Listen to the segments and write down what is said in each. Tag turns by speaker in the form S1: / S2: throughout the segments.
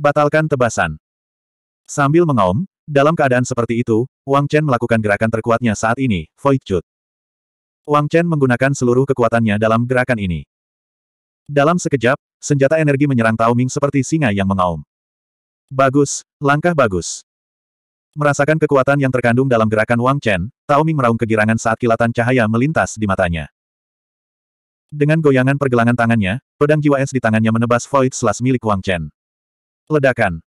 S1: Batalkan tebasan. Sambil mengaum, dalam keadaan seperti itu, Wang Chen melakukan gerakan terkuatnya saat ini, Void Jut. Wang Chen menggunakan seluruh kekuatannya dalam gerakan ini. Dalam sekejap, senjata energi menyerang Tao Ming seperti singa yang mengaum. Bagus, langkah bagus. Merasakan kekuatan yang terkandung dalam gerakan Wang Chen, Tao Ming meraung kegirangan saat kilatan cahaya melintas di matanya. Dengan goyangan pergelangan tangannya, pedang jiwa es di tangannya menebas void slash milik Wang Chen. Ledakan.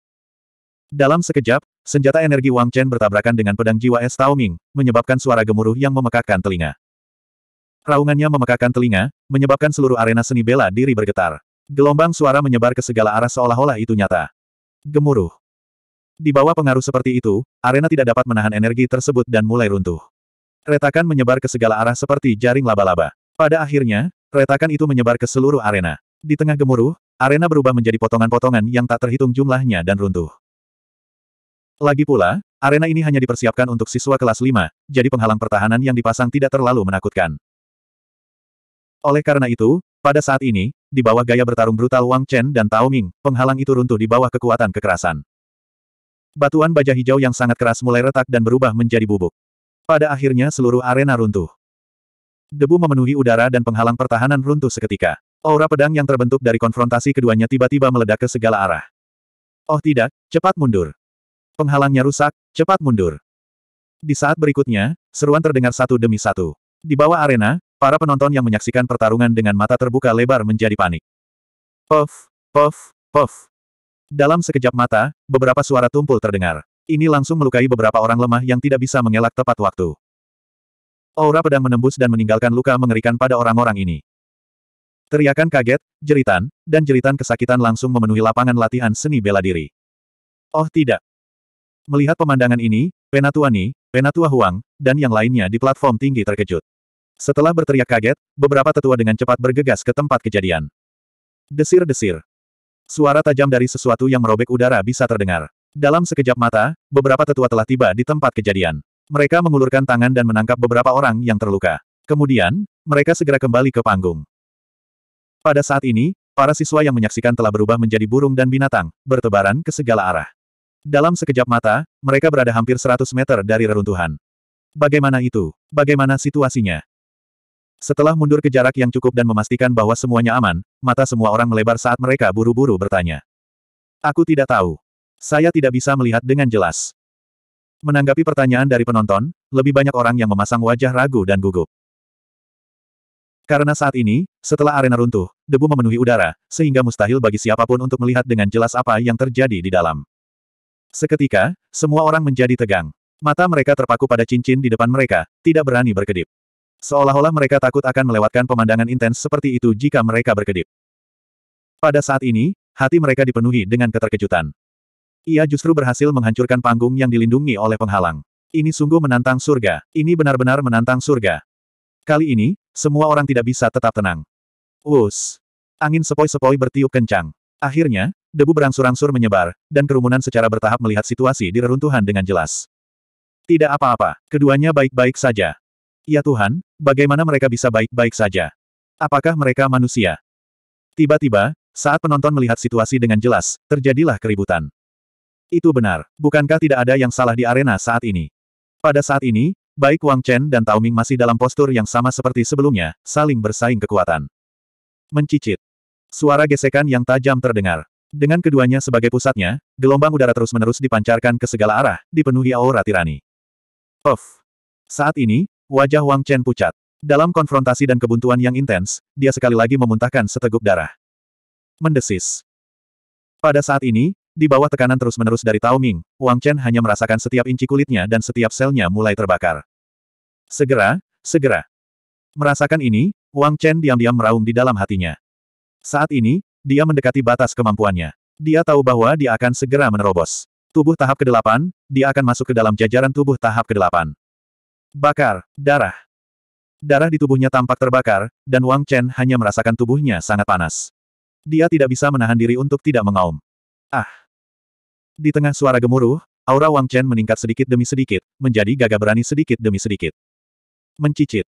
S1: Dalam sekejap, senjata energi Wang Chen bertabrakan dengan pedang jiwa es Tao Ming, menyebabkan suara gemuruh yang memekakkan telinga. Raungannya memekakkan telinga, menyebabkan seluruh arena seni bela diri bergetar. Gelombang suara menyebar ke segala arah seolah-olah itu nyata. Gemuruh. Di bawah pengaruh seperti itu, arena tidak dapat menahan energi tersebut dan mulai runtuh. Retakan menyebar ke segala arah seperti jaring laba-laba. Pada akhirnya, retakan itu menyebar ke seluruh arena. Di tengah gemuruh, arena berubah menjadi potongan-potongan yang tak terhitung jumlahnya dan runtuh. Lagi pula, arena ini hanya dipersiapkan untuk siswa kelas 5, jadi penghalang pertahanan yang dipasang tidak terlalu menakutkan. Oleh karena itu, pada saat ini, di bawah gaya bertarung brutal Wang Chen dan Tao Ming, penghalang itu runtuh di bawah kekuatan kekerasan. Batuan baja hijau yang sangat keras mulai retak dan berubah menjadi bubuk. Pada akhirnya seluruh arena runtuh. Debu memenuhi udara dan penghalang pertahanan runtuh seketika. Aura pedang yang terbentuk dari konfrontasi keduanya tiba-tiba meledak ke segala arah. Oh tidak, cepat mundur. Penghalangnya rusak, cepat mundur. Di saat berikutnya, seruan terdengar satu demi satu. Di bawah arena, para penonton yang menyaksikan pertarungan dengan mata terbuka lebar menjadi panik. Puff, puff, puff. Dalam sekejap mata, beberapa suara tumpul terdengar. Ini langsung melukai beberapa orang lemah yang tidak bisa mengelak tepat waktu. Aura pedang menembus dan meninggalkan luka mengerikan pada orang-orang ini. Teriakan kaget, jeritan, dan jeritan kesakitan langsung memenuhi lapangan latihan seni bela diri. Oh tidak. Melihat pemandangan ini, Penatua Penatua Huang, dan yang lainnya di platform tinggi terkejut. Setelah berteriak kaget, beberapa tetua dengan cepat bergegas ke tempat kejadian. Desir-desir. Suara tajam dari sesuatu yang merobek udara bisa terdengar. Dalam sekejap mata, beberapa tetua telah tiba di tempat kejadian. Mereka mengulurkan tangan dan menangkap beberapa orang yang terluka. Kemudian, mereka segera kembali ke panggung. Pada saat ini, para siswa yang menyaksikan telah berubah menjadi burung dan binatang, bertebaran ke segala arah. Dalam sekejap mata, mereka berada hampir 100 meter dari reruntuhan. Bagaimana itu? Bagaimana situasinya? Setelah mundur ke jarak yang cukup dan memastikan bahwa semuanya aman, mata semua orang melebar saat mereka buru-buru bertanya. Aku tidak tahu. Saya tidak bisa melihat dengan jelas. Menanggapi pertanyaan dari penonton, lebih banyak orang yang memasang wajah ragu dan gugup. Karena saat ini, setelah arena runtuh, debu memenuhi udara, sehingga mustahil bagi siapapun untuk melihat dengan jelas apa yang terjadi di dalam. Seketika, semua orang menjadi tegang. Mata mereka terpaku pada cincin di depan mereka, tidak berani berkedip. Seolah-olah mereka takut akan melewatkan pemandangan intens seperti itu jika mereka berkedip. Pada saat ini, hati mereka dipenuhi dengan keterkejutan. Ia justru berhasil menghancurkan panggung yang dilindungi oleh penghalang. Ini sungguh menantang surga. Ini benar-benar menantang surga. Kali ini, semua orang tidak bisa tetap tenang. Uus, Angin sepoi-sepoi bertiup kencang. Akhirnya, debu berangsur-angsur menyebar, dan kerumunan secara bertahap melihat situasi di reruntuhan dengan jelas. Tidak apa-apa, keduanya baik-baik saja. Ya Tuhan, bagaimana mereka bisa baik-baik saja? Apakah mereka manusia? Tiba-tiba, saat penonton melihat situasi dengan jelas, terjadilah keributan. Itu benar, bukankah tidak ada yang salah di arena saat ini? Pada saat ini, baik Wang Chen dan Tao Ming masih dalam postur yang sama seperti sebelumnya, saling bersaing kekuatan. Mencicit. Suara gesekan yang tajam terdengar. Dengan keduanya sebagai pusatnya, gelombang udara terus-menerus dipancarkan ke segala arah, dipenuhi aura tirani. Puff. Saat ini, Wajah Wang Chen pucat. Dalam konfrontasi dan kebuntuan yang intens, dia sekali lagi memuntahkan seteguk darah. Mendesis. Pada saat ini, di bawah tekanan terus-menerus dari Tao Ming, Wang Chen hanya merasakan setiap inci kulitnya dan setiap selnya mulai terbakar. Segera, segera. Merasakan ini, Wang Chen diam-diam meraung di dalam hatinya. Saat ini, dia mendekati batas kemampuannya. Dia tahu bahwa dia akan segera menerobos. Tubuh tahap ke-8, dia akan masuk ke dalam jajaran tubuh tahap ke-8. Bakar, darah. Darah di tubuhnya tampak terbakar, dan Wang Chen hanya merasakan tubuhnya sangat panas. Dia tidak bisa menahan diri untuk tidak mengaum. Ah! Di tengah suara gemuruh, aura Wang Chen meningkat sedikit demi sedikit, menjadi gagah berani sedikit demi sedikit. Mencicit.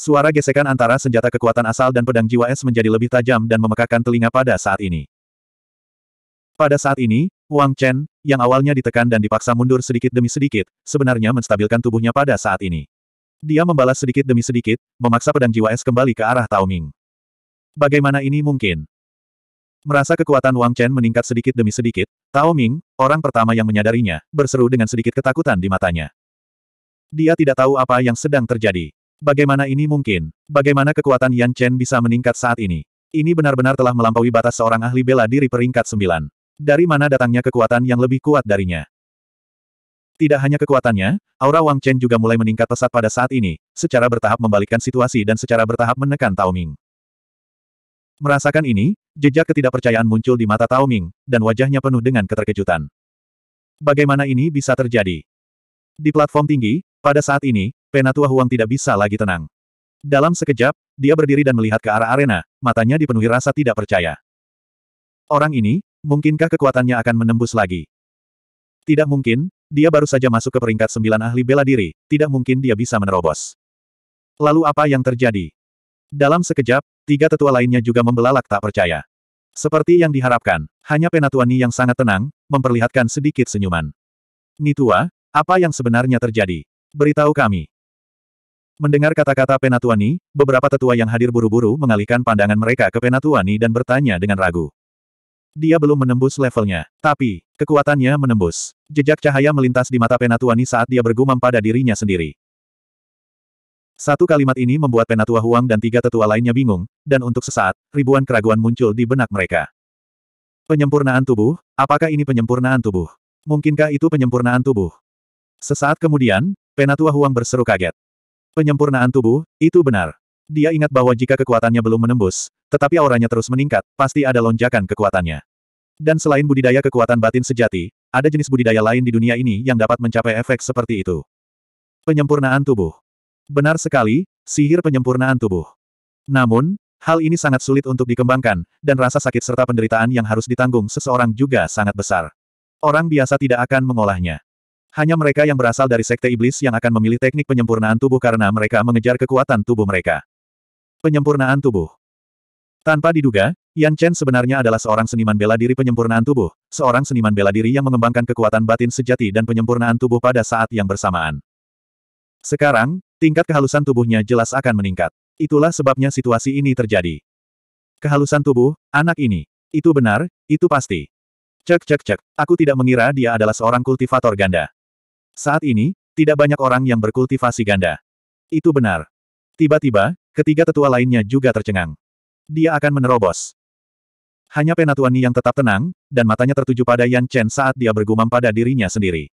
S1: Suara gesekan antara senjata kekuatan asal dan pedang jiwa es menjadi lebih tajam dan memekakan telinga pada saat ini. Pada saat ini, Wang Chen, yang awalnya ditekan dan dipaksa mundur sedikit demi sedikit, sebenarnya menstabilkan tubuhnya pada saat ini. Dia membalas sedikit demi sedikit, memaksa pedang jiwa es kembali ke arah Tao Ming. Bagaimana ini mungkin? Merasa kekuatan Wang Chen meningkat sedikit demi sedikit, Tao Ming, orang pertama yang menyadarinya, berseru dengan sedikit ketakutan di matanya. Dia tidak tahu apa yang sedang terjadi. Bagaimana ini mungkin? Bagaimana kekuatan Yan Chen bisa meningkat saat ini? Ini benar-benar telah melampaui batas seorang ahli bela diri peringkat sembilan. Dari mana datangnya kekuatan yang lebih kuat darinya? Tidak hanya kekuatannya, aura Wang Chen juga mulai meningkat pesat pada saat ini, secara bertahap membalikkan situasi dan secara bertahap menekan Tao Ming. Merasakan ini, jejak ketidakpercayaan muncul di mata Tao Ming, dan wajahnya penuh dengan keterkejutan. Bagaimana ini bisa terjadi? Di platform tinggi, pada saat ini, Penatua Huang tidak bisa lagi tenang. Dalam sekejap, dia berdiri dan melihat ke arah arena, matanya dipenuhi rasa tidak percaya. Orang ini, Mungkinkah kekuatannya akan menembus lagi? Tidak mungkin, dia baru saja masuk ke peringkat sembilan ahli bela diri, tidak mungkin dia bisa menerobos. Lalu apa yang terjadi? Dalam sekejap, tiga tetua lainnya juga membelalak tak percaya. Seperti yang diharapkan, hanya Penatuani yang sangat tenang, memperlihatkan sedikit senyuman. Nitua, apa yang sebenarnya terjadi? Beritahu kami. Mendengar kata-kata Penatuani, beberapa tetua yang hadir buru-buru mengalihkan pandangan mereka ke Penatuani dan bertanya dengan ragu. Dia belum menembus levelnya. Tapi, kekuatannya menembus. Jejak cahaya melintas di mata Penatuani saat dia bergumam pada dirinya sendiri. Satu kalimat ini membuat Penatua Huang dan tiga tetua lainnya bingung, dan untuk sesaat, ribuan keraguan muncul di benak mereka. Penyempurnaan tubuh? Apakah ini penyempurnaan tubuh? Mungkinkah itu penyempurnaan tubuh? Sesaat kemudian, Penatua Huang berseru kaget. Penyempurnaan tubuh, itu benar. Dia ingat bahwa jika kekuatannya belum menembus, tetapi auranya terus meningkat, pasti ada lonjakan kekuatannya. Dan selain budidaya kekuatan batin sejati, ada jenis budidaya lain di dunia ini yang dapat mencapai efek seperti itu. Penyempurnaan tubuh. Benar sekali, sihir penyempurnaan tubuh. Namun, hal ini sangat sulit untuk dikembangkan, dan rasa sakit serta penderitaan yang harus ditanggung seseorang juga sangat besar. Orang biasa tidak akan mengolahnya. Hanya mereka yang berasal dari sekte iblis yang akan memilih teknik penyempurnaan tubuh karena mereka mengejar kekuatan tubuh mereka. Penyempurnaan tubuh. Tanpa diduga, Yan Chen sebenarnya adalah seorang seniman bela diri penyempurnaan tubuh, seorang seniman bela diri yang mengembangkan kekuatan batin sejati dan penyempurnaan tubuh pada saat yang bersamaan. Sekarang, tingkat kehalusan tubuhnya jelas akan meningkat. Itulah sebabnya situasi ini terjadi. Kehalusan tubuh, anak ini. Itu benar, itu pasti. Cek cek cek, aku tidak mengira dia adalah seorang kultivator ganda. Saat ini, tidak banyak orang yang berkultivasi ganda. Itu benar. Tiba-tiba, Ketiga tetua lainnya juga tercengang. Dia akan menerobos. Hanya Penatuani yang tetap tenang, dan matanya tertuju pada Yan Chen saat dia bergumam pada dirinya sendiri.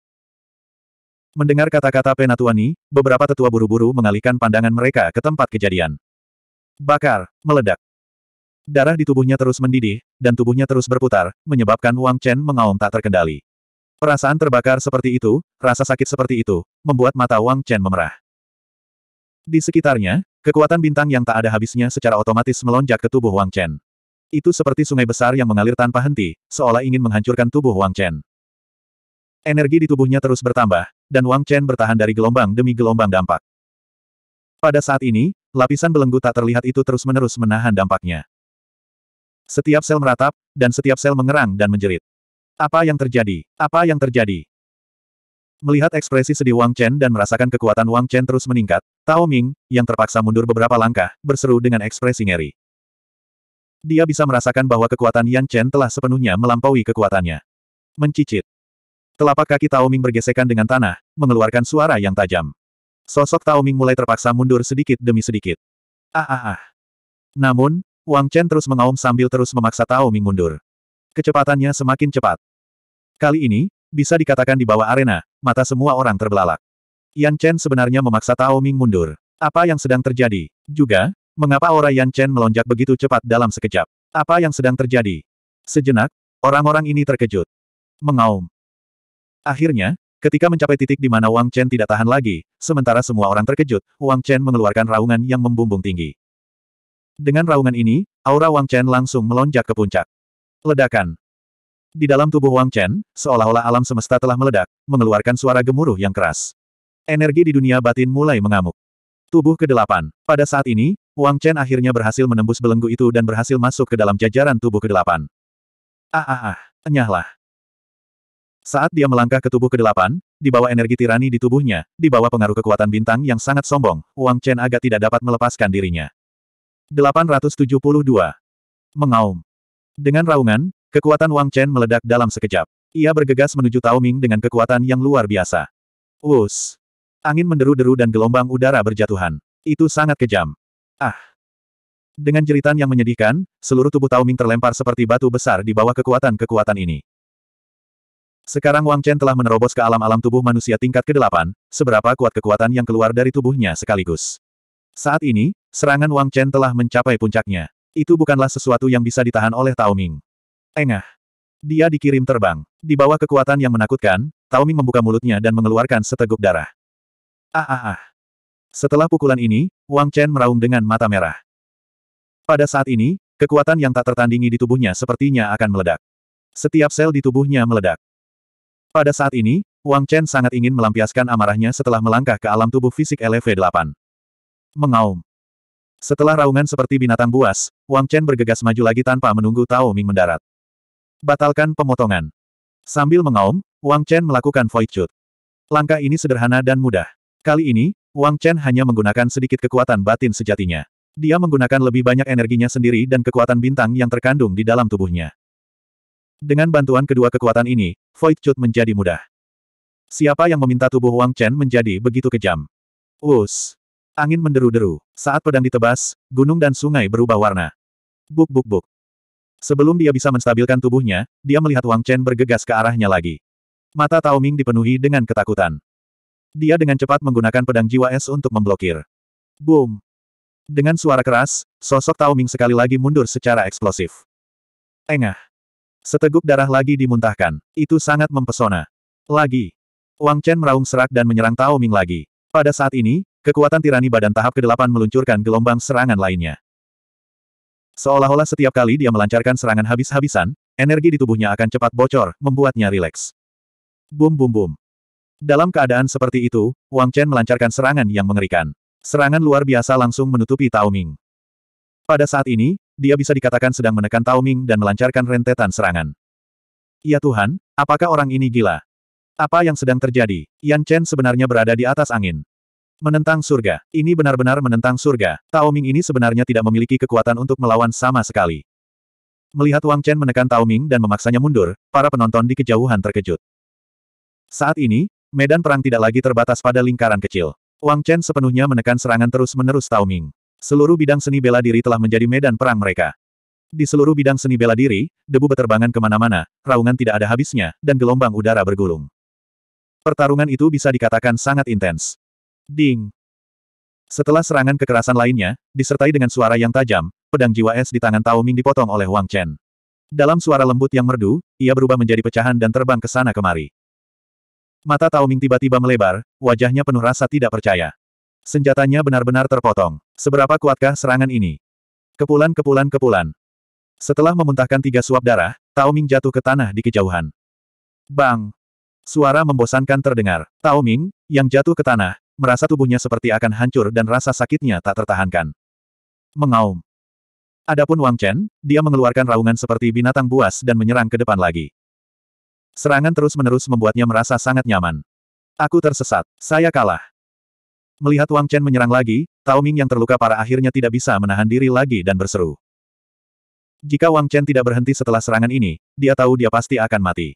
S1: Mendengar kata-kata Penatuani, beberapa tetua buru-buru mengalihkan pandangan mereka ke tempat kejadian. Bakar, meledak. Darah di tubuhnya terus mendidih, dan tubuhnya terus berputar, menyebabkan Wang Chen mengaum tak terkendali. Perasaan terbakar seperti itu, rasa sakit seperti itu, membuat mata Wang Chen memerah. Di sekitarnya, kekuatan bintang yang tak ada habisnya secara otomatis melonjak ke tubuh Wang Chen. Itu seperti sungai besar yang mengalir tanpa henti, seolah ingin menghancurkan tubuh Wang Chen. Energi di tubuhnya terus bertambah, dan Wang Chen bertahan dari gelombang demi gelombang dampak. Pada saat ini, lapisan belenggu tak terlihat itu terus-menerus menahan dampaknya. Setiap sel meratap, dan setiap sel mengerang dan menjerit. Apa yang terjadi? Apa yang terjadi? Melihat ekspresi sedih Wang Chen dan merasakan kekuatan Wang Chen terus meningkat, Tao Ming, yang terpaksa mundur beberapa langkah, berseru dengan ekspresi ngeri. Dia bisa merasakan bahwa kekuatan Yan Chen telah sepenuhnya melampaui kekuatannya. Mencicit. Telapak kaki Tao Ming bergesekan dengan tanah, mengeluarkan suara yang tajam. Sosok Tao Ming mulai terpaksa mundur sedikit demi sedikit. Ah ah ah. Namun, Wang Chen terus mengaum sambil terus memaksa Tao Ming mundur. Kecepatannya semakin cepat. Kali ini, bisa dikatakan di bawah arena, mata semua orang terbelalak. Yan Chen sebenarnya memaksa Tao Ming mundur. Apa yang sedang terjadi? Juga, mengapa aura Yan Chen melonjak begitu cepat dalam sekejap? Apa yang sedang terjadi? Sejenak, orang-orang ini terkejut. Mengaum. Akhirnya, ketika mencapai titik di mana Wang Chen tidak tahan lagi, sementara semua orang terkejut, Wang Chen mengeluarkan raungan yang membumbung tinggi. Dengan raungan ini, aura Wang Chen langsung melonjak ke puncak. Ledakan. Di dalam tubuh Wang Chen, seolah-olah alam semesta telah meledak, mengeluarkan suara gemuruh yang keras. Energi di dunia batin mulai mengamuk. Tubuh ke-8. Pada saat ini, Wang Chen akhirnya berhasil menembus belenggu itu dan berhasil masuk ke dalam jajaran tubuh ke-8. Ah ah ah, enyahlah. Saat dia melangkah ke tubuh ke-8, di bawah energi tirani di tubuhnya, di bawah pengaruh kekuatan bintang yang sangat sombong, Wang Chen agak tidak dapat melepaskan dirinya. 872. Mengaum. Dengan raungan, Kekuatan Wang Chen meledak dalam sekejap. Ia bergegas menuju Tao Ming dengan kekuatan yang luar biasa. Wus! Angin menderu-deru dan gelombang udara berjatuhan. Itu sangat kejam. Ah! Dengan jeritan yang menyedihkan, seluruh tubuh Tao Ming terlempar seperti batu besar di bawah kekuatan-kekuatan ini. Sekarang Wang Chen telah menerobos ke alam-alam tubuh manusia tingkat ke-8, seberapa kuat kekuatan yang keluar dari tubuhnya sekaligus. Saat ini, serangan Wang Chen telah mencapai puncaknya. Itu bukanlah sesuatu yang bisa ditahan oleh Tao Ming. Engah. Dia dikirim terbang. Di bawah kekuatan yang menakutkan, Tao Ming membuka mulutnya dan mengeluarkan seteguk darah. Ah ah ah. Setelah pukulan ini, Wang Chen meraung dengan mata merah. Pada saat ini, kekuatan yang tak tertandingi di tubuhnya sepertinya akan meledak. Setiap sel di tubuhnya meledak. Pada saat ini, Wang Chen sangat ingin melampiaskan amarahnya setelah melangkah ke alam tubuh fisik LV8. Mengaum. Setelah raungan seperti binatang buas, Wang Chen bergegas maju lagi tanpa menunggu Tao Ming mendarat. Batalkan pemotongan. Sambil mengaum, Wang Chen melakukan void Langkah ini sederhana dan mudah. Kali ini, Wang Chen hanya menggunakan sedikit kekuatan batin sejatinya. Dia menggunakan lebih banyak energinya sendiri dan kekuatan bintang yang terkandung di dalam tubuhnya. Dengan bantuan kedua kekuatan ini, void menjadi mudah. Siapa yang meminta tubuh Wang Chen menjadi begitu kejam? Us. Angin menderu-deru. Saat pedang ditebas, gunung dan sungai berubah warna. Buk buk buk. Sebelum dia bisa menstabilkan tubuhnya, dia melihat Wang Chen bergegas ke arahnya lagi. Mata Tao Ming dipenuhi dengan ketakutan. Dia dengan cepat menggunakan pedang jiwa es untuk memblokir. Boom! Dengan suara keras, sosok Tao Ming sekali lagi mundur secara eksplosif. Engah! Seteguk darah lagi dimuntahkan. Itu sangat mempesona. Lagi. Wang Chen meraung serak dan menyerang Tao Ming lagi. Pada saat ini, kekuatan tirani badan tahap ke-8 meluncurkan gelombang serangan lainnya. Seolah-olah setiap kali dia melancarkan serangan habis-habisan, energi di tubuhnya akan cepat bocor, membuatnya rileks. Bum bum bum. Dalam keadaan seperti itu, Wang Chen melancarkan serangan yang mengerikan. Serangan luar biasa langsung menutupi Tao Ming. Pada saat ini, dia bisa dikatakan sedang menekan Tao Ming dan melancarkan rentetan serangan. Ya Tuhan, apakah orang ini gila? Apa yang sedang terjadi? Yan Chen sebenarnya berada di atas angin. Menentang surga. Ini benar-benar menentang surga. Tao Ming ini sebenarnya tidak memiliki kekuatan untuk melawan sama sekali. Melihat Wang Chen menekan Tao Ming dan memaksanya mundur, para penonton di kejauhan terkejut. Saat ini, medan perang tidak lagi terbatas pada lingkaran kecil. Wang Chen sepenuhnya menekan serangan terus-menerus Tao Ming. Seluruh bidang seni bela diri telah menjadi medan perang mereka. Di seluruh bidang seni bela diri, debu beterbangan kemana-mana, raungan tidak ada habisnya, dan gelombang udara bergulung. Pertarungan itu bisa dikatakan sangat intens. Ding. Setelah serangan kekerasan lainnya, disertai dengan suara yang tajam, pedang jiwa es di tangan Tao Ming dipotong oleh Wang Chen. Dalam suara lembut yang merdu, ia berubah menjadi pecahan dan terbang ke sana kemari. Mata Tao Ming tiba-tiba melebar, wajahnya penuh rasa tidak percaya. Senjatanya benar-benar terpotong. Seberapa kuatkah serangan ini? Kepulan kepulan kepulan. Setelah memuntahkan tiga suap darah, Tao Ming jatuh ke tanah di kejauhan. Bang! Suara membosankan terdengar. Tao Ming, yang jatuh ke tanah, merasa tubuhnya seperti akan hancur dan rasa sakitnya tak tertahankan. Mengaum. Adapun Wang Chen, dia mengeluarkan raungan seperti binatang buas dan menyerang ke depan lagi. Serangan terus-menerus membuatnya merasa sangat nyaman. Aku tersesat, saya kalah. Melihat Wang Chen menyerang lagi, Tao Ming yang terluka parah akhirnya tidak bisa menahan diri lagi dan berseru. Jika Wang Chen tidak berhenti setelah serangan ini, dia tahu dia pasti akan mati.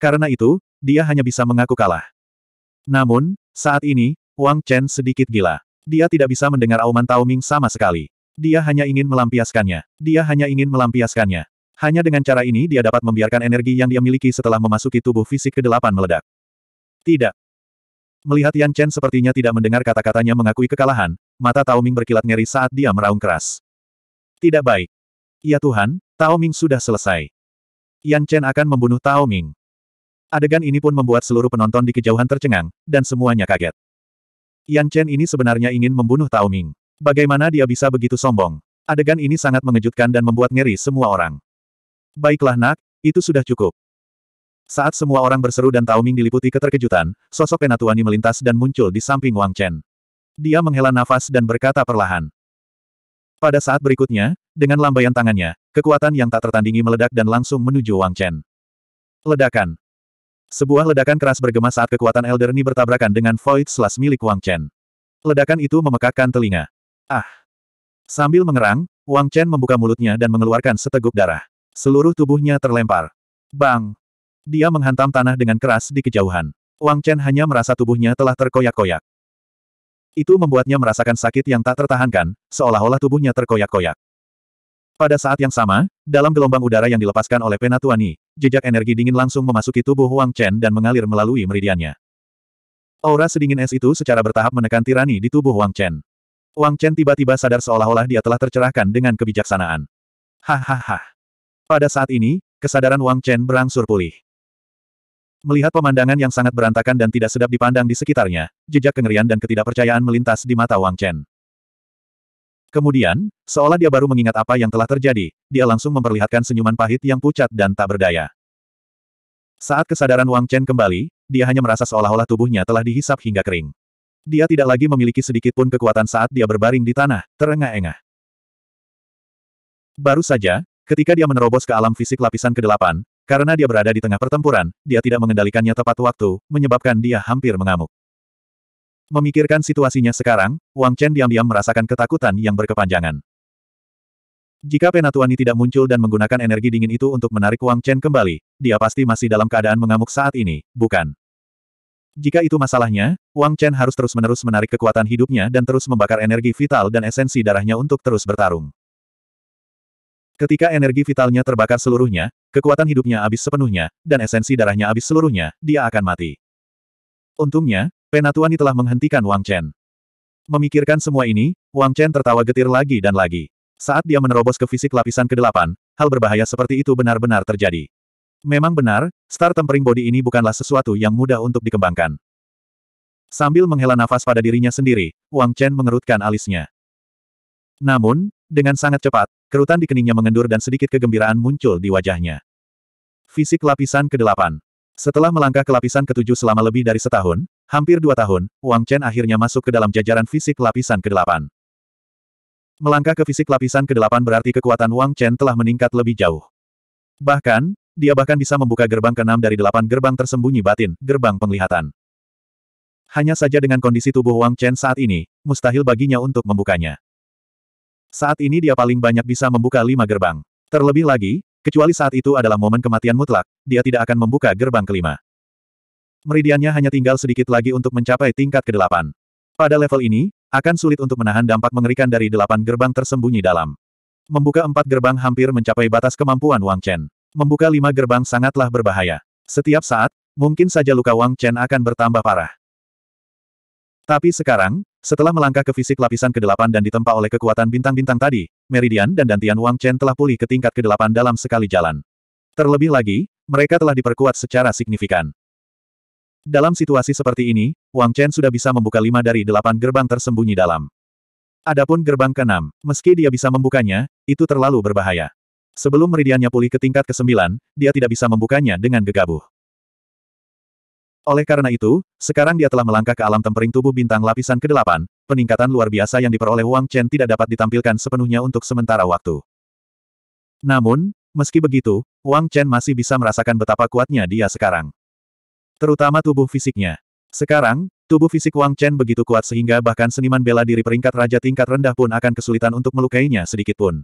S1: Karena itu, dia hanya bisa mengaku kalah. Namun, saat ini, Wang Chen sedikit gila. Dia tidak bisa mendengar auman Tao Ming sama sekali. Dia hanya ingin melampiaskannya. Dia hanya ingin melampiaskannya. Hanya dengan cara ini dia dapat membiarkan energi yang dia miliki setelah memasuki tubuh fisik ke-8 meledak. Tidak. Melihat Yan Chen sepertinya tidak mendengar kata-katanya mengakui kekalahan, mata Tao Ming berkilat ngeri saat dia meraung keras. Tidak baik. Ya Tuhan, Tao Ming sudah selesai. Yan Chen akan membunuh Tao Ming. Adegan ini pun membuat seluruh penonton di kejauhan tercengang, dan semuanya kaget. Yan Chen ini sebenarnya ingin membunuh Tao Ming. Bagaimana dia bisa begitu sombong? Adegan ini sangat mengejutkan dan membuat ngeri semua orang. Baiklah nak, itu sudah cukup. Saat semua orang berseru dan Tao Ming diliputi keterkejutan, sosok Penatuani melintas dan muncul di samping Wang Chen. Dia menghela nafas dan berkata perlahan. Pada saat berikutnya, dengan lambaian tangannya, kekuatan yang tak tertandingi meledak dan langsung menuju Wang Chen. Ledakan. Sebuah ledakan keras bergema saat kekuatan Elder Ni bertabrakan dengan Void Slash milik Wang Chen. Ledakan itu memekakkan telinga. Ah! Sambil mengerang, Wang Chen membuka mulutnya dan mengeluarkan seteguk darah. Seluruh tubuhnya terlempar. Bang! Dia menghantam tanah dengan keras di kejauhan. Wang Chen hanya merasa tubuhnya telah terkoyak-koyak. Itu membuatnya merasakan sakit yang tak tertahankan, seolah-olah tubuhnya terkoyak-koyak. Pada saat yang sama, dalam gelombang udara yang dilepaskan oleh Penatuani, jejak energi dingin langsung memasuki tubuh Wang Chen dan mengalir melalui meridiannya. Aura sedingin es itu secara bertahap menekan tirani di tubuh Wang Chen. Wang Chen tiba-tiba sadar seolah-olah dia telah tercerahkan dengan kebijaksanaan. Hahaha. Pada saat ini, kesadaran Wang Chen berangsur pulih. Melihat pemandangan yang sangat berantakan dan tidak sedap dipandang di sekitarnya, jejak kengerian dan ketidakpercayaan melintas di mata Wang Chen. Kemudian, seolah dia baru mengingat apa yang telah terjadi, dia langsung memperlihatkan senyuman pahit yang pucat dan tak berdaya. Saat kesadaran Wang Chen kembali, dia hanya merasa seolah-olah tubuhnya telah dihisap hingga kering. Dia tidak lagi memiliki sedikit pun kekuatan saat dia berbaring di tanah, terengah-engah. Baru saja, ketika dia menerobos ke alam fisik lapisan ke-8, karena dia berada di tengah pertempuran, dia tidak mengendalikannya tepat waktu, menyebabkan dia hampir mengamuk. Memikirkan situasinya sekarang, Wang Chen diam-diam merasakan ketakutan yang berkepanjangan. Jika Penatuani tidak muncul dan menggunakan energi dingin itu untuk menarik Wang Chen kembali, dia pasti masih dalam keadaan mengamuk saat ini, bukan? Jika itu masalahnya, Wang Chen harus terus-menerus menarik kekuatan hidupnya dan terus membakar energi vital dan esensi darahnya untuk terus bertarung. Ketika energi vitalnya terbakar seluruhnya, kekuatan hidupnya habis sepenuhnya, dan esensi darahnya habis seluruhnya, dia akan mati. Untungnya, Penatuan telah menghentikan Wang Chen. Memikirkan semua ini, Wang Chen tertawa getir lagi dan lagi. Saat dia menerobos ke fisik lapisan ke-8, hal berbahaya seperti itu benar-benar terjadi. Memang benar, star tempering body ini bukanlah sesuatu yang mudah untuk dikembangkan. Sambil menghela nafas pada dirinya sendiri, Wang Chen mengerutkan alisnya. Namun, dengan sangat cepat, kerutan di keningnya mengendur dan sedikit kegembiraan muncul di wajahnya. Fisik lapisan ke-8 Setelah melangkah ke lapisan ke-7 selama lebih dari setahun, Hampir dua tahun, Wang Chen akhirnya masuk ke dalam jajaran fisik lapisan ke-8. Melangkah ke fisik lapisan ke-8 berarti kekuatan Wang Chen telah meningkat lebih jauh. Bahkan, dia bahkan bisa membuka gerbang ke-6 dari delapan gerbang tersembunyi batin, gerbang penglihatan. Hanya saja dengan kondisi tubuh Wang Chen saat ini, mustahil baginya untuk membukanya. Saat ini dia paling banyak bisa membuka lima gerbang. Terlebih lagi, kecuali saat itu adalah momen kematian mutlak, dia tidak akan membuka gerbang kelima. Meridiannya hanya tinggal sedikit lagi untuk mencapai tingkat ke-8. Pada level ini, akan sulit untuk menahan dampak mengerikan dari delapan gerbang tersembunyi dalam. Membuka empat gerbang hampir mencapai batas kemampuan Wang Chen. Membuka lima gerbang sangatlah berbahaya. Setiap saat, mungkin saja luka Wang Chen akan bertambah parah. Tapi sekarang, setelah melangkah ke fisik lapisan ke-8 dan ditempa oleh kekuatan bintang-bintang tadi, Meridian dan Dantian Wang Chen telah pulih ke tingkat ke-8 dalam sekali jalan. Terlebih lagi, mereka telah diperkuat secara signifikan. Dalam situasi seperti ini, Wang Chen sudah bisa membuka lima dari delapan gerbang tersembunyi dalam. Adapun gerbang ke-6, meski dia bisa membukanya, itu terlalu berbahaya. Sebelum meridiannya pulih ke tingkat ke-9, dia tidak bisa membukanya dengan gegabah. Oleh karena itu, sekarang dia telah melangkah ke alam tempering tubuh bintang lapisan ke-8, peningkatan luar biasa yang diperoleh Wang Chen tidak dapat ditampilkan sepenuhnya untuk sementara waktu. Namun, meski begitu, Wang Chen masih bisa merasakan betapa kuatnya dia sekarang. Terutama tubuh fisiknya. Sekarang, tubuh fisik Wang Chen begitu kuat sehingga bahkan seniman bela diri peringkat raja tingkat rendah pun akan kesulitan untuk melukainya sedikit pun.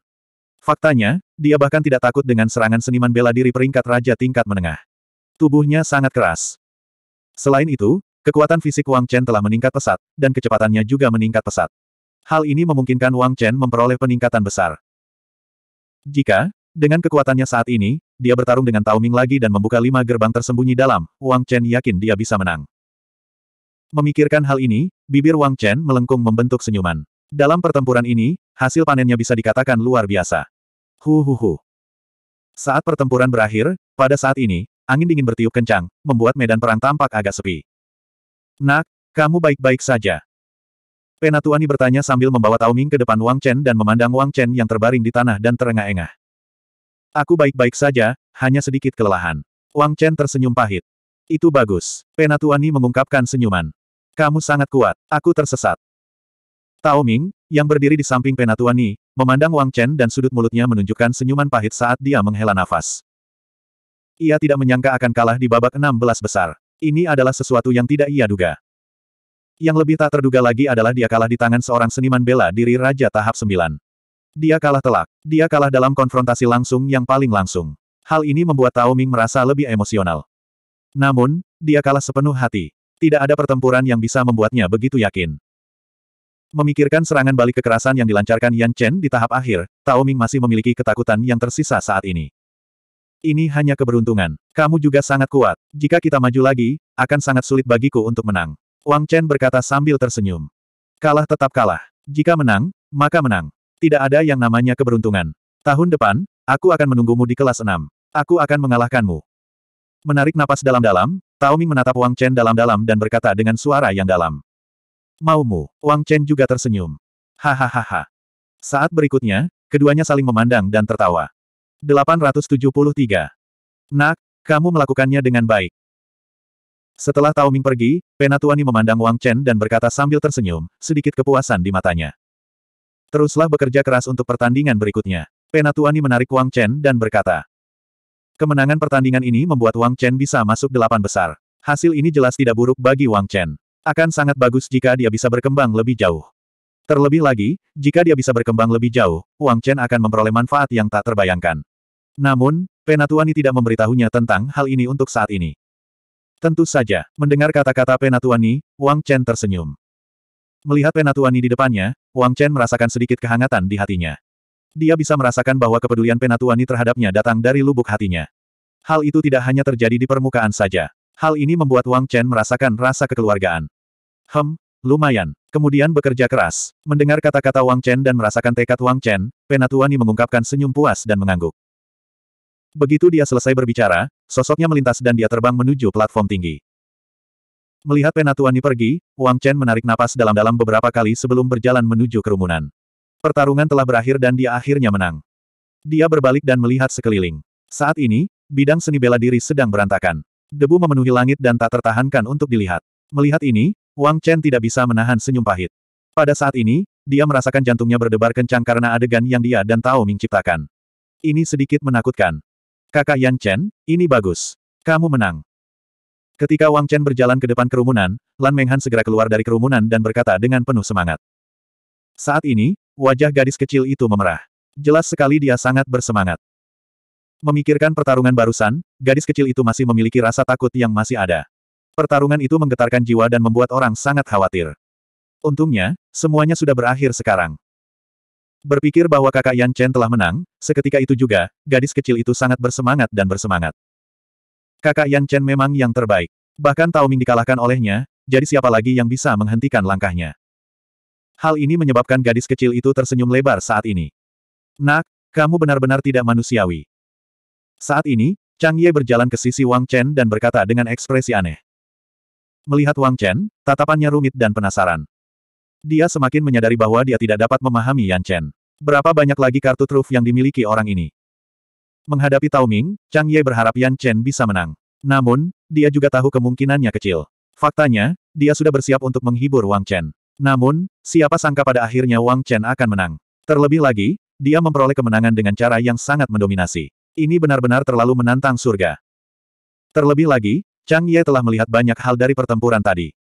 S1: Faktanya, dia bahkan tidak takut dengan serangan seniman bela diri peringkat raja tingkat menengah. Tubuhnya sangat keras. Selain itu, kekuatan fisik Wang Chen telah meningkat pesat, dan kecepatannya juga meningkat pesat. Hal ini memungkinkan Wang Chen memperoleh peningkatan besar. Jika, dengan kekuatannya saat ini, dia bertarung dengan Tao Ming lagi dan membuka lima gerbang tersembunyi dalam, Wang Chen yakin dia bisa menang. Memikirkan hal ini, bibir Wang Chen melengkung membentuk senyuman. Dalam pertempuran ini, hasil panennya bisa dikatakan luar biasa. Hu hu hu. Saat pertempuran berakhir, pada saat ini, angin dingin bertiup kencang, membuat medan perang tampak agak sepi. Nak, kamu baik-baik saja. Penatuani bertanya sambil membawa Taoming ke depan Wang Chen dan memandang Wang Chen yang terbaring di tanah dan terengah-engah. Aku baik-baik saja, hanya sedikit kelelahan. Wang Chen tersenyum pahit. Itu bagus. Penatuani mengungkapkan senyuman. Kamu sangat kuat. Aku tersesat. Tao Ming, yang berdiri di samping Penatuani, memandang Wang Chen dan sudut mulutnya menunjukkan senyuman pahit saat dia menghela nafas. Ia tidak menyangka akan kalah di babak 16 besar. Ini adalah sesuatu yang tidak ia duga. Yang lebih tak terduga lagi adalah dia kalah di tangan seorang seniman bela diri Raja Tahap 9. Dia kalah telak. Dia kalah dalam konfrontasi langsung yang paling langsung. Hal ini membuat Tao Ming merasa lebih emosional. Namun, dia kalah sepenuh hati. Tidak ada pertempuran yang bisa membuatnya begitu yakin. Memikirkan serangan balik kekerasan yang dilancarkan Yan Chen di tahap akhir, Tao Ming masih memiliki ketakutan yang tersisa saat ini. Ini hanya keberuntungan. Kamu juga sangat kuat. Jika kita maju lagi, akan sangat sulit bagiku untuk menang. Wang Chen berkata sambil tersenyum. Kalah tetap kalah. Jika menang, maka menang. Tidak ada yang namanya keberuntungan. Tahun depan, aku akan menunggumu di kelas 6. Aku akan mengalahkanmu. Menarik napas dalam-dalam, Tao Ming menatap Wang Chen dalam-dalam dan berkata dengan suara yang dalam. Maumu, Wang Chen juga tersenyum. Hahaha. Saat berikutnya, keduanya saling memandang dan tertawa. 873. Nak, kamu melakukannya dengan baik. Setelah Tao Ming pergi, Penatuani memandang Wang Chen dan berkata sambil tersenyum, sedikit kepuasan di matanya. Teruslah bekerja keras untuk pertandingan berikutnya. Penatuani menarik Wang Chen dan berkata. Kemenangan pertandingan ini membuat Wang Chen bisa masuk delapan besar. Hasil ini jelas tidak buruk bagi Wang Chen. Akan sangat bagus jika dia bisa berkembang lebih jauh. Terlebih lagi, jika dia bisa berkembang lebih jauh, Wang Chen akan memperoleh manfaat yang tak terbayangkan. Namun, Penatuani tidak memberitahunya tentang hal ini untuk saat ini. Tentu saja, mendengar kata-kata Penatuani, Wang Chen tersenyum. Melihat Penatuani di depannya, Wang Chen merasakan sedikit kehangatan di hatinya. Dia bisa merasakan bahwa kepedulian Penatuani terhadapnya datang dari lubuk hatinya. Hal itu tidak hanya terjadi di permukaan saja. Hal ini membuat Wang Chen merasakan rasa kekeluargaan. Hem, lumayan. Kemudian bekerja keras. Mendengar kata-kata Wang Chen dan merasakan tekad Wang Chen, Penatuani mengungkapkan senyum puas dan mengangguk. Begitu dia selesai berbicara, sosoknya melintas dan dia terbang menuju platform tinggi. Melihat Penatuani pergi, Wang Chen menarik napas dalam-dalam beberapa kali sebelum berjalan menuju kerumunan. Pertarungan telah berakhir dan dia akhirnya menang. Dia berbalik dan melihat sekeliling. Saat ini, bidang seni bela diri sedang berantakan. Debu memenuhi langit dan tak tertahankan untuk dilihat. Melihat ini, Wang Chen tidak bisa menahan senyum pahit. Pada saat ini, dia merasakan jantungnya berdebar kencang karena adegan yang dia dan Tao Ming ciptakan. Ini sedikit menakutkan. Kakak Yan Chen, ini bagus. Kamu menang. Ketika Wang Chen berjalan ke depan kerumunan, Lan Menghan segera keluar dari kerumunan dan berkata dengan penuh semangat. Saat ini, wajah gadis kecil itu memerah. Jelas sekali dia sangat bersemangat. Memikirkan pertarungan barusan, gadis kecil itu masih memiliki rasa takut yang masih ada. Pertarungan itu menggetarkan jiwa dan membuat orang sangat khawatir. Untungnya, semuanya sudah berakhir sekarang. Berpikir bahwa kakak Yan Chen telah menang, seketika itu juga, gadis kecil itu sangat bersemangat dan bersemangat. Kakak Yan Chen memang yang terbaik. Bahkan Tao Ming dikalahkan olehnya, jadi siapa lagi yang bisa menghentikan langkahnya? Hal ini menyebabkan gadis kecil itu tersenyum lebar saat ini. Nak, kamu benar-benar tidak manusiawi. Saat ini, Chang Ye berjalan ke sisi Wang Chen dan berkata dengan ekspresi aneh. Melihat Wang Chen, tatapannya rumit dan penasaran. Dia semakin menyadari bahwa dia tidak dapat memahami Yan Chen. Berapa banyak lagi kartu truf yang dimiliki orang ini? Menghadapi Tao Ming, Chang Ye berharap Yan Chen bisa menang. Namun, dia juga tahu kemungkinannya kecil. Faktanya, dia sudah bersiap untuk menghibur Wang Chen. Namun, siapa sangka pada akhirnya Wang Chen akan menang. Terlebih lagi, dia memperoleh kemenangan dengan cara yang sangat mendominasi. Ini benar-benar terlalu menantang surga. Terlebih lagi, Chang Ye telah melihat banyak hal dari pertempuran tadi.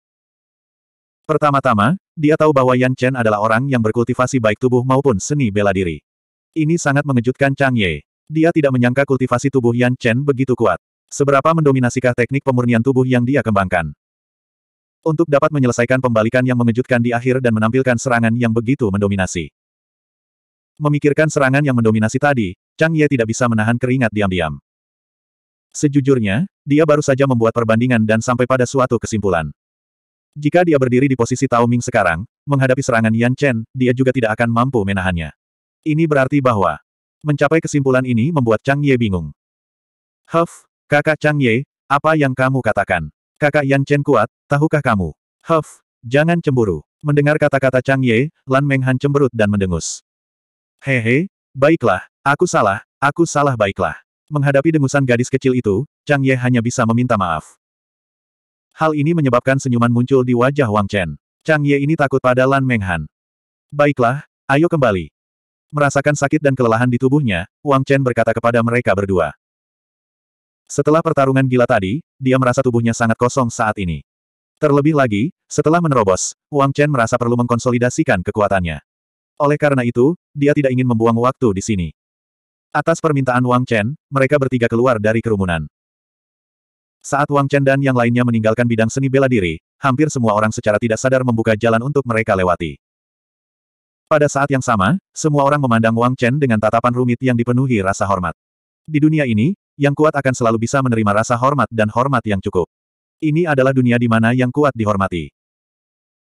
S1: Pertama-tama, dia tahu bahwa Yan Chen adalah orang yang berkultivasi baik tubuh maupun seni bela diri. Ini sangat mengejutkan Chang Ye. Dia tidak menyangka kultivasi tubuh Yan Chen begitu kuat. Seberapa mendominasikah teknik pemurnian tubuh yang dia kembangkan? Untuk dapat menyelesaikan pembalikan yang mengejutkan di akhir dan menampilkan serangan yang begitu mendominasi. Memikirkan serangan yang mendominasi tadi, Chang Ye tidak bisa menahan keringat diam-diam. Sejujurnya, dia baru saja membuat perbandingan dan sampai pada suatu kesimpulan. Jika dia berdiri di posisi Tao Ming sekarang, menghadapi serangan Yan Chen, dia juga tidak akan mampu menahannya. Ini berarti bahwa Mencapai kesimpulan ini membuat Chang Ye bingung. Huff, kakak Chang Ye, apa yang kamu katakan? Kakak Yan Chen kuat, tahukah kamu? Huff, jangan cemburu. Mendengar kata-kata Chang Ye, Lan Menghan cemberut dan mendengus. Hehe, baiklah, aku salah, aku salah baiklah. Menghadapi dengusan gadis kecil itu, Chang Ye hanya bisa meminta maaf. Hal ini menyebabkan senyuman muncul di wajah Wang Chen. Chang Ye ini takut pada Lan Menghan. Baiklah, ayo kembali. Merasakan sakit dan kelelahan di tubuhnya, Wang Chen berkata kepada mereka berdua. Setelah pertarungan gila tadi, dia merasa tubuhnya sangat kosong saat ini. Terlebih lagi, setelah menerobos, Wang Chen merasa perlu mengkonsolidasikan kekuatannya. Oleh karena itu, dia tidak ingin membuang waktu di sini. Atas permintaan Wang Chen, mereka bertiga keluar dari kerumunan. Saat Wang Chen dan yang lainnya meninggalkan bidang seni bela diri, hampir semua orang secara tidak sadar membuka jalan untuk mereka lewati. Pada saat yang sama, semua orang memandang Wang Chen dengan tatapan rumit yang dipenuhi rasa hormat. Di dunia ini, yang kuat akan selalu bisa menerima rasa hormat dan hormat yang cukup. Ini adalah dunia di mana yang kuat dihormati.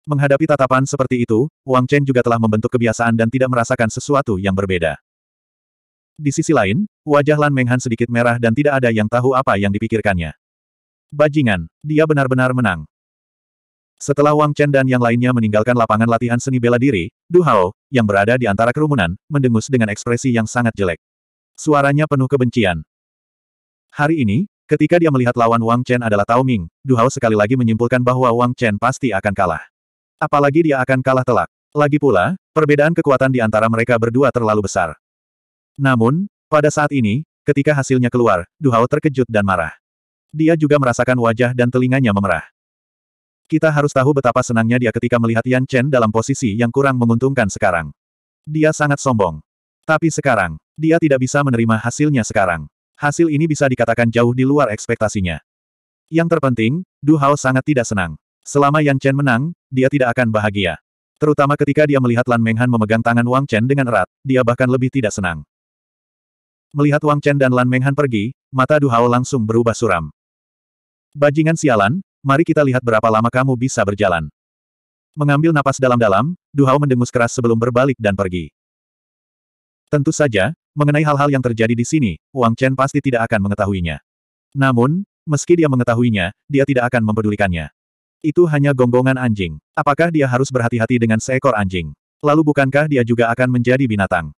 S1: Menghadapi tatapan seperti itu, Wang Chen juga telah membentuk kebiasaan dan tidak merasakan sesuatu yang berbeda. Di sisi lain, wajah Lan Menghan sedikit merah dan tidak ada yang tahu apa yang dipikirkannya. Bajingan, dia benar-benar menang. Setelah Wang Chen dan yang lainnya meninggalkan lapangan latihan seni bela diri, Du Hao, yang berada di antara kerumunan, mendengus dengan ekspresi yang sangat jelek. Suaranya penuh kebencian. Hari ini, ketika dia melihat lawan Wang Chen adalah Tao Ming, Du Hao sekali lagi menyimpulkan bahwa Wang Chen pasti akan kalah. Apalagi dia akan kalah telak. Lagi pula, perbedaan kekuatan di antara mereka berdua terlalu besar. Namun, pada saat ini, ketika hasilnya keluar, Du Hao terkejut dan marah. Dia juga merasakan wajah dan telinganya memerah. Kita harus tahu betapa senangnya dia ketika melihat Yan Chen dalam posisi yang kurang menguntungkan sekarang. Dia sangat sombong. Tapi sekarang, dia tidak bisa menerima hasilnya sekarang. Hasil ini bisa dikatakan jauh di luar ekspektasinya. Yang terpenting, Du Hao sangat tidak senang. Selama Yan Chen menang, dia tidak akan bahagia. Terutama ketika dia melihat Lan Menghan memegang tangan Wang Chen dengan erat, dia bahkan lebih tidak senang. Melihat Wang Chen dan Lan Menghan pergi, mata Du Hao langsung berubah suram. Bajingan sialan, mari kita lihat berapa lama kamu bisa berjalan. Mengambil napas dalam-dalam, Du Hao mendengus keras sebelum berbalik dan pergi. Tentu saja, mengenai hal-hal yang terjadi di sini, Wang Chen pasti tidak akan mengetahuinya. Namun, meski dia mengetahuinya, dia tidak akan mempedulikannya. Itu hanya gonggongan anjing. Apakah dia harus berhati-hati dengan seekor anjing? Lalu bukankah dia juga akan menjadi binatang?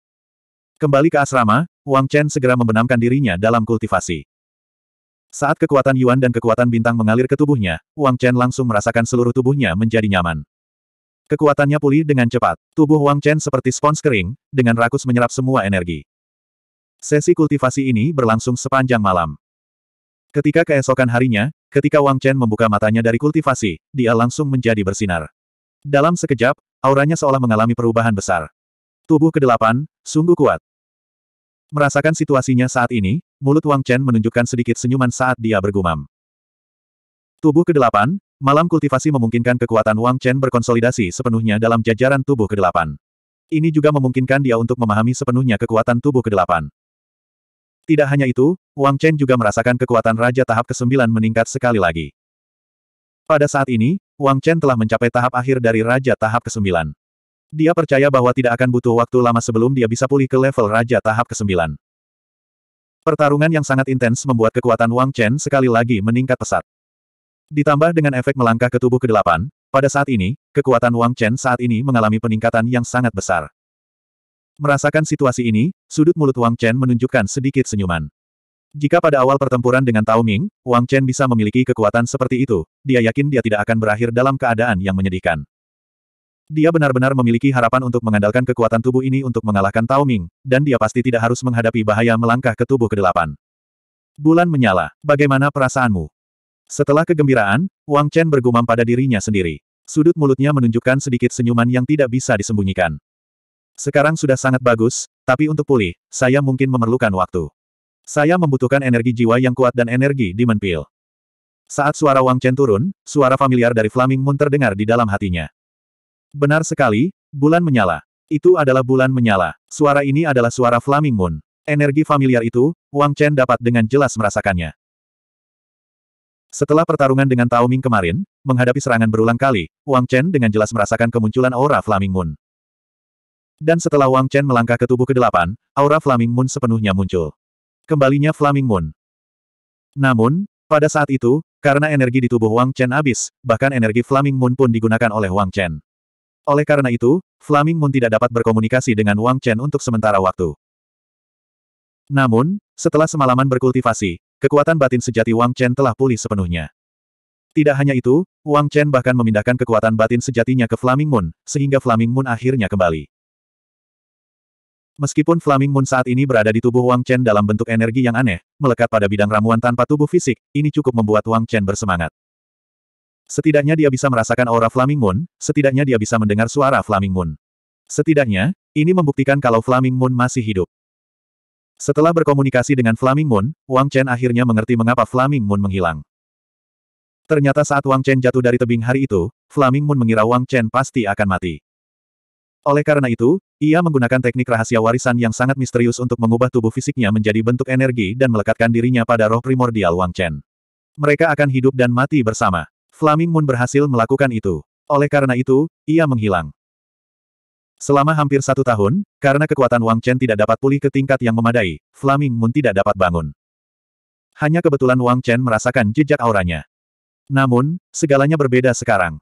S1: Kembali ke asrama, Wang Chen segera membenamkan dirinya dalam kultivasi. Saat kekuatan Yuan dan kekuatan bintang mengalir ke tubuhnya, Wang Chen langsung merasakan seluruh tubuhnya menjadi nyaman. Kekuatannya pulih dengan cepat. Tubuh Wang Chen seperti spons kering, dengan rakus menyerap semua energi. Sesi kultivasi ini berlangsung sepanjang malam. Ketika keesokan harinya, ketika Wang Chen membuka matanya dari kultivasi, dia langsung menjadi bersinar. Dalam sekejap, auranya seolah mengalami perubahan besar. Tubuh kedelapan, sungguh kuat. Merasakan situasinya saat ini, mulut Wang Chen menunjukkan sedikit senyuman saat dia bergumam. Tubuh Kedelapan, malam kultivasi memungkinkan kekuatan Wang Chen berkonsolidasi sepenuhnya dalam jajaran tubuh Kedelapan. Ini juga memungkinkan dia untuk memahami sepenuhnya kekuatan tubuh Kedelapan. Tidak hanya itu, Wang Chen juga merasakan kekuatan Raja tahap ke-9 meningkat sekali lagi. Pada saat ini, Wang Chen telah mencapai tahap akhir dari Raja tahap ke-9. Dia percaya bahwa tidak akan butuh waktu lama sebelum dia bisa pulih ke level Raja tahap ke-9. Pertarungan yang sangat intens membuat kekuatan Wang Chen sekali lagi meningkat pesat. Ditambah dengan efek melangkah ke tubuh ke-8, pada saat ini, kekuatan Wang Chen saat ini mengalami peningkatan yang sangat besar. Merasakan situasi ini, sudut mulut Wang Chen menunjukkan sedikit senyuman. Jika pada awal pertempuran dengan Tao Ming, Wang Chen bisa memiliki kekuatan seperti itu, dia yakin dia tidak akan berakhir dalam keadaan yang menyedihkan. Dia benar-benar memiliki harapan untuk mengandalkan kekuatan tubuh ini untuk mengalahkan Tao Ming, dan dia pasti tidak harus menghadapi bahaya melangkah ke tubuh kedelapan. Bulan menyala, bagaimana perasaanmu? Setelah kegembiraan, Wang Chen bergumam pada dirinya sendiri. Sudut mulutnya menunjukkan sedikit senyuman yang tidak bisa disembunyikan. Sekarang sudah sangat bagus, tapi untuk pulih, saya mungkin memerlukan waktu. Saya membutuhkan energi jiwa yang kuat dan energi di menpil. Saat suara Wang Chen turun, suara familiar dari Flaming Moon terdengar di dalam hatinya. Benar sekali, bulan menyala. Itu adalah bulan menyala. Suara ini adalah suara Flaming Moon. Energi familiar itu, Wang Chen dapat dengan jelas merasakannya. Setelah pertarungan dengan Tao Ming kemarin, menghadapi serangan berulang kali, Wang Chen dengan jelas merasakan kemunculan aura Flaming Moon. Dan setelah Wang Chen melangkah ke tubuh ke-8, aura Flaming Moon sepenuhnya muncul. Kembalinya Flaming Moon. Namun, pada saat itu, karena energi di tubuh Wang Chen habis, bahkan energi Flaming Moon pun digunakan oleh Wang Chen. Oleh karena itu, Flaming Moon tidak dapat berkomunikasi dengan Wang Chen untuk sementara waktu. Namun, setelah semalaman berkultivasi, kekuatan batin sejati Wang Chen telah pulih sepenuhnya. Tidak hanya itu, Wang Chen bahkan memindahkan kekuatan batin sejatinya ke Flaming Moon, sehingga Flaming Moon akhirnya kembali. Meskipun Flaming Moon saat ini berada di tubuh Wang Chen dalam bentuk energi yang aneh, melekat pada bidang ramuan tanpa tubuh fisik, ini cukup membuat Wang Chen bersemangat. Setidaknya dia bisa merasakan aura Flaming Moon, setidaknya dia bisa mendengar suara Flaming Moon. Setidaknya, ini membuktikan kalau Flaming Moon masih hidup. Setelah berkomunikasi dengan Flaming Moon, Wang Chen akhirnya mengerti mengapa Flaming Moon menghilang. Ternyata saat Wang Chen jatuh dari tebing hari itu, Flaming Moon mengira Wang Chen pasti akan mati. Oleh karena itu, ia menggunakan teknik rahasia warisan yang sangat misterius untuk mengubah tubuh fisiknya menjadi bentuk energi dan melekatkan dirinya pada roh primordial Wang Chen. Mereka akan hidup dan mati bersama. Flaming Moon berhasil melakukan itu. Oleh karena itu, ia menghilang. Selama hampir satu tahun, karena kekuatan Wang Chen tidak dapat pulih ke tingkat yang memadai, Flaming Moon tidak dapat bangun. Hanya kebetulan Wang Chen merasakan jejak auranya. Namun, segalanya berbeda sekarang.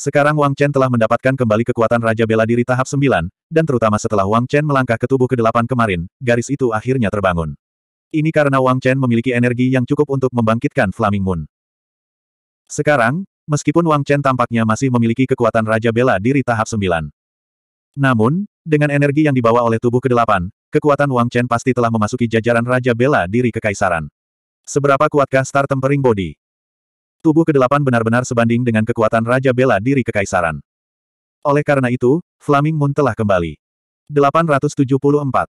S1: Sekarang Wang Chen telah mendapatkan kembali kekuatan Raja Bela Diri tahap 9, dan terutama setelah Wang Chen melangkah ke tubuh ke-8 kemarin, garis itu akhirnya terbangun. Ini karena Wang Chen memiliki energi yang cukup untuk membangkitkan Flaming Moon. Sekarang, meskipun Wang Chen tampaknya masih memiliki kekuatan Raja Bela Diri tahap 9. Namun, dengan energi yang dibawa oleh tubuh ke-8, kekuatan Wang Chen pasti telah memasuki jajaran Raja Bela Diri Kekaisaran. Seberapa kuatkah Star Tempering Body? Tubuh ke-8 benar-benar sebanding dengan kekuatan Raja Bela Diri Kekaisaran. Oleh karena itu, Flaming Moon telah kembali. 874.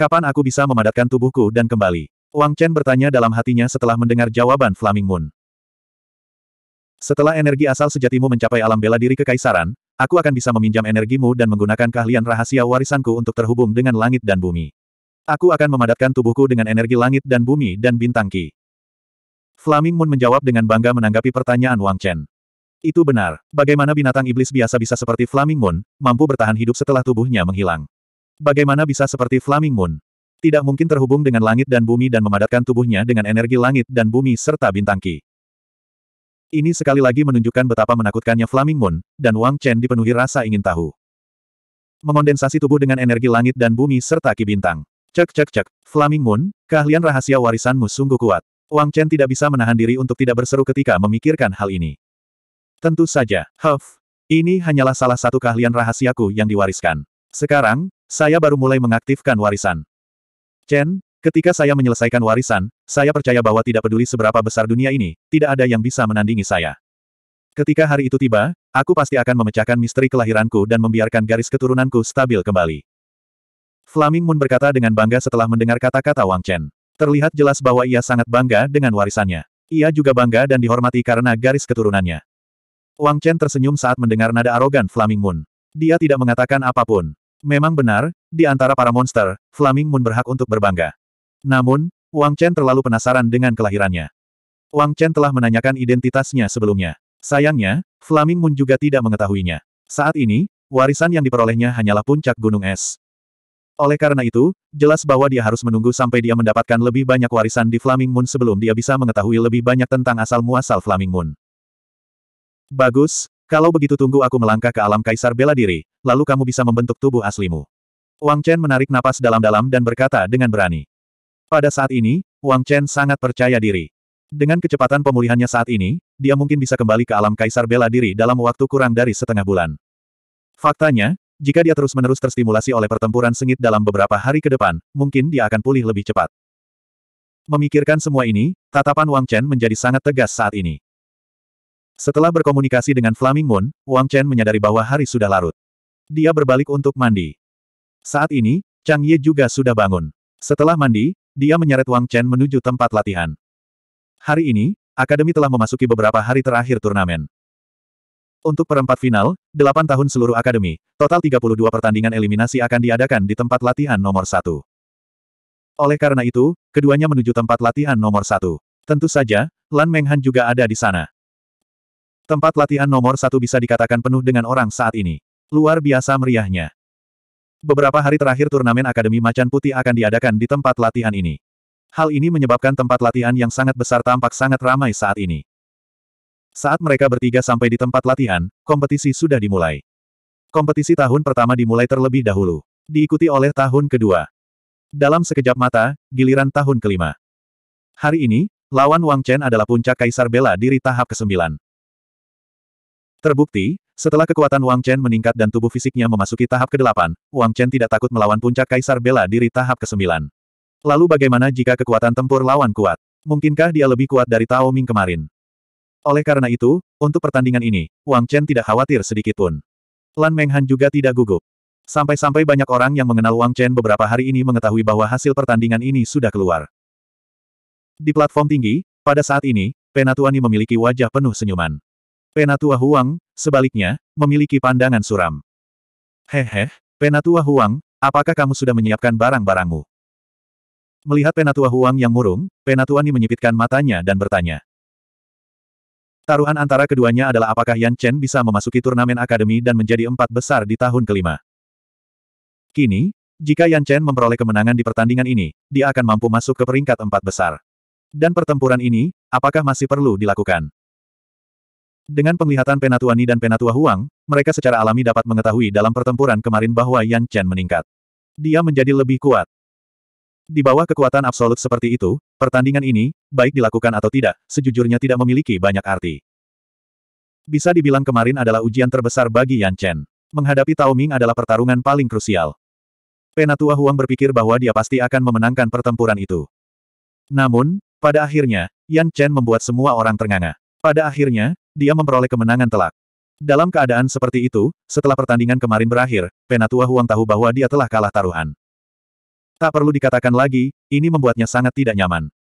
S1: Kapan aku bisa memadatkan tubuhku dan kembali? Wang Chen bertanya dalam hatinya setelah mendengar jawaban Flaming Moon. Setelah energi asal sejatimu mencapai alam bela diri kekaisaran, aku akan bisa meminjam energimu dan menggunakan keahlian rahasia warisanku untuk terhubung dengan langit dan bumi. Aku akan memadatkan tubuhku dengan energi langit dan bumi dan bintang ki. Flaming Moon menjawab dengan bangga menanggapi pertanyaan Wang Chen. Itu benar. Bagaimana binatang iblis biasa bisa seperti Flaming Moon, mampu bertahan hidup setelah tubuhnya menghilang? Bagaimana bisa seperti Flaming Moon? Tidak mungkin terhubung dengan langit dan bumi dan memadatkan tubuhnya dengan energi langit dan bumi serta bintang ki. Ini sekali lagi menunjukkan betapa menakutkannya Flaming Moon, dan Wang Chen dipenuhi rasa ingin tahu. Mengondensasi tubuh dengan energi langit dan bumi serta ki bintang. Cek cek cek, Flaming Moon, keahlian rahasia warisanmu sungguh kuat. Wang Chen tidak bisa menahan diri untuk tidak berseru ketika memikirkan hal ini. Tentu saja, Huff, ini hanyalah salah satu keahlian rahasiaku yang diwariskan. Sekarang, saya baru mulai mengaktifkan warisan. Chen, Ketika saya menyelesaikan warisan, saya percaya bahwa tidak peduli seberapa besar dunia ini, tidak ada yang bisa menandingi saya. Ketika hari itu tiba, aku pasti akan memecahkan misteri kelahiranku dan membiarkan garis keturunanku stabil kembali. Flaming Moon berkata dengan bangga setelah mendengar kata-kata Wang Chen. Terlihat jelas bahwa ia sangat bangga dengan warisannya. Ia juga bangga dan dihormati karena garis keturunannya. Wang Chen tersenyum saat mendengar nada arogan Flaming Moon. Dia tidak mengatakan apapun. Memang benar, di antara para monster, Flaming Moon berhak untuk berbangga. Namun, Wang Chen terlalu penasaran dengan kelahirannya. Wang Chen telah menanyakan identitasnya sebelumnya. Sayangnya, Flaming Moon juga tidak mengetahuinya. Saat ini, warisan yang diperolehnya hanyalah puncak gunung es. Oleh karena itu, jelas bahwa dia harus menunggu sampai dia mendapatkan lebih banyak warisan di Flaming Moon sebelum dia bisa mengetahui lebih banyak tentang asal-muasal Flaming Moon. Bagus, kalau begitu tunggu aku melangkah ke alam kaisar bela diri, lalu kamu bisa membentuk tubuh aslimu. Wang Chen menarik napas dalam-dalam dan berkata dengan berani. Pada saat ini, Wang Chen sangat percaya diri. Dengan kecepatan pemulihannya saat ini, dia mungkin bisa kembali ke alam kaisar bela diri dalam waktu kurang dari setengah bulan. Faktanya, jika dia terus-menerus terstimulasi oleh pertempuran sengit dalam beberapa hari ke depan, mungkin dia akan pulih lebih cepat. Memikirkan semua ini, tatapan Wang Chen menjadi sangat tegas saat ini. Setelah berkomunikasi dengan Flaming Moon, Wang Chen menyadari bahwa hari sudah larut. Dia berbalik untuk mandi. Saat ini, Chang Ye juga sudah bangun. Setelah mandi, dia menyeret Wang Chen menuju tempat latihan. Hari ini, Akademi telah memasuki beberapa hari terakhir turnamen. Untuk perempat final, 8 tahun seluruh Akademi, total 32 pertandingan eliminasi akan diadakan di tempat latihan nomor satu. Oleh karena itu, keduanya menuju tempat latihan nomor satu. Tentu saja, Lan Menghan juga ada di sana. Tempat latihan nomor satu bisa dikatakan penuh dengan orang saat ini. Luar biasa meriahnya. Beberapa hari terakhir turnamen Akademi Macan Putih akan diadakan di tempat latihan ini. Hal ini menyebabkan tempat latihan yang sangat besar tampak sangat ramai saat ini. Saat mereka bertiga sampai di tempat latihan, kompetisi sudah dimulai. Kompetisi tahun pertama dimulai terlebih dahulu. Diikuti oleh tahun kedua. Dalam sekejap mata, giliran tahun kelima. Hari ini, lawan Wang Chen adalah puncak Kaisar Bela Diri tahap ke-9. Terbukti, setelah kekuatan Wang Chen meningkat dan tubuh fisiknya memasuki tahap ke-8, Wang Chen tidak takut melawan puncak kaisar bela diri tahap ke-9. Lalu bagaimana jika kekuatan tempur lawan kuat? Mungkinkah dia lebih kuat dari Tao Ming kemarin? Oleh karena itu, untuk pertandingan ini, Wang Chen tidak khawatir sedikit pun. Lan Menghan juga tidak gugup. Sampai-sampai banyak orang yang mengenal Wang Chen beberapa hari ini mengetahui bahwa hasil pertandingan ini sudah keluar. Di platform tinggi, pada saat ini, Penatuani memiliki wajah penuh senyuman. Penatua Huang, sebaliknya, memiliki pandangan suram. Hehe, Penatua Huang, apakah kamu sudah menyiapkan barang-barangmu? Melihat Penatua Huang yang murung, Penatua Ni menyipitkan matanya dan bertanya. Taruhan antara keduanya adalah apakah Yan Chen bisa memasuki turnamen akademi dan menjadi empat besar di tahun kelima. Kini, jika Yan Chen memperoleh kemenangan di pertandingan ini, dia akan mampu masuk ke peringkat empat besar. Dan pertempuran ini, apakah masih perlu dilakukan? Dengan penglihatan Penatua Penatuani dan Penatua Huang, mereka secara alami dapat mengetahui dalam pertempuran kemarin bahwa Yan Chen meningkat. Dia menjadi lebih kuat. Di bawah kekuatan absolut seperti itu, pertandingan ini, baik dilakukan atau tidak, sejujurnya tidak memiliki banyak arti. Bisa dibilang kemarin adalah ujian terbesar bagi Yan Chen. Menghadapi Tao Ming adalah pertarungan paling krusial. Penatua Huang berpikir bahwa dia pasti akan memenangkan pertempuran itu. Namun, pada akhirnya, Yan Chen membuat semua orang ternganga. Pada akhirnya, dia memperoleh kemenangan telak. Dalam keadaan seperti itu, setelah pertandingan kemarin berakhir, Penatua Huang tahu bahwa dia telah kalah taruhan. Tak perlu dikatakan lagi, ini membuatnya sangat tidak nyaman.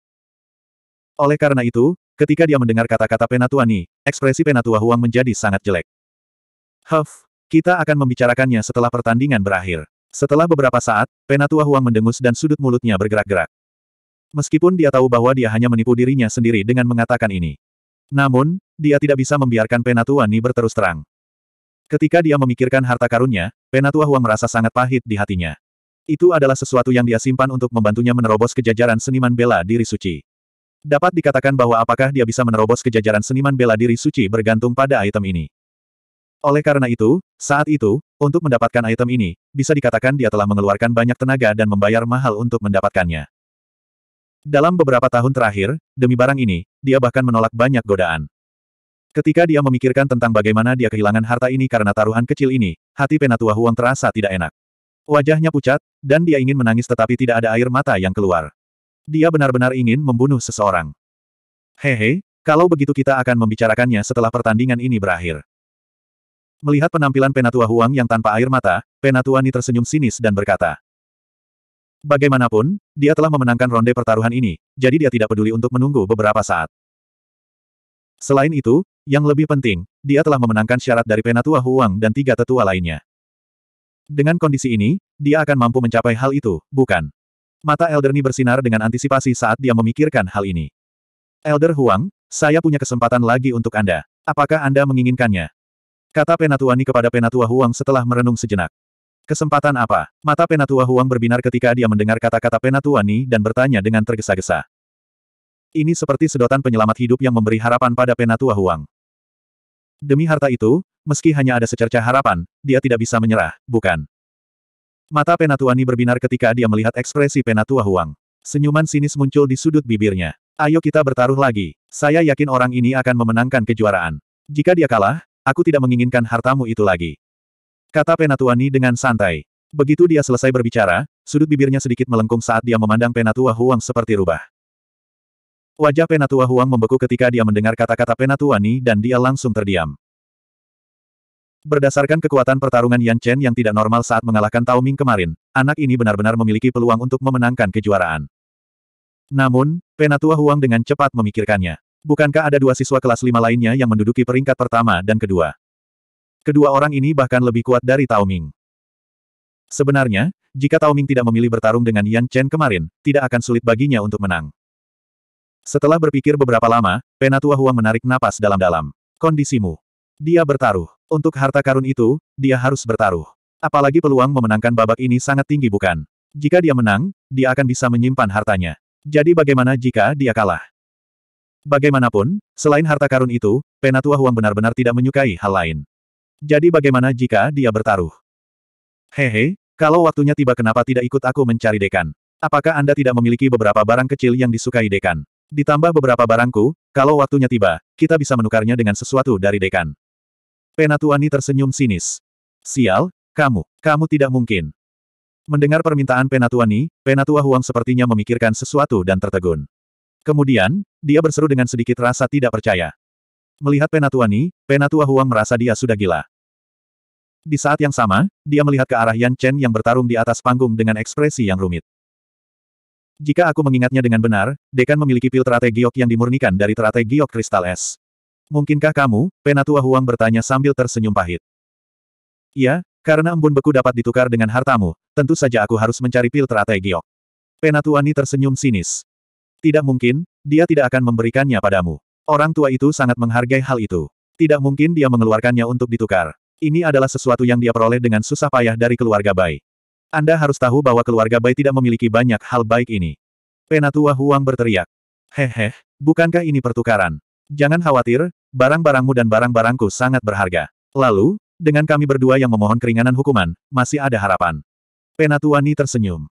S1: Oleh karena itu, ketika dia mendengar kata-kata Penatua Ni, ekspresi Penatua Huang menjadi sangat jelek. Huff, kita akan membicarakannya setelah pertandingan berakhir. Setelah beberapa saat, Penatua Huang mendengus dan sudut mulutnya bergerak-gerak. Meskipun dia tahu bahwa dia hanya menipu dirinya sendiri dengan mengatakan ini. Namun, dia tidak bisa membiarkan Penatua Ni berterus terang. Ketika dia memikirkan harta karunnya, Penatua Huang merasa sangat pahit di hatinya. Itu adalah sesuatu yang dia simpan untuk membantunya menerobos kejajaran seniman bela diri suci. Dapat dikatakan bahwa apakah dia bisa menerobos kejajaran seniman bela diri suci bergantung pada item ini. Oleh karena itu, saat itu, untuk mendapatkan item ini, bisa dikatakan dia telah mengeluarkan banyak tenaga dan membayar mahal untuk mendapatkannya. Dalam beberapa tahun terakhir, demi barang ini, dia bahkan menolak banyak godaan. Ketika dia memikirkan tentang bagaimana dia kehilangan harta ini karena taruhan kecil ini, hati Penatua Huang terasa tidak enak. Wajahnya pucat, dan dia ingin menangis tetapi tidak ada air mata yang keluar. Dia benar-benar ingin membunuh seseorang. Hehe, kalau begitu kita akan membicarakannya setelah pertandingan ini berakhir. Melihat penampilan Penatua Huang yang tanpa air mata, Penatua Ni tersenyum sinis dan berkata, Bagaimanapun, dia telah memenangkan ronde pertaruhan ini, jadi dia tidak peduli untuk menunggu beberapa saat. Selain itu, yang lebih penting, dia telah memenangkan syarat dari Penatua Huang dan tiga tetua lainnya. Dengan kondisi ini, dia akan mampu mencapai hal itu, bukan? Mata Elderni bersinar dengan antisipasi saat dia memikirkan hal ini. Elder Huang, saya punya kesempatan lagi untuk Anda. Apakah Anda menginginkannya? Kata Penatua Ni kepada Penatua Huang setelah merenung sejenak. Kesempatan apa? Mata Penatua Huang berbinar ketika dia mendengar kata-kata Penatua Ni dan bertanya dengan tergesa-gesa. Ini seperti sedotan penyelamat hidup yang memberi harapan pada Penatua Huang. Demi harta itu, meski hanya ada secerca harapan, dia tidak bisa menyerah, bukan? Mata Penatua Ni berbinar ketika dia melihat ekspresi Penatua Huang. Senyuman sinis muncul di sudut bibirnya. Ayo kita bertaruh lagi. Saya yakin orang ini akan memenangkan kejuaraan. Jika dia kalah, aku tidak menginginkan hartamu itu lagi. Kata Penatuani dengan santai. Begitu dia selesai berbicara, sudut bibirnya sedikit melengkung saat dia memandang Penatua Huang seperti rubah. Wajah Penatua Huang membeku ketika dia mendengar kata-kata Penatuani dan dia langsung terdiam. Berdasarkan kekuatan pertarungan Yan Chen yang tidak normal saat mengalahkan Tao Ming kemarin, anak ini benar-benar memiliki peluang untuk memenangkan kejuaraan. Namun, Penatua Huang dengan cepat memikirkannya. Bukankah ada dua siswa kelas lima lainnya yang menduduki peringkat pertama dan kedua? Kedua orang ini bahkan lebih kuat dari Tao Ming. Sebenarnya, jika Tao Ming tidak memilih bertarung dengan Yan Chen kemarin, tidak akan sulit baginya untuk menang. Setelah berpikir beberapa lama, Penatua Huang menarik napas dalam-dalam. Kondisimu. Dia bertaruh. Untuk harta karun itu, dia harus bertaruh. Apalagi peluang memenangkan babak ini sangat tinggi bukan? Jika dia menang, dia akan bisa menyimpan hartanya. Jadi bagaimana jika dia kalah? Bagaimanapun, selain harta karun itu, Penatua Huang benar-benar tidak menyukai hal lain. Jadi bagaimana jika dia bertaruh? Hehe, kalau waktunya tiba kenapa tidak ikut aku mencari dekan? Apakah Anda tidak memiliki beberapa barang kecil yang disukai dekan? Ditambah beberapa barangku, kalau waktunya tiba, kita bisa menukarnya dengan sesuatu dari dekan. Penatuani tersenyum sinis. Sial, kamu, kamu tidak mungkin. Mendengar permintaan Penatuani, Penatua Huang sepertinya memikirkan sesuatu dan tertegun. Kemudian, dia berseru dengan sedikit rasa tidak percaya. Melihat Penatua Ni, Penatua Huang merasa dia sudah gila. Di saat yang sama, dia melihat ke arah Yan Chen yang bertarung di atas panggung dengan ekspresi yang rumit. Jika aku mengingatnya dengan benar, Dekan memiliki pil teratai giok yang dimurnikan dari teratai giok kristal es. Mungkinkah kamu, Penatua Huang bertanya sambil tersenyum pahit. Iya, karena embun beku dapat ditukar dengan hartamu, tentu saja aku harus mencari pil teratai giok. Ni tersenyum sinis. Tidak mungkin, dia tidak akan memberikannya padamu. Orang tua itu sangat menghargai hal itu. Tidak mungkin dia mengeluarkannya untuk ditukar. Ini adalah sesuatu yang dia peroleh dengan susah payah dari keluarga Bai. Anda harus tahu bahwa keluarga Bai tidak memiliki banyak hal baik ini. Penatua Huang berteriak. Hehe, bukankah ini pertukaran? Jangan khawatir, barang-barangmu dan barang-barangku sangat berharga. Lalu, dengan kami berdua yang memohon keringanan hukuman, masih ada harapan. Penatua Ni tersenyum.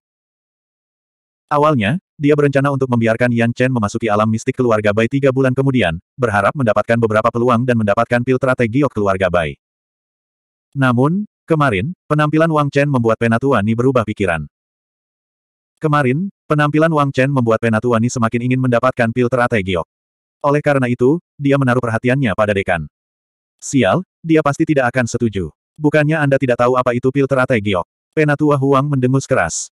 S1: Awalnya, dia berencana untuk membiarkan Yan Chen memasuki alam mistik keluarga Bai tiga bulan kemudian, berharap mendapatkan beberapa peluang dan mendapatkan pil strategiok keluarga Bai. Namun, kemarin, penampilan Wang Chen membuat Penatua Ni berubah pikiran. Kemarin, penampilan Wang Chen membuat Penatua Ni semakin ingin mendapatkan pil strategiok. Oleh karena itu, dia menaruh perhatiannya pada dekan. Sial, dia pasti tidak akan setuju. Bukannya Anda tidak tahu apa itu pil strategiok. Penatua Huang mendengus keras.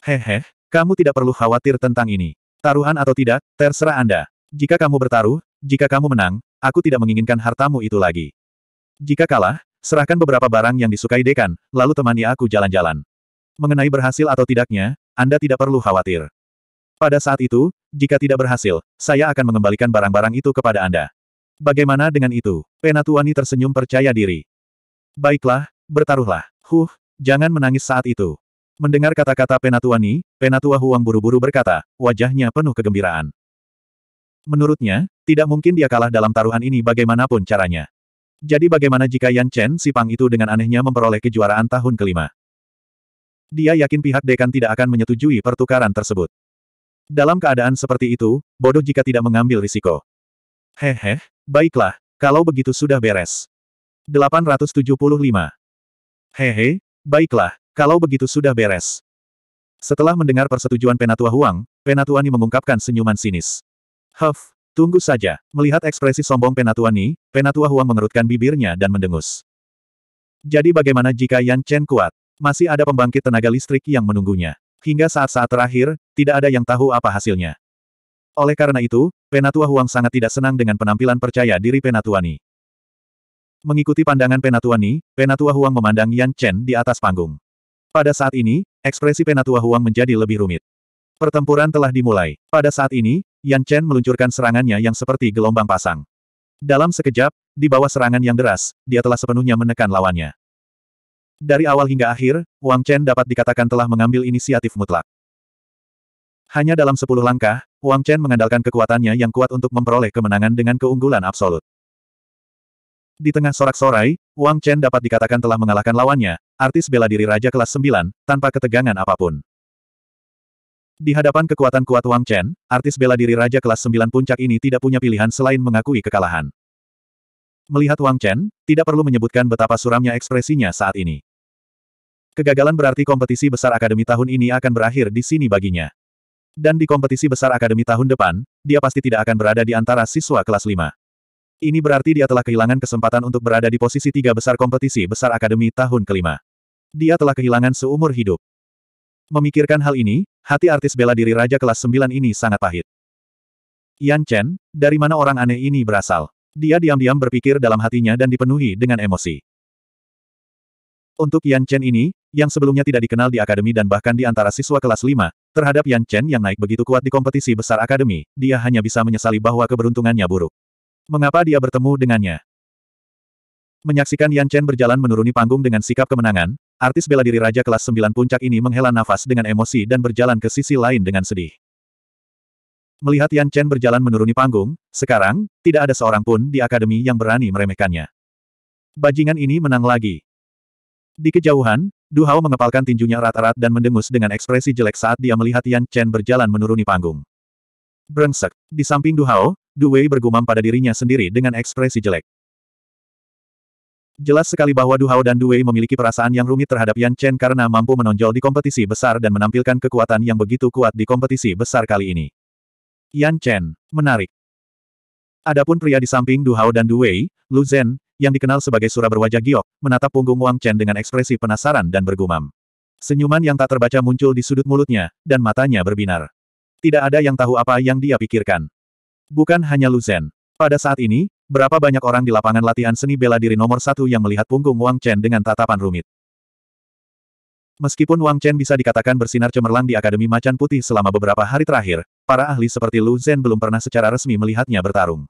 S1: Hehe, kamu tidak perlu khawatir tentang ini. Taruhan atau tidak, terserah Anda. Jika kamu bertaruh, jika kamu menang, aku tidak menginginkan hartamu itu lagi. Jika kalah, serahkan beberapa barang yang disukai dekan, lalu temani aku jalan-jalan. Mengenai berhasil atau tidaknya, Anda tidak perlu khawatir. Pada saat itu, jika tidak berhasil, saya akan mengembalikan barang-barang itu kepada Anda. Bagaimana dengan itu? Penatuani tersenyum percaya diri. Baiklah, bertaruhlah. Huh, jangan menangis saat itu. Mendengar kata-kata penatua Penatuani, Penatua Huang buru-buru berkata, wajahnya penuh kegembiraan. Menurutnya, tidak mungkin dia kalah dalam taruhan ini bagaimanapun caranya. Jadi bagaimana jika Yan Chen si Pang itu dengan anehnya memperoleh kejuaraan tahun kelima? Dia yakin pihak dekan tidak akan menyetujui pertukaran tersebut. Dalam keadaan seperti itu, bodoh jika tidak mengambil risiko. Hehe, baiklah, kalau begitu sudah beres. 875. Hehe, baiklah, kalau begitu sudah beres. Setelah mendengar persetujuan Penatua Huang, Penatuani mengungkapkan senyuman sinis. Huff, tunggu saja. Melihat ekspresi sombong Penatuani, Penatua Huang mengerutkan bibirnya dan mendengus. Jadi bagaimana jika Yan Chen kuat? Masih ada pembangkit tenaga listrik yang menunggunya. Hingga saat-saat terakhir, tidak ada yang tahu apa hasilnya. Oleh karena itu, Penatua Huang sangat tidak senang dengan penampilan percaya diri Penatuani. Mengikuti pandangan Penatuani, Penatua Huang memandang Yan Chen di atas panggung. Pada saat ini, ekspresi Penatua Huang menjadi lebih rumit. Pertempuran telah dimulai. Pada saat ini, Yan Chen meluncurkan serangannya yang seperti gelombang pasang. Dalam sekejap, di bawah serangan yang deras, dia telah sepenuhnya menekan lawannya. Dari awal hingga akhir, Wang Chen dapat dikatakan telah mengambil inisiatif mutlak. Hanya dalam sepuluh langkah, Wang Chen mengandalkan kekuatannya yang kuat untuk memperoleh kemenangan dengan keunggulan absolut. Di tengah sorak-sorai, Wang Chen dapat dikatakan telah mengalahkan lawannya, artis bela diri Raja kelas 9, tanpa ketegangan apapun. Di hadapan kekuatan kuat Wang Chen, artis bela diri Raja kelas 9 puncak ini tidak punya pilihan selain mengakui kekalahan. Melihat Wang Chen, tidak perlu menyebutkan betapa suramnya ekspresinya saat ini. Kegagalan berarti kompetisi besar akademi tahun ini akan berakhir di sini baginya. Dan di kompetisi besar akademi tahun depan, dia pasti tidak akan berada di antara siswa kelas 5. Ini berarti dia telah kehilangan kesempatan untuk berada di posisi tiga besar kompetisi besar akademi tahun kelima. Dia telah kehilangan seumur hidup. Memikirkan hal ini, hati artis bela diri Raja kelas sembilan ini sangat pahit. Yan Chen, dari mana orang aneh ini berasal? Dia diam-diam berpikir dalam hatinya dan dipenuhi dengan emosi. Untuk Yan Chen ini, yang sebelumnya tidak dikenal di akademi dan bahkan di antara siswa kelas 5, terhadap Yan Chen yang naik begitu kuat di kompetisi besar akademi, dia hanya bisa menyesali bahwa keberuntungannya buruk. Mengapa dia bertemu dengannya? Menyaksikan Yan Chen berjalan menuruni panggung dengan sikap kemenangan, artis bela diri Raja kelas 9 puncak ini menghela nafas dengan emosi dan berjalan ke sisi lain dengan sedih. Melihat Yan Chen berjalan menuruni panggung, sekarang, tidak ada seorang pun di akademi yang berani meremehkannya. Bajingan ini menang lagi. Di kejauhan, Du Hao mengepalkan tinjunya erat-erat dan mendengus dengan ekspresi jelek saat dia melihat Yan Chen berjalan menuruni panggung. Brengsek. Di samping Du Hao, Duwei bergumam pada dirinya sendiri dengan ekspresi jelek. Jelas sekali bahwa Du Hao dan Duwei memiliki perasaan yang rumit terhadap Yan Chen karena mampu menonjol di kompetisi besar dan menampilkan kekuatan yang begitu kuat di kompetisi besar kali ini. Yan Chen, menarik. Adapun pria di samping Du Hao dan Wei, Lu Zhen, yang dikenal sebagai Sura berwajah giok, menatap punggung Wang Chen dengan ekspresi penasaran dan bergumam. Senyuman yang tak terbaca muncul di sudut mulutnya, dan matanya berbinar. Tidak ada yang tahu apa yang dia pikirkan. Bukan hanya Lu Zhen. Pada saat ini, berapa banyak orang di lapangan latihan seni bela diri nomor satu yang melihat punggung Wang Chen dengan tatapan rumit. Meskipun Wang Chen bisa dikatakan bersinar cemerlang di Akademi Macan Putih selama beberapa hari terakhir, para ahli seperti Lu Zhen belum pernah secara resmi melihatnya bertarung.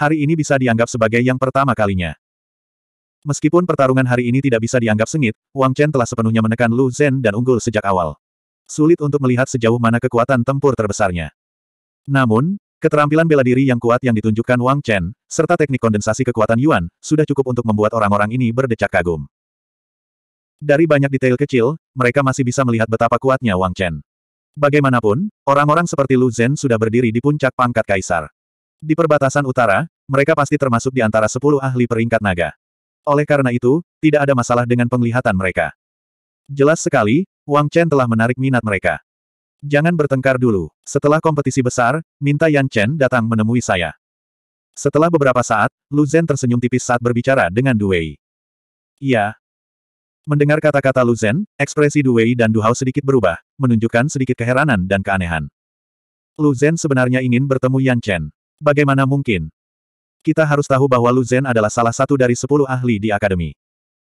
S1: Hari ini bisa dianggap sebagai yang pertama kalinya. Meskipun pertarungan hari ini tidak bisa dianggap sengit, Wang Chen telah sepenuhnya menekan Lu Zhen dan unggul sejak awal. Sulit untuk melihat sejauh mana kekuatan tempur terbesarnya. Namun, Keterampilan bela diri yang kuat yang ditunjukkan Wang Chen, serta teknik kondensasi kekuatan Yuan, sudah cukup untuk membuat orang-orang ini berdecak kagum. Dari banyak detail kecil, mereka masih bisa melihat betapa kuatnya Wang Chen. Bagaimanapun, orang-orang seperti Lu Zhen sudah berdiri di puncak pangkat kaisar. Di perbatasan utara, mereka pasti termasuk di antara sepuluh ahli peringkat naga. Oleh karena itu, tidak ada masalah dengan penglihatan mereka. Jelas sekali, Wang Chen telah menarik minat mereka. Jangan bertengkar dulu. Setelah kompetisi besar, minta Yan Chen datang menemui saya. Setelah beberapa saat, Lu Zhen tersenyum tipis saat berbicara dengan Du Wei. Iya. Mendengar kata-kata Lu Zhen, ekspresi Du Wei dan Du Hao sedikit berubah, menunjukkan sedikit keheranan dan keanehan. Lu Zhen sebenarnya ingin bertemu Yan Chen. Bagaimana mungkin? Kita harus tahu bahwa Lu Zhen adalah salah satu dari sepuluh ahli di akademi.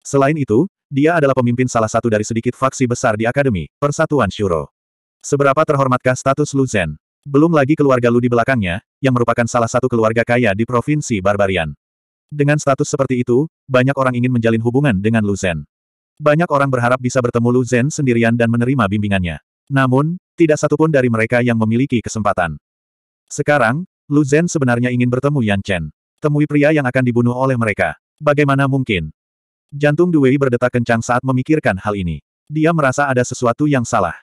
S1: Selain itu, dia adalah pemimpin salah satu dari sedikit faksi besar di akademi, Persatuan Shuro. Seberapa terhormatkah status Lu Zhen? Belum lagi keluarga Lu di belakangnya, yang merupakan salah satu keluarga kaya di Provinsi Barbarian. Dengan status seperti itu, banyak orang ingin menjalin hubungan dengan Lu Zhen. Banyak orang berharap bisa bertemu Lu Zhen sendirian dan menerima bimbingannya. Namun, tidak satupun dari mereka yang memiliki kesempatan. Sekarang, Lu Zhen sebenarnya ingin bertemu Yan Chen. Temui pria yang akan dibunuh oleh mereka. Bagaimana mungkin? Jantung Duwei berdetak kencang saat memikirkan hal ini. Dia merasa ada sesuatu yang salah.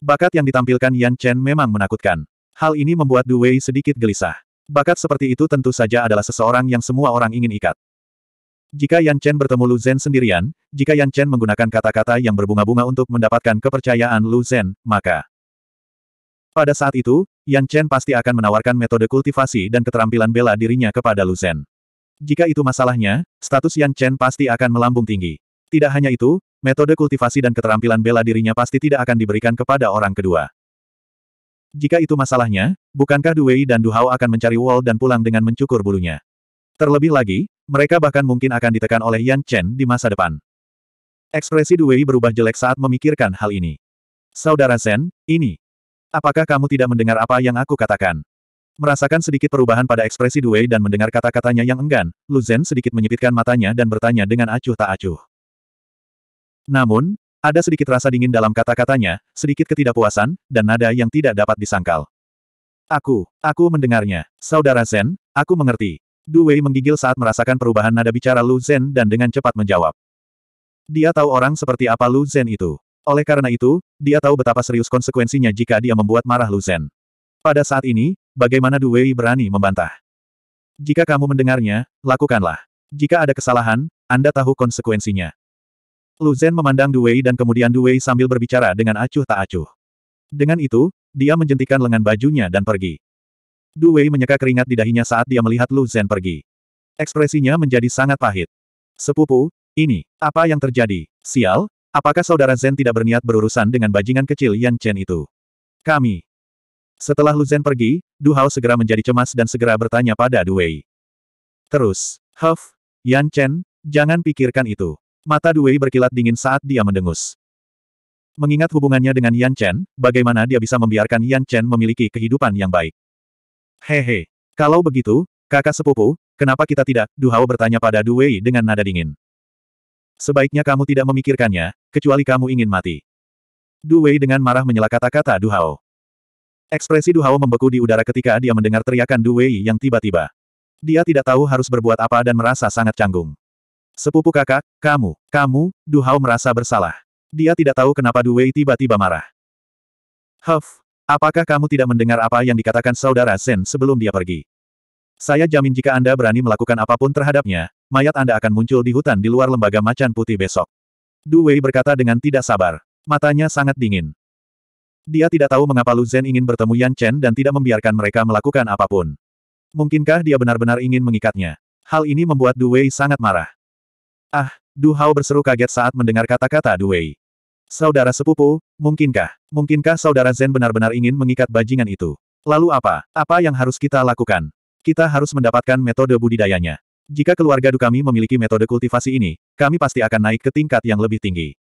S1: Bakat yang ditampilkan Yan Chen memang menakutkan. Hal ini membuat Du Wei sedikit gelisah. Bakat seperti itu tentu saja adalah seseorang yang semua orang ingin ikat. Jika Yan Chen bertemu Lu Zhen sendirian, jika Yan Chen menggunakan kata-kata yang berbunga-bunga untuk mendapatkan kepercayaan Lu Zhen, maka pada saat itu, Yan Chen pasti akan menawarkan metode kultivasi dan keterampilan bela dirinya kepada Lu Zhen. Jika itu masalahnya, status Yan Chen pasti akan melambung tinggi. Tidak hanya itu, metode kultivasi dan keterampilan bela dirinya pasti tidak akan diberikan kepada orang kedua. Jika itu masalahnya, bukankah Duwei dan Du Hao akan mencari Wall dan pulang dengan mencukur bulunya? Terlebih lagi, mereka bahkan mungkin akan ditekan oleh Yan Chen di masa depan. Ekspresi Duwei berubah jelek saat memikirkan hal ini. Saudara Zen, ini. Apakah kamu tidak mendengar apa yang aku katakan? Merasakan sedikit perubahan pada ekspresi Duwei dan mendengar kata-katanya yang enggan, Lu Zen sedikit menyipitkan matanya dan bertanya dengan acuh tak acuh. Namun, ada sedikit rasa dingin dalam kata-katanya, sedikit ketidakpuasan, dan nada yang tidak dapat disangkal. Aku, aku mendengarnya. Saudara Zen, aku mengerti. Du Wei menggigil saat merasakan perubahan nada bicara Lu Zen dan dengan cepat menjawab. Dia tahu orang seperti apa Lu Zen itu. Oleh karena itu, dia tahu betapa serius konsekuensinya jika dia membuat marah Lu Zen. Pada saat ini, bagaimana Du Wei berani membantah? Jika kamu mendengarnya, lakukanlah. Jika ada kesalahan, Anda tahu konsekuensinya. Lu Zhen memandang Du Wei dan kemudian Du Wei sambil berbicara dengan acuh tak acuh. Dengan itu, dia menjentikan lengan bajunya dan pergi. Du Wei menyeka keringat di dahinya saat dia melihat Lu Zhen pergi. Ekspresinya menjadi sangat pahit. Sepupu, ini, apa yang terjadi? Sial, apakah saudara Zhen tidak berniat berurusan dengan bajingan kecil Yan Chen itu? Kami. Setelah Lu Zhen pergi, Du Hao segera menjadi cemas dan segera bertanya pada Du Wei. Terus, Huff, Yan Chen, jangan pikirkan itu. Mata Duwei berkilat dingin saat dia mendengus. Mengingat hubungannya dengan Yan Chen, bagaimana dia bisa membiarkan Yan Chen memiliki kehidupan yang baik? Hehe. Kalau begitu, kakak sepupu, kenapa kita tidak? Du Hao bertanya pada Wei dengan nada dingin. Sebaiknya kamu tidak memikirkannya, kecuali kamu ingin mati. Wei dengan marah menyela kata-kata Hao. Ekspresi Hao membeku di udara ketika dia mendengar teriakan Wei yang tiba-tiba. Dia tidak tahu harus berbuat apa dan merasa sangat canggung. Sepupu kakak, kamu, kamu, Duhao merasa bersalah. Dia tidak tahu kenapa Duwei tiba-tiba marah. Huff, apakah kamu tidak mendengar apa yang dikatakan saudara Zen sebelum dia pergi? Saya jamin jika Anda berani melakukan apapun terhadapnya, mayat Anda akan muncul di hutan di luar lembaga macan putih besok. Duwei berkata dengan tidak sabar. Matanya sangat dingin. Dia tidak tahu mengapa Lu Zen ingin bertemu Yan Chen dan tidak membiarkan mereka melakukan apapun. Mungkinkah dia benar-benar ingin mengikatnya? Hal ini membuat Duwei sangat marah. Ah, Du Hao berseru kaget saat mendengar kata-kata Du Wei. Saudara sepupu, mungkinkah, mungkinkah saudara Zen benar-benar ingin mengikat bajingan itu? Lalu apa, apa yang harus kita lakukan? Kita harus mendapatkan metode budidayanya. Jika keluarga Du kami memiliki metode kultivasi ini, kami pasti akan naik ke tingkat yang lebih tinggi.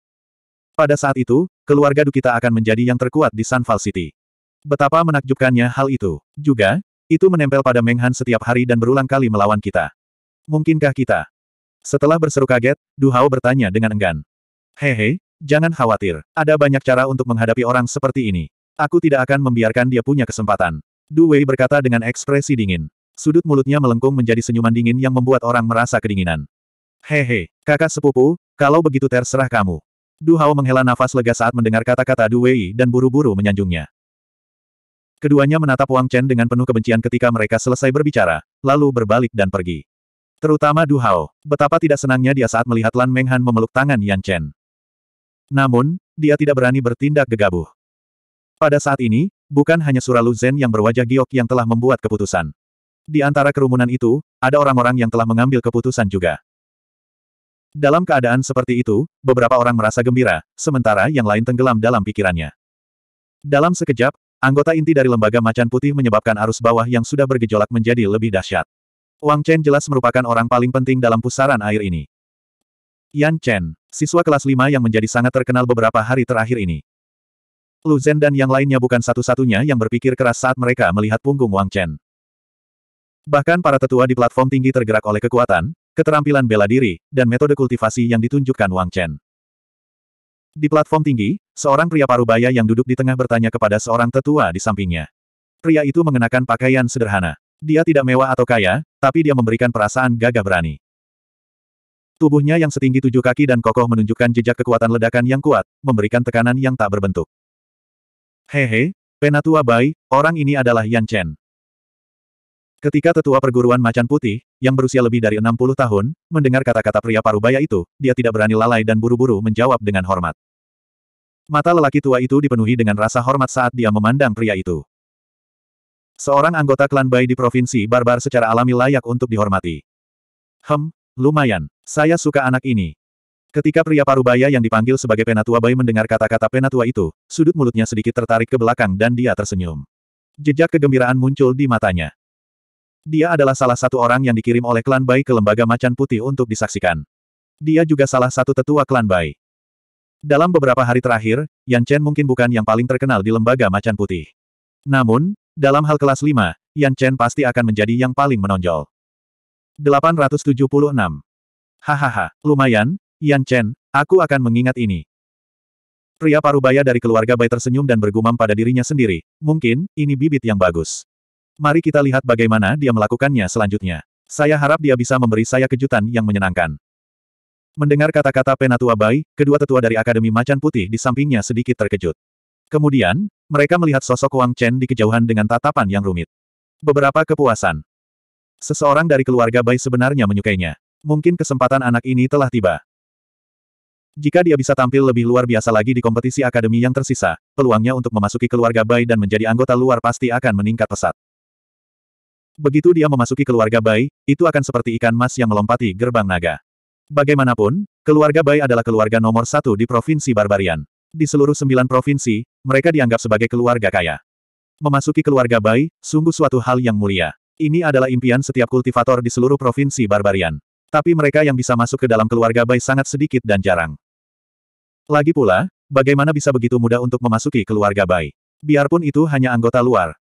S1: Pada saat itu, keluarga Du kita akan menjadi yang terkuat di Sunval City. Betapa menakjubkannya hal itu. Juga, itu menempel pada Menghan setiap hari dan berulang kali melawan kita. Mungkinkah kita setelah berseru kaget, Du Hao bertanya dengan enggan. Hehe, jangan khawatir, ada banyak cara untuk menghadapi orang seperti ini. Aku tidak akan membiarkan dia punya kesempatan. Du Wei berkata dengan ekspresi dingin. Sudut mulutnya melengkung menjadi senyuman dingin yang membuat orang merasa kedinginan. Hehe, kakak sepupu, kalau begitu terserah kamu. Du Hao menghela nafas lega saat mendengar kata-kata Du Wei dan buru-buru menyanjungnya. Keduanya menatap Wang Chen dengan penuh kebencian ketika mereka selesai berbicara, lalu berbalik dan pergi. Terutama Du Hao, betapa tidak senangnya dia saat melihat Lan Menghan memeluk tangan Yan Chen. Namun, dia tidak berani bertindak gegabah. Pada saat ini, bukan hanya Suralu Zhen yang berwajah giok yang telah membuat keputusan. Di antara kerumunan itu, ada orang-orang yang telah mengambil keputusan juga. Dalam keadaan seperti itu, beberapa orang merasa gembira, sementara yang lain tenggelam dalam pikirannya. Dalam sekejap, anggota inti dari lembaga macan putih menyebabkan arus bawah yang sudah bergejolak menjadi lebih dahsyat. Wang Chen jelas merupakan orang paling penting dalam pusaran air ini. Yan Chen, siswa kelas 5 yang menjadi sangat terkenal beberapa hari terakhir ini. Lu Zhen dan yang lainnya bukan satu-satunya yang berpikir keras saat mereka melihat punggung Wang Chen. Bahkan para tetua di platform tinggi tergerak oleh kekuatan, keterampilan bela diri, dan metode kultivasi yang ditunjukkan Wang Chen. Di platform tinggi, seorang pria parubaya yang duduk di tengah bertanya kepada seorang tetua di sampingnya. Pria itu mengenakan pakaian sederhana. Dia tidak mewah atau kaya, tapi dia memberikan perasaan gagah berani. Tubuhnya yang setinggi tujuh kaki dan kokoh menunjukkan jejak kekuatan ledakan yang kuat, memberikan tekanan yang tak berbentuk. Hehe, Penatua Bai, orang ini adalah Yan Chen. Ketika tetua perguruan macan putih, yang berusia lebih dari 60 tahun, mendengar kata-kata pria parubaya itu, dia tidak berani lalai dan buru-buru menjawab dengan hormat. Mata lelaki tua itu dipenuhi dengan rasa hormat saat dia memandang pria itu. Seorang anggota klan Bai di provinsi barbar secara alami layak untuk dihormati. Hem, lumayan. Saya suka anak ini. Ketika pria parubaya yang dipanggil sebagai penatua Bai mendengar kata-kata penatua itu, sudut mulutnya sedikit tertarik ke belakang dan dia tersenyum. Jejak kegembiraan muncul di matanya. Dia adalah salah satu orang yang dikirim oleh klan Bai ke lembaga macan putih untuk disaksikan. Dia juga salah satu tetua klan Bai. Dalam beberapa hari terakhir, Yan Chen mungkin bukan yang paling terkenal di lembaga macan putih. Namun, dalam hal kelas 5, Yan Chen pasti akan menjadi yang paling menonjol. 876. Hahaha, lumayan, Yan Chen, aku akan mengingat ini. Pria parubaya dari keluarga Bai tersenyum dan bergumam pada dirinya sendiri, mungkin, ini bibit yang bagus. Mari kita lihat bagaimana dia melakukannya selanjutnya. Saya harap dia bisa memberi saya kejutan yang menyenangkan. Mendengar kata-kata Penatua Bai, kedua tetua dari Akademi Macan Putih di sampingnya sedikit terkejut. Kemudian, mereka melihat sosok Wang Chen di kejauhan dengan tatapan yang rumit. Beberapa kepuasan. Seseorang dari keluarga Bai sebenarnya menyukainya. Mungkin kesempatan anak ini telah tiba. Jika dia bisa tampil lebih luar biasa lagi di kompetisi akademi yang tersisa, peluangnya untuk memasuki keluarga Bai dan menjadi anggota luar pasti akan meningkat pesat. Begitu dia memasuki keluarga Bai, itu akan seperti ikan mas yang melompati gerbang naga. Bagaimanapun, keluarga Bai adalah keluarga nomor satu di Provinsi Barbarian. Di seluruh sembilan provinsi, mereka dianggap sebagai keluarga kaya. Memasuki keluarga Bai, sungguh suatu hal yang mulia. Ini adalah impian setiap kultivator di seluruh provinsi Barbarian. Tapi mereka yang bisa masuk ke dalam keluarga Bai sangat sedikit dan jarang. Lagi pula, bagaimana bisa begitu mudah untuk memasuki keluarga Bai? Biarpun itu hanya anggota luar.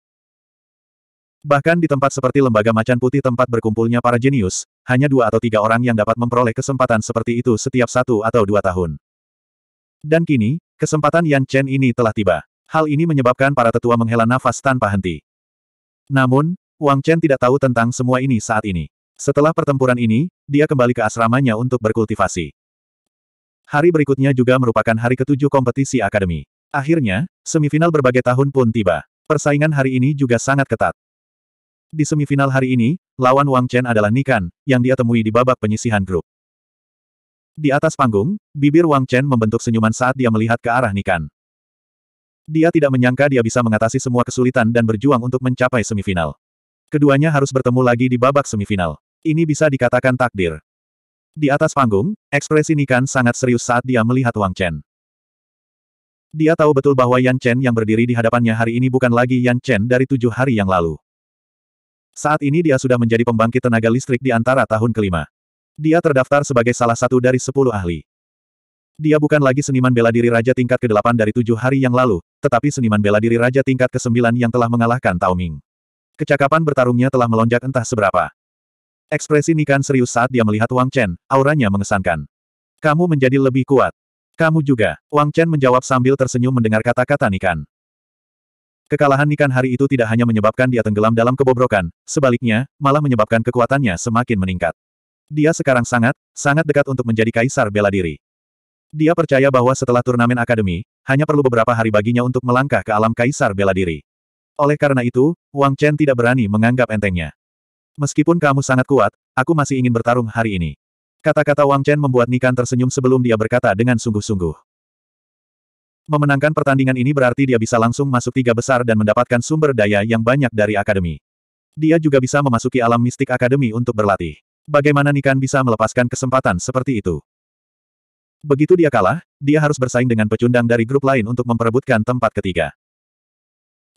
S1: Bahkan di tempat seperti lembaga macan putih tempat berkumpulnya para jenius, hanya dua atau tiga orang yang dapat memperoleh kesempatan seperti itu setiap satu atau dua tahun. Dan kini, Kesempatan Yan Chen ini telah tiba. Hal ini menyebabkan para tetua menghela nafas tanpa henti. Namun, Wang Chen tidak tahu tentang semua ini saat ini. Setelah pertempuran ini, dia kembali ke asramanya untuk berkultivasi. Hari berikutnya juga merupakan hari ketujuh kompetisi akademi. Akhirnya, semifinal berbagai tahun pun tiba. Persaingan hari ini juga sangat ketat. Di semifinal hari ini, lawan Wang Chen adalah Nikan, yang dia temui di babak penyisihan grup. Di atas panggung, bibir Wang Chen membentuk senyuman saat dia melihat ke arah Nikan. Dia tidak menyangka dia bisa mengatasi semua kesulitan dan berjuang untuk mencapai semifinal. Keduanya harus bertemu lagi di babak semifinal. Ini bisa dikatakan takdir. Di atas panggung, ekspresi Nikan sangat serius saat dia melihat Wang Chen. Dia tahu betul bahwa Yan Chen yang berdiri di hadapannya hari ini bukan lagi Yan Chen dari tujuh hari yang lalu. Saat ini dia sudah menjadi pembangkit tenaga listrik di antara tahun kelima. Dia terdaftar sebagai salah satu dari sepuluh ahli. Dia bukan lagi seniman bela diri Raja tingkat ke-8 dari tujuh hari yang lalu, tetapi seniman bela diri Raja tingkat ke-9 yang telah mengalahkan Tao Ming. Kecakapan bertarungnya telah melonjak entah seberapa. Ekspresi Nikan serius saat dia melihat Wang Chen, auranya mengesankan. Kamu menjadi lebih kuat. Kamu juga, Wang Chen menjawab sambil tersenyum mendengar kata-kata Nikan. Kekalahan Nikan hari itu tidak hanya menyebabkan dia tenggelam dalam kebobrokan, sebaliknya, malah menyebabkan kekuatannya semakin meningkat. Dia sekarang sangat, sangat dekat untuk menjadi kaisar bela diri. Dia percaya bahwa setelah turnamen akademi, hanya perlu beberapa hari baginya untuk melangkah ke alam kaisar bela diri. Oleh karena itu, Wang Chen tidak berani menganggap entengnya. Meskipun kamu sangat kuat, aku masih ingin bertarung hari ini. Kata-kata Wang Chen membuat Nikan tersenyum sebelum dia berkata dengan sungguh-sungguh. Memenangkan pertandingan ini berarti dia bisa langsung masuk tiga besar dan mendapatkan sumber daya yang banyak dari akademi. Dia juga bisa memasuki alam mistik akademi untuk berlatih bagaimana Nikan bisa melepaskan kesempatan seperti itu? Begitu dia kalah, dia harus bersaing dengan pecundang dari grup lain untuk memperebutkan tempat ketiga.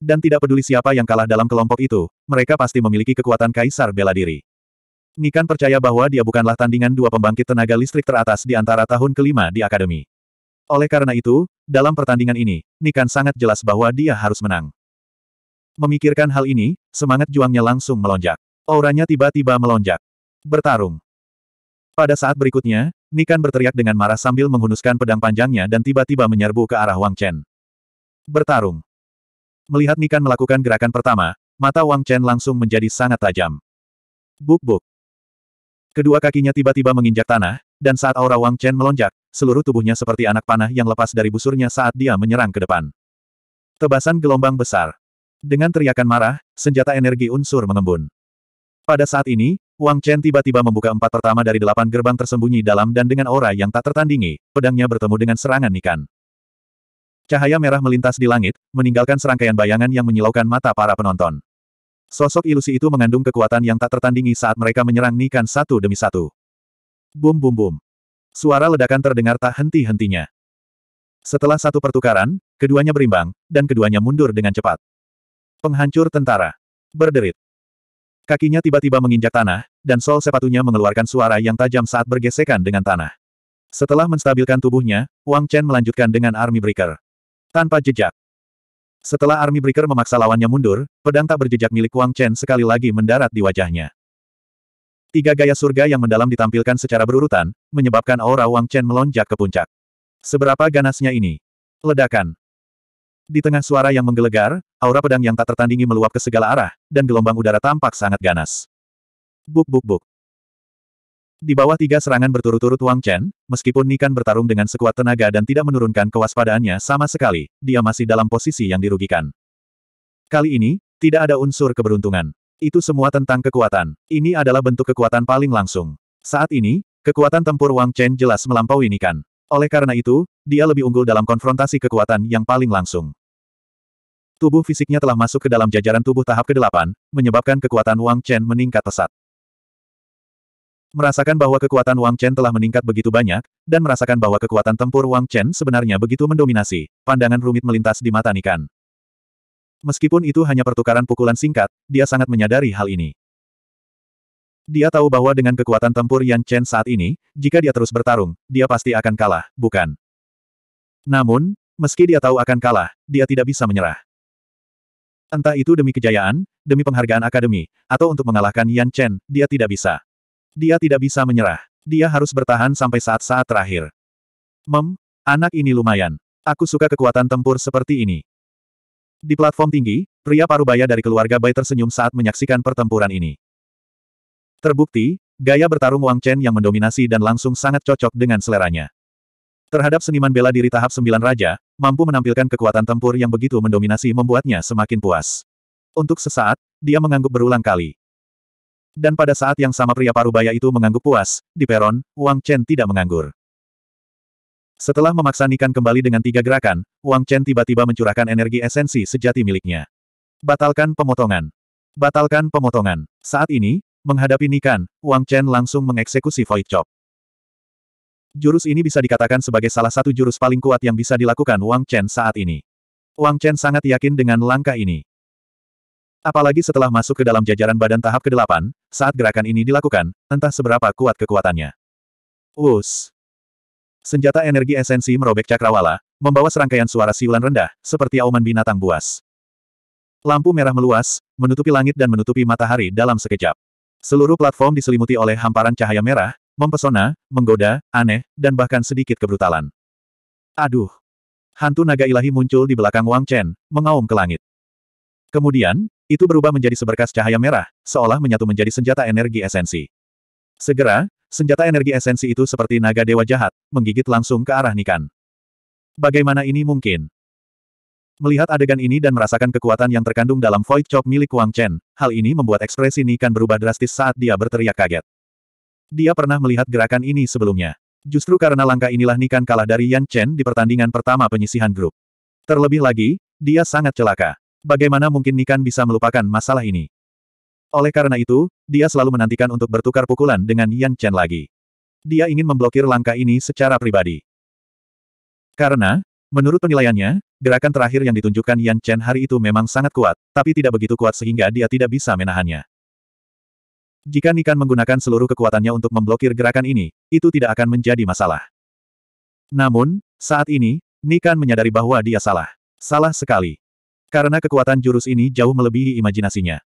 S1: Dan tidak peduli siapa yang kalah dalam kelompok itu, mereka pasti memiliki kekuatan kaisar bela diri. Nikan percaya bahwa dia bukanlah tandingan dua pembangkit tenaga listrik teratas di antara tahun kelima di akademi. Oleh karena itu, dalam pertandingan ini, Nikan sangat jelas bahwa dia harus menang. Memikirkan hal ini, semangat juangnya langsung melonjak. Auranya tiba-tiba melonjak. Bertarung. Pada saat berikutnya, Nikan berteriak dengan marah sambil menghunuskan pedang panjangnya dan tiba-tiba menyerbu ke arah Wang Chen. Bertarung. Melihat Nikan melakukan gerakan pertama, mata Wang Chen langsung menjadi sangat tajam. Buk-buk. Kedua kakinya tiba-tiba menginjak tanah, dan saat aura Wang Chen melonjak, seluruh tubuhnya seperti anak panah yang lepas dari busurnya saat dia menyerang ke depan. Tebasan gelombang besar. Dengan teriakan marah, senjata energi unsur mengembun. Pada saat ini, Wang Chen tiba-tiba membuka empat pertama dari delapan gerbang tersembunyi dalam dan dengan aura yang tak tertandingi, pedangnya bertemu dengan serangan Nikan. Cahaya merah melintas di langit, meninggalkan serangkaian bayangan yang menyilaukan mata para penonton. Sosok ilusi itu mengandung kekuatan yang tak tertandingi saat mereka menyerang Nikan satu demi satu. Bum bum bum. Suara ledakan terdengar tak henti-hentinya. Setelah satu pertukaran, keduanya berimbang, dan keduanya mundur dengan cepat. Penghancur tentara. Berderit. Kakinya tiba-tiba menginjak tanah, dan sol sepatunya mengeluarkan suara yang tajam saat bergesekan dengan tanah. Setelah menstabilkan tubuhnya, Wang Chen melanjutkan dengan Army Breaker. Tanpa jejak. Setelah Army Breaker memaksa lawannya mundur, pedang tak berjejak milik Wang Chen sekali lagi mendarat di wajahnya. Tiga gaya surga yang mendalam ditampilkan secara berurutan, menyebabkan aura Wang Chen melonjak ke puncak. Seberapa ganasnya ini? Ledakan. Di tengah suara yang menggelegar, aura pedang yang tak tertandingi meluap ke segala arah, dan gelombang udara tampak sangat ganas. Buk buk buk. Di bawah tiga serangan berturut-turut Wang Chen, meskipun Nikan bertarung dengan sekuat tenaga dan tidak menurunkan kewaspadaannya sama sekali, dia masih dalam posisi yang dirugikan. Kali ini, tidak ada unsur keberuntungan. Itu semua tentang kekuatan. Ini adalah bentuk kekuatan paling langsung. Saat ini, kekuatan tempur Wang Chen jelas melampaui Nikan. Oleh karena itu, dia lebih unggul dalam konfrontasi kekuatan yang paling langsung. Tubuh fisiknya telah masuk ke dalam jajaran tubuh tahap ke-8, menyebabkan kekuatan Wang Chen meningkat pesat. Merasakan bahwa kekuatan Wang Chen telah meningkat begitu banyak, dan merasakan bahwa kekuatan tempur Wang Chen sebenarnya begitu mendominasi, pandangan rumit melintas di mata Nikan. Meskipun itu hanya pertukaran pukulan singkat, dia sangat menyadari hal ini. Dia tahu bahwa dengan kekuatan tempur Yan Chen saat ini, jika dia terus bertarung, dia pasti akan kalah, bukan? Namun, meski dia tahu akan kalah, dia tidak bisa menyerah. Entah itu demi kejayaan, demi penghargaan akademi, atau untuk mengalahkan Yan Chen, dia tidak bisa. Dia tidak bisa menyerah. Dia harus bertahan sampai saat-saat terakhir. Mem, anak ini lumayan. Aku suka kekuatan tempur seperti ini. Di platform tinggi, pria parubaya dari keluarga Bai tersenyum saat menyaksikan pertempuran ini. Terbukti, gaya bertarung Wang Chen yang mendominasi dan langsung sangat cocok dengan seleranya. Terhadap seniman bela diri tahap 9 Raja, mampu menampilkan kekuatan tempur yang begitu mendominasi membuatnya semakin puas. Untuk sesaat, dia mengangguk berulang kali. Dan pada saat yang sama pria parubaya itu mengangguk puas, di peron, Wang Chen tidak menganggur. Setelah memaksa Nikan kembali dengan tiga gerakan, Wang Chen tiba-tiba mencurahkan energi esensi sejati miliknya. Batalkan pemotongan. Batalkan pemotongan. Saat ini, menghadapi Nikan, Wang Chen langsung mengeksekusi Void Chop. Jurus ini bisa dikatakan sebagai salah satu jurus paling kuat yang bisa dilakukan Wang Chen saat ini. Wang Chen sangat yakin dengan langkah ini. Apalagi setelah masuk ke dalam jajaran badan tahap ke-8, saat gerakan ini dilakukan, entah seberapa kuat kekuatannya. Wus! Senjata energi esensi merobek cakrawala, membawa serangkaian suara siulan rendah, seperti auman binatang buas. Lampu merah meluas, menutupi langit dan menutupi matahari dalam sekejap. Seluruh platform diselimuti oleh hamparan cahaya merah, Mempesona, menggoda, aneh, dan bahkan sedikit kebrutalan. Aduh! Hantu naga ilahi muncul di belakang Wang Chen, mengaum ke langit. Kemudian, itu berubah menjadi seberkas cahaya merah, seolah menyatu menjadi senjata energi esensi. Segera, senjata energi esensi itu seperti naga dewa jahat, menggigit langsung ke arah Nikan. Bagaimana ini mungkin? Melihat adegan ini dan merasakan kekuatan yang terkandung dalam Void Chop milik Wang Chen, hal ini membuat ekspresi Nikan berubah drastis saat dia berteriak kaget. Dia pernah melihat gerakan ini sebelumnya. Justru karena langkah inilah Nikan kalah dari Yan Chen di pertandingan pertama penyisihan grup. Terlebih lagi, dia sangat celaka. Bagaimana mungkin Nikan bisa melupakan masalah ini? Oleh karena itu, dia selalu menantikan untuk bertukar pukulan dengan Yan Chen lagi. Dia ingin memblokir langkah ini secara pribadi. Karena, menurut penilaiannya, gerakan terakhir yang ditunjukkan Yan Chen hari itu memang sangat kuat, tapi tidak begitu kuat sehingga dia tidak bisa menahannya. Jika Nikan menggunakan seluruh kekuatannya untuk memblokir gerakan ini, itu tidak akan menjadi masalah. Namun, saat ini, Nikan menyadari bahwa dia salah. Salah sekali. Karena kekuatan jurus ini jauh melebihi imajinasinya.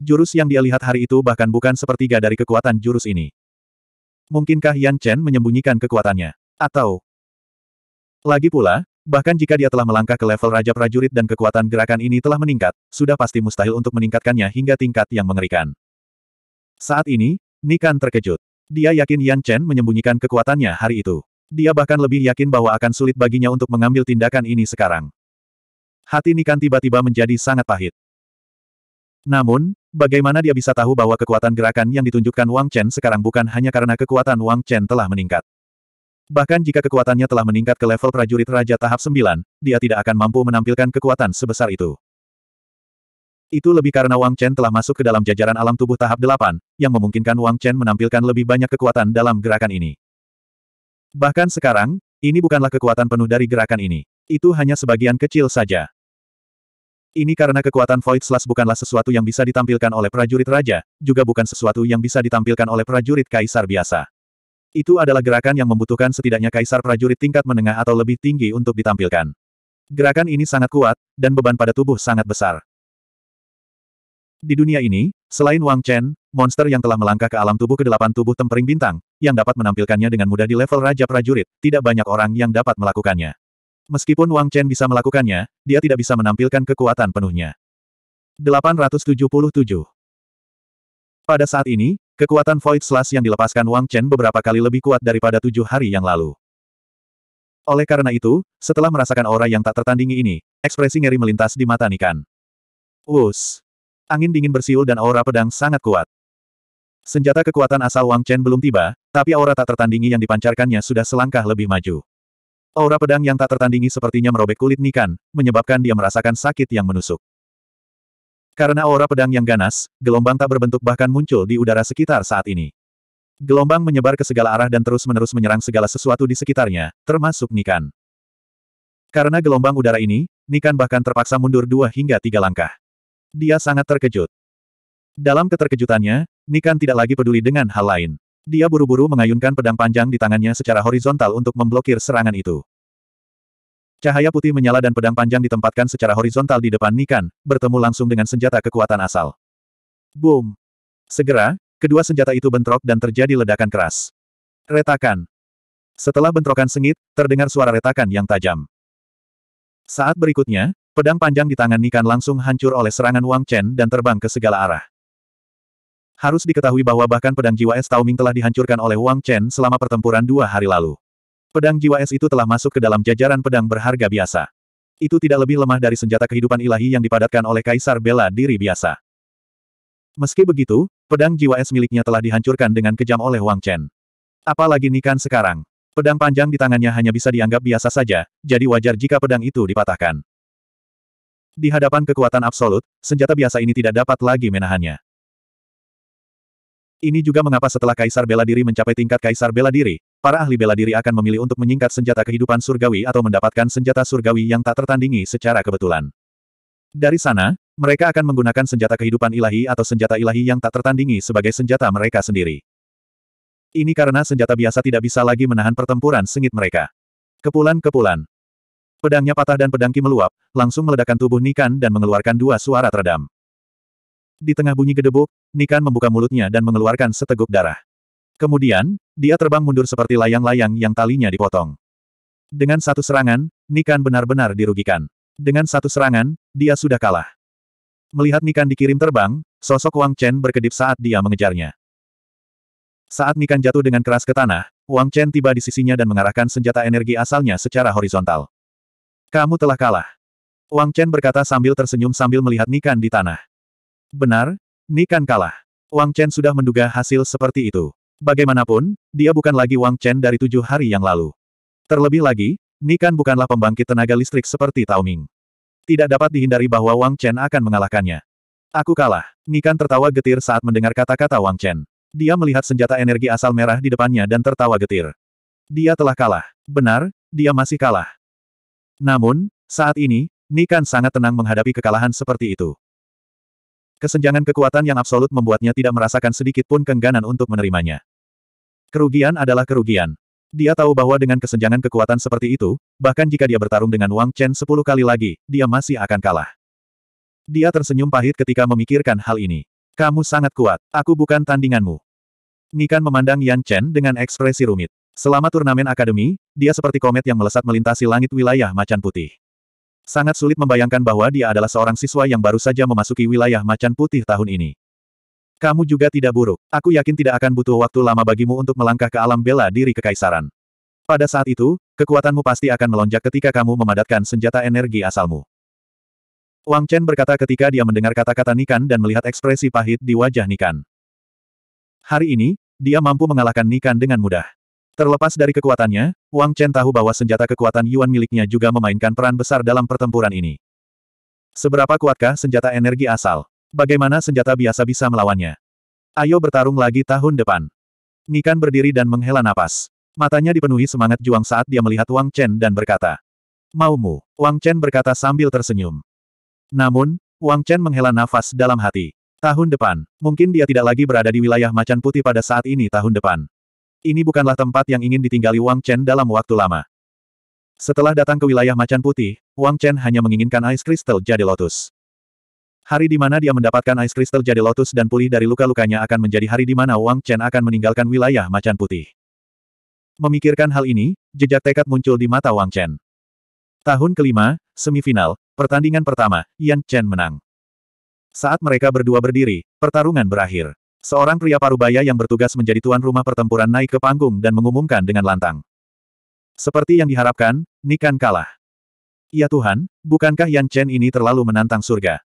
S1: Jurus yang dia lihat hari itu bahkan bukan sepertiga dari kekuatan jurus ini. Mungkinkah Yan Chen menyembunyikan kekuatannya? Atau... Lagi pula, bahkan jika dia telah melangkah ke level Raja Prajurit dan kekuatan gerakan ini telah meningkat, sudah pasti mustahil untuk meningkatkannya hingga tingkat yang mengerikan. Saat ini, Nikan terkejut. Dia yakin Yan Chen menyembunyikan kekuatannya hari itu. Dia bahkan lebih yakin bahwa akan sulit baginya untuk mengambil tindakan ini sekarang. Hati Nikan tiba-tiba menjadi sangat pahit. Namun, bagaimana dia bisa tahu bahwa kekuatan gerakan yang ditunjukkan Wang Chen sekarang bukan hanya karena kekuatan Wang Chen telah meningkat. Bahkan jika kekuatannya telah meningkat ke level prajurit Raja tahap 9, dia tidak akan mampu menampilkan kekuatan sebesar itu. Itu lebih karena Wang Chen telah masuk ke dalam jajaran alam tubuh tahap 8, yang memungkinkan Wang Chen menampilkan lebih banyak kekuatan dalam gerakan ini. Bahkan sekarang, ini bukanlah kekuatan penuh dari gerakan ini. Itu hanya sebagian kecil saja. Ini karena kekuatan Void Slash bukanlah sesuatu yang bisa ditampilkan oleh prajurit raja, juga bukan sesuatu yang bisa ditampilkan oleh prajurit kaisar biasa. Itu adalah gerakan yang membutuhkan setidaknya kaisar prajurit tingkat menengah atau lebih tinggi untuk ditampilkan. Gerakan ini sangat kuat, dan beban pada tubuh sangat besar. Di dunia ini, selain Wang Chen, monster yang telah melangkah ke alam tubuh ke-8 tubuh tempering bintang, yang dapat menampilkannya dengan mudah di level Raja Prajurit, tidak banyak orang yang dapat melakukannya. Meskipun Wang Chen bisa melakukannya, dia tidak bisa menampilkan kekuatan penuhnya. 877 Pada saat ini, kekuatan Void Slash yang dilepaskan Wang Chen beberapa kali lebih kuat daripada tujuh hari yang lalu. Oleh karena itu, setelah merasakan aura yang tak tertandingi ini, ekspresi ngeri melintas di mata Nikan. Us. Angin dingin bersiul dan aura pedang sangat kuat. Senjata kekuatan asal Wang Chen belum tiba, tapi aura tak tertandingi yang dipancarkannya sudah selangkah lebih maju. Aura pedang yang tak tertandingi sepertinya merobek kulit Nikan, menyebabkan dia merasakan sakit yang menusuk. Karena aura pedang yang ganas, gelombang tak berbentuk bahkan muncul di udara sekitar saat ini. Gelombang menyebar ke segala arah dan terus-menerus menyerang segala sesuatu di sekitarnya, termasuk Nikan. Karena gelombang udara ini, Nikan bahkan terpaksa mundur dua hingga tiga langkah. Dia sangat terkejut. Dalam keterkejutannya, Nikan tidak lagi peduli dengan hal lain. Dia buru-buru mengayunkan pedang panjang di tangannya secara horizontal untuk memblokir serangan itu. Cahaya putih menyala dan pedang panjang ditempatkan secara horizontal di depan Nikan, bertemu langsung dengan senjata kekuatan asal. Boom! Segera, kedua senjata itu bentrok dan terjadi ledakan keras. Retakan. Setelah bentrokan sengit, terdengar suara retakan yang tajam. Saat berikutnya, Pedang panjang di tangan Nikan langsung hancur oleh serangan Wang Chen dan terbang ke segala arah. Harus diketahui bahwa bahkan pedang jiwa es Taoming telah dihancurkan oleh Wang Chen selama pertempuran dua hari lalu. Pedang jiwa es itu telah masuk ke dalam jajaran pedang berharga biasa. Itu tidak lebih lemah dari senjata kehidupan ilahi yang dipadatkan oleh Kaisar Bela Diri biasa. Meski begitu, pedang jiwa es miliknya telah dihancurkan dengan kejam oleh Wang Chen. Apalagi Nikan sekarang. Pedang panjang di tangannya hanya bisa dianggap biasa saja, jadi wajar jika pedang itu dipatahkan. Di hadapan kekuatan absolut, senjata biasa ini tidak dapat lagi menahannya. Ini juga mengapa setelah Kaisar Bela Diri mencapai tingkat Kaisar Bela Diri, para ahli bela diri akan memilih untuk menyingkat senjata kehidupan surgawi atau mendapatkan senjata surgawi yang tak tertandingi secara kebetulan. Dari sana, mereka akan menggunakan senjata kehidupan ilahi atau senjata ilahi yang tak tertandingi sebagai senjata mereka sendiri. Ini karena senjata biasa tidak bisa lagi menahan pertempuran sengit mereka. Kepulan-kepulan. Pedangnya patah dan pedangki meluap, langsung meledakkan tubuh Nikan dan mengeluarkan dua suara teredam. Di tengah bunyi gedebuk, Nikan membuka mulutnya dan mengeluarkan seteguk darah. Kemudian, dia terbang mundur seperti layang-layang yang talinya dipotong. Dengan satu serangan, Nikan benar-benar dirugikan. Dengan satu serangan, dia sudah kalah. Melihat Nikan dikirim terbang, sosok Wang Chen berkedip saat dia mengejarnya. Saat Nikan jatuh dengan keras ke tanah, Wang Chen tiba di sisinya dan mengarahkan senjata energi asalnya secara horizontal. Kamu telah kalah. Wang Chen berkata sambil tersenyum sambil melihat Nikan di tanah. Benar, Nikan kalah. Wang Chen sudah menduga hasil seperti itu. Bagaimanapun, dia bukan lagi Wang Chen dari tujuh hari yang lalu. Terlebih lagi, Nikan bukanlah pembangkit tenaga listrik seperti Tao Ming. Tidak dapat dihindari bahwa Wang Chen akan mengalahkannya. Aku kalah. Nikan tertawa getir saat mendengar kata-kata Wang Chen. Dia melihat senjata energi asal merah di depannya dan tertawa getir. Dia telah kalah. Benar, dia masih kalah. Namun, saat ini, Nikan sangat tenang menghadapi kekalahan seperti itu. Kesenjangan kekuatan yang absolut membuatnya tidak merasakan sedikit pun kengganan untuk menerimanya. Kerugian adalah kerugian. Dia tahu bahwa dengan kesenjangan kekuatan seperti itu, bahkan jika dia bertarung dengan Wang Chen sepuluh kali lagi, dia masih akan kalah. Dia tersenyum pahit ketika memikirkan hal ini. Kamu sangat kuat, aku bukan tandinganmu. Nikan memandang Yan Chen dengan ekspresi rumit. Selama turnamen akademi, dia seperti komet yang melesat melintasi langit wilayah macan putih. Sangat sulit membayangkan bahwa dia adalah seorang siswa yang baru saja memasuki wilayah macan putih tahun ini. Kamu juga tidak buruk. Aku yakin tidak akan butuh waktu lama bagimu untuk melangkah ke alam bela diri kekaisaran. Pada saat itu, kekuatanmu pasti akan melonjak ketika kamu memadatkan senjata energi asalmu. Wang Chen berkata ketika dia mendengar kata-kata Nikan dan melihat ekspresi pahit di wajah Nikan. Hari ini, dia mampu mengalahkan Nikan dengan mudah. Terlepas dari kekuatannya, Wang Chen tahu bahwa senjata kekuatan Yuan miliknya juga memainkan peran besar dalam pertempuran ini. Seberapa kuatkah senjata energi asal? Bagaimana senjata biasa bisa melawannya? Ayo bertarung lagi tahun depan. Nikan berdiri dan menghela napas. Matanya dipenuhi semangat juang saat dia melihat Wang Chen dan berkata. Maumu, Wang Chen berkata sambil tersenyum. Namun, Wang Chen menghela nafas dalam hati. Tahun depan, mungkin dia tidak lagi berada di wilayah macan putih pada saat ini tahun depan. Ini bukanlah tempat yang ingin ditinggali Wang Chen dalam waktu lama. Setelah datang ke wilayah macan putih, Wang Chen hanya menginginkan ice crystal jadi lotus. Hari di mana dia mendapatkan ice crystal jadi lotus dan pulih dari luka-lukanya akan menjadi hari di mana Wang Chen akan meninggalkan wilayah macan putih. Memikirkan hal ini, jejak tekad muncul di mata Wang Chen. Tahun kelima, semifinal, pertandingan pertama, Yan Chen menang. Saat mereka berdua berdiri, pertarungan berakhir. Seorang pria parubaya yang bertugas menjadi tuan rumah pertempuran naik ke panggung dan mengumumkan dengan lantang. Seperti yang diharapkan, Nikan kalah. Ya Tuhan, bukankah Yan Chen ini terlalu menantang surga?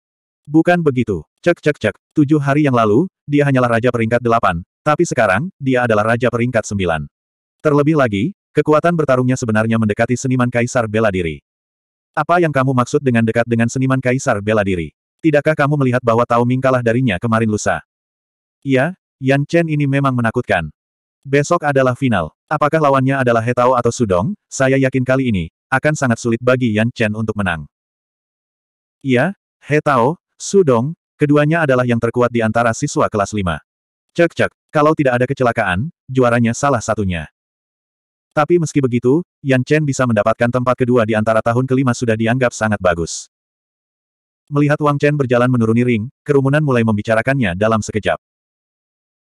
S1: Bukan begitu. Cek cek cek. Tujuh hari yang lalu, dia hanyalah raja peringkat delapan, tapi sekarang, dia adalah raja peringkat sembilan. Terlebih lagi, kekuatan bertarungnya sebenarnya mendekati seniman kaisar bela diri. Apa yang kamu maksud dengan dekat dengan seniman kaisar bela diri? Tidakkah kamu melihat bahwa Tao Ming kalah darinya kemarin lusa? Iya, Yan Chen ini memang menakutkan. Besok adalah final. Apakah lawannya adalah He Tao atau Sudong? Saya yakin kali ini, akan sangat sulit bagi Yan Chen untuk menang. Iya, Tao, Sudong, keduanya adalah yang terkuat di antara siswa kelas 5. Cek-cek, kalau tidak ada kecelakaan, juaranya salah satunya. Tapi meski begitu, Yan Chen bisa mendapatkan tempat kedua di antara tahun kelima sudah dianggap sangat bagus. Melihat Wang Chen berjalan menuruni ring, kerumunan mulai membicarakannya dalam sekejap.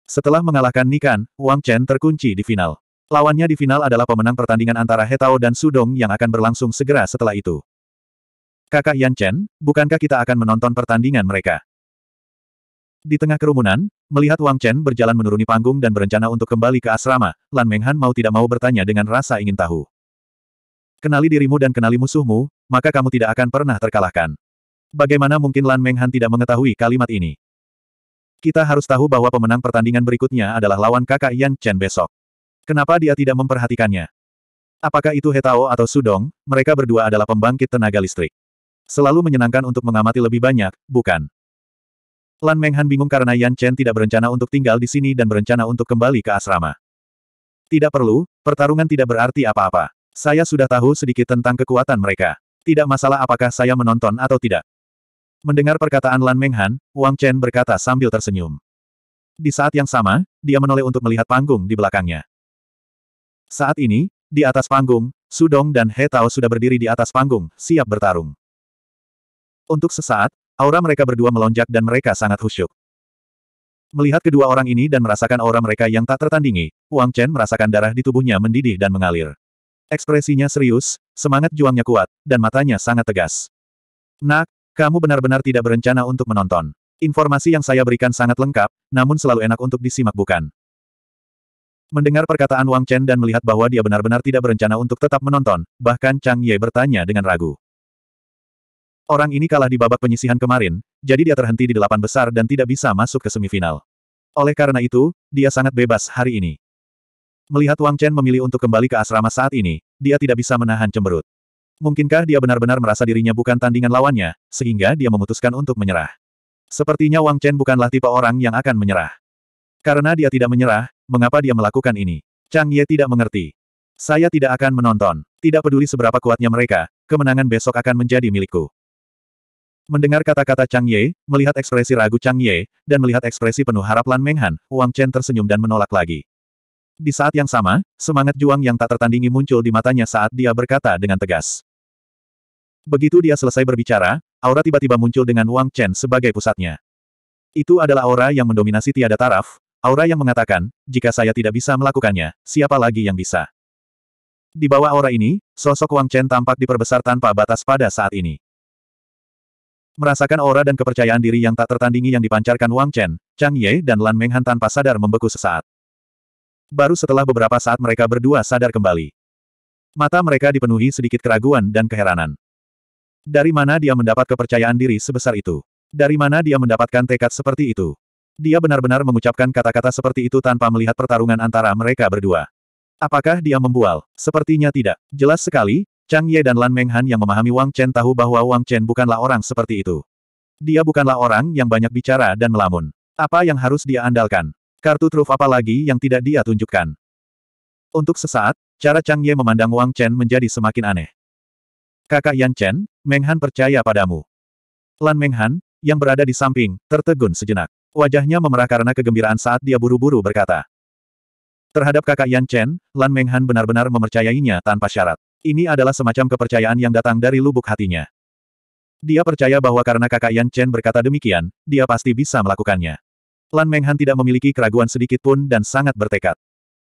S1: Setelah mengalahkan Nikan, Wang Chen terkunci di final. Lawannya di final adalah pemenang pertandingan antara He Tao dan Sudong yang akan berlangsung segera setelah itu. Kakak Yan Chen, bukankah kita akan menonton pertandingan mereka? Di tengah kerumunan, melihat Wang Chen berjalan menuruni panggung dan berencana untuk kembali ke asrama, Lan Menghan mau tidak mau bertanya dengan rasa ingin tahu. Kenali dirimu dan kenali musuhmu, maka kamu tidak akan pernah terkalahkan. Bagaimana mungkin Lan Menghan tidak mengetahui kalimat ini? Kita harus tahu bahwa pemenang pertandingan berikutnya adalah lawan kakak Yan Chen besok. Kenapa dia tidak memperhatikannya? Apakah itu Hetao atau Sudong, mereka berdua adalah pembangkit tenaga listrik. Selalu menyenangkan untuk mengamati lebih banyak, bukan? Lan Menghan bingung karena Yan Chen tidak berencana untuk tinggal di sini dan berencana untuk kembali ke asrama. Tidak perlu, pertarungan tidak berarti apa-apa. Saya sudah tahu sedikit tentang kekuatan mereka. Tidak masalah apakah saya menonton atau tidak. Mendengar perkataan Lan Menghan, Wang Chen berkata sambil tersenyum. Di saat yang sama, dia menoleh untuk melihat panggung di belakangnya. Saat ini, di atas panggung, Su Dong dan He Tao sudah berdiri di atas panggung, siap bertarung. Untuk sesaat, aura mereka berdua melonjak dan mereka sangat khusyuk. Melihat kedua orang ini dan merasakan aura mereka yang tak tertandingi, Wang Chen merasakan darah di tubuhnya mendidih dan mengalir. Ekspresinya serius, semangat juangnya kuat, dan matanya sangat tegas. Nak, kamu benar-benar tidak berencana untuk menonton. Informasi yang saya berikan sangat lengkap, namun selalu enak untuk disimak bukan? Mendengar perkataan Wang Chen dan melihat bahwa dia benar-benar tidak berencana untuk tetap menonton, bahkan Chang Ye bertanya dengan ragu. Orang ini kalah di babak penyisihan kemarin, jadi dia terhenti di delapan besar dan tidak bisa masuk ke semifinal. Oleh karena itu, dia sangat bebas hari ini. Melihat Wang Chen memilih untuk kembali ke asrama saat ini, dia tidak bisa menahan cemberut. Mungkinkah dia benar-benar merasa dirinya bukan tandingan lawannya, sehingga dia memutuskan untuk menyerah. Sepertinya Wang Chen bukanlah tipe orang yang akan menyerah. Karena dia tidak menyerah, mengapa dia melakukan ini? Chang Ye tidak mengerti. Saya tidak akan menonton. Tidak peduli seberapa kuatnya mereka, kemenangan besok akan menjadi milikku. Mendengar kata-kata Chang Ye, melihat ekspresi ragu Chang Ye, dan melihat ekspresi penuh harap Lan Menghan, Wang Chen tersenyum dan menolak lagi. Di saat yang sama, semangat juang yang tak tertandingi muncul di matanya saat dia berkata dengan tegas. Begitu dia selesai berbicara, aura tiba-tiba muncul dengan Wang Chen sebagai pusatnya. Itu adalah aura yang mendominasi tiada taraf, aura yang mengatakan, jika saya tidak bisa melakukannya, siapa lagi yang bisa? Di bawah aura ini, sosok Wang Chen tampak diperbesar tanpa batas pada saat ini. Merasakan aura dan kepercayaan diri yang tak tertandingi yang dipancarkan Wang Chen, Chang Ye dan Lan Menghan tanpa sadar membeku sesaat. Baru setelah beberapa saat mereka berdua sadar kembali. Mata mereka dipenuhi sedikit keraguan dan keheranan. Dari mana dia mendapat kepercayaan diri sebesar itu? Dari mana dia mendapatkan tekad seperti itu? Dia benar-benar mengucapkan kata-kata seperti itu tanpa melihat pertarungan antara mereka berdua. Apakah dia membual? Sepertinya tidak. Jelas sekali, Chang Ye dan Lan Meng Han yang memahami Wang Chen tahu bahwa Wang Chen bukanlah orang seperti itu. Dia bukanlah orang yang banyak bicara dan melamun. Apa yang harus dia andalkan? Kartu truf apa lagi yang tidak dia tunjukkan? Untuk sesaat, cara Chang Ye memandang Wang Chen menjadi semakin aneh. Kakak Yan Chen, Menghan percaya padamu. Lan Menghan, yang berada di samping, tertegun sejenak. Wajahnya memerah karena kegembiraan saat dia buru-buru berkata. Terhadap kakak Yan Chen, Lan Menghan benar-benar mempercayainya tanpa syarat. Ini adalah semacam kepercayaan yang datang dari lubuk hatinya. Dia percaya bahwa karena kakak Yan Chen berkata demikian, dia pasti bisa melakukannya. Lan Menghan tidak memiliki keraguan sedikit pun dan sangat bertekad.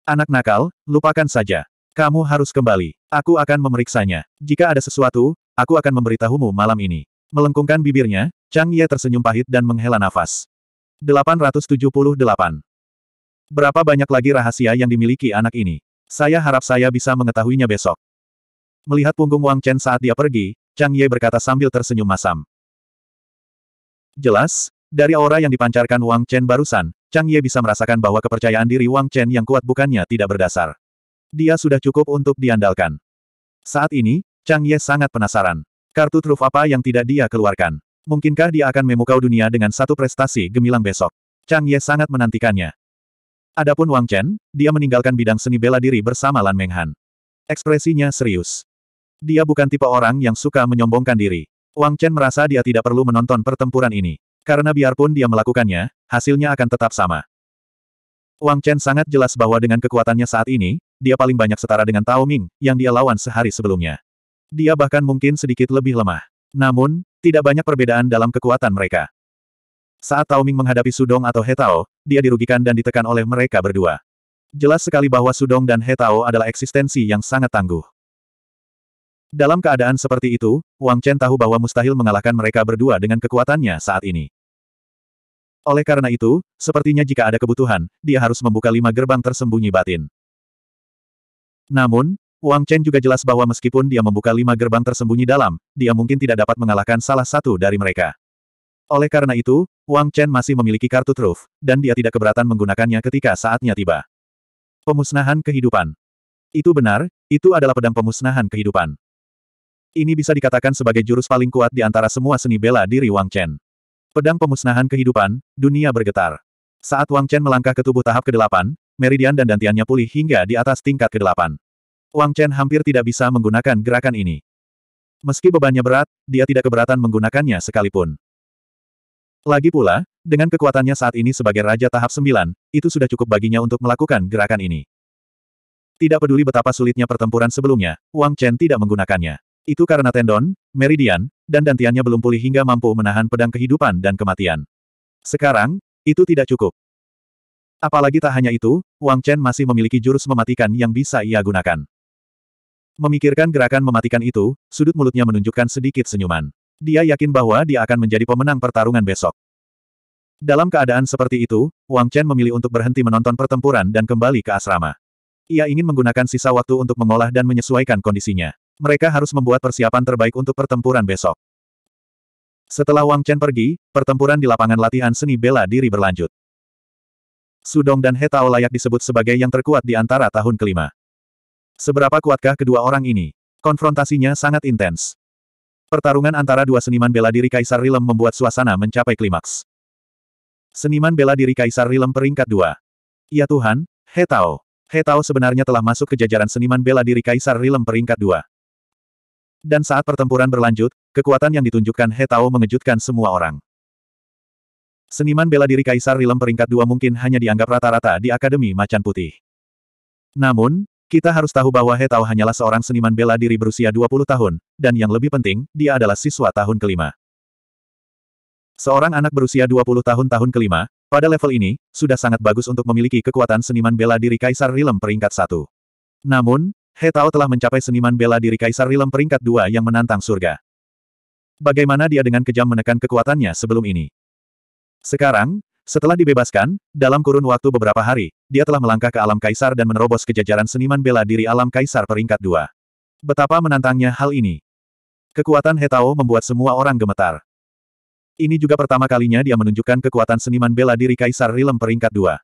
S1: Anak nakal, lupakan saja. Kamu harus kembali. Aku akan memeriksanya. Jika ada sesuatu, Aku akan memberitahumu malam ini. Melengkungkan bibirnya, Chang Ye tersenyum pahit dan menghela nafas. 878. Berapa banyak lagi rahasia yang dimiliki anak ini? Saya harap saya bisa mengetahuinya besok. Melihat punggung Wang Chen saat dia pergi, Chang Ye berkata sambil tersenyum masam. Jelas, dari aura yang dipancarkan Wang Chen barusan, Chang Ye bisa merasakan bahwa kepercayaan diri Wang Chen yang kuat bukannya tidak berdasar. Dia sudah cukup untuk diandalkan. Saat ini, Chang Ye sangat penasaran. Kartu truf apa yang tidak dia keluarkan? Mungkinkah dia akan memukau dunia dengan satu prestasi gemilang besok? Chang Ye sangat menantikannya. Adapun Wang Chen, dia meninggalkan bidang seni bela diri bersama Lan Menghan. Ekspresinya serius. Dia bukan tipe orang yang suka menyombongkan diri. Wang Chen merasa dia tidak perlu menonton pertempuran ini. Karena biarpun dia melakukannya, hasilnya akan tetap sama. Wang Chen sangat jelas bahwa dengan kekuatannya saat ini, dia paling banyak setara dengan Tao Ming, yang dia lawan sehari sebelumnya. Dia bahkan mungkin sedikit lebih lemah. Namun, tidak banyak perbedaan dalam kekuatan mereka. Saat Taoming menghadapi Sudong atau Hetao, dia dirugikan dan ditekan oleh mereka berdua. Jelas sekali bahwa Sudong dan Hetao adalah eksistensi yang sangat tangguh. Dalam keadaan seperti itu, Wang Chen tahu bahwa mustahil mengalahkan mereka berdua dengan kekuatannya saat ini. Oleh karena itu, sepertinya jika ada kebutuhan, dia harus membuka lima gerbang tersembunyi batin. Namun, Wang Chen juga jelas bahwa meskipun dia membuka lima gerbang tersembunyi dalam, dia mungkin tidak dapat mengalahkan salah satu dari mereka. Oleh karena itu, Wang Chen masih memiliki kartu truf, dan dia tidak keberatan menggunakannya ketika saatnya tiba. Pemusnahan kehidupan. Itu benar, itu adalah pedang pemusnahan kehidupan. Ini bisa dikatakan sebagai jurus paling kuat di antara semua seni bela diri Wang Chen. Pedang pemusnahan kehidupan, dunia bergetar. Saat Wang Chen melangkah ke tubuh tahap ke-8, meridian dan dantiannya pulih hingga di atas tingkat ke-8. Wang Chen hampir tidak bisa menggunakan gerakan ini. Meski bebannya berat, dia tidak keberatan menggunakannya sekalipun. Lagi pula, dengan kekuatannya saat ini sebagai Raja Tahap 9, itu sudah cukup baginya untuk melakukan gerakan ini. Tidak peduli betapa sulitnya pertempuran sebelumnya, Wang Chen tidak menggunakannya. Itu karena tendon, meridian, dan dantiannya belum pulih hingga mampu menahan pedang kehidupan dan kematian. Sekarang, itu tidak cukup. Apalagi tak hanya itu, Wang Chen masih memiliki jurus mematikan yang bisa ia gunakan. Memikirkan gerakan mematikan itu, sudut mulutnya menunjukkan sedikit senyuman. Dia yakin bahwa dia akan menjadi pemenang pertarungan besok. Dalam keadaan seperti itu, Wang Chen memilih untuk berhenti menonton pertempuran dan kembali ke asrama. Ia ingin menggunakan sisa waktu untuk mengolah dan menyesuaikan kondisinya. Mereka harus membuat persiapan terbaik untuk pertempuran besok. Setelah Wang Chen pergi, pertempuran di lapangan latihan seni bela diri berlanjut. Sudong dan He layak disebut sebagai yang terkuat di antara tahun kelima. Seberapa kuatkah kedua orang ini? Konfrontasinya sangat intens. Pertarungan antara dua seniman bela diri Kaisar Rilem membuat suasana mencapai klimaks. Seniman bela diri Kaisar Rilem peringkat dua. Ya Tuhan, He Tao, He Tao sebenarnya telah masuk ke jajaran seniman bela diri Kaisar Rilem peringkat dua. Dan saat pertempuran berlanjut, kekuatan yang ditunjukkan He Tao mengejutkan semua orang. Seniman bela diri Kaisar Rilem peringkat dua mungkin hanya dianggap rata-rata di Akademi Macan Putih. Namun, kita harus tahu bahwa He Tao hanyalah seorang seniman bela diri berusia 20 tahun, dan yang lebih penting, dia adalah siswa tahun kelima. Seorang anak berusia 20 tahun tahun kelima, pada level ini, sudah sangat bagus untuk memiliki kekuatan seniman bela diri Kaisar Rilem peringkat 1. Namun, He Tao telah mencapai seniman bela diri Kaisar Rilem peringkat 2 yang menantang surga. Bagaimana dia dengan kejam menekan kekuatannya sebelum ini? Sekarang, setelah dibebaskan, dalam kurun waktu beberapa hari, dia telah melangkah ke alam kaisar dan menerobos kejajaran seniman bela diri alam kaisar peringkat dua. Betapa menantangnya hal ini. Kekuatan Hetao membuat semua orang gemetar. Ini juga pertama kalinya dia menunjukkan kekuatan seniman bela diri kaisar Rilem peringkat dua.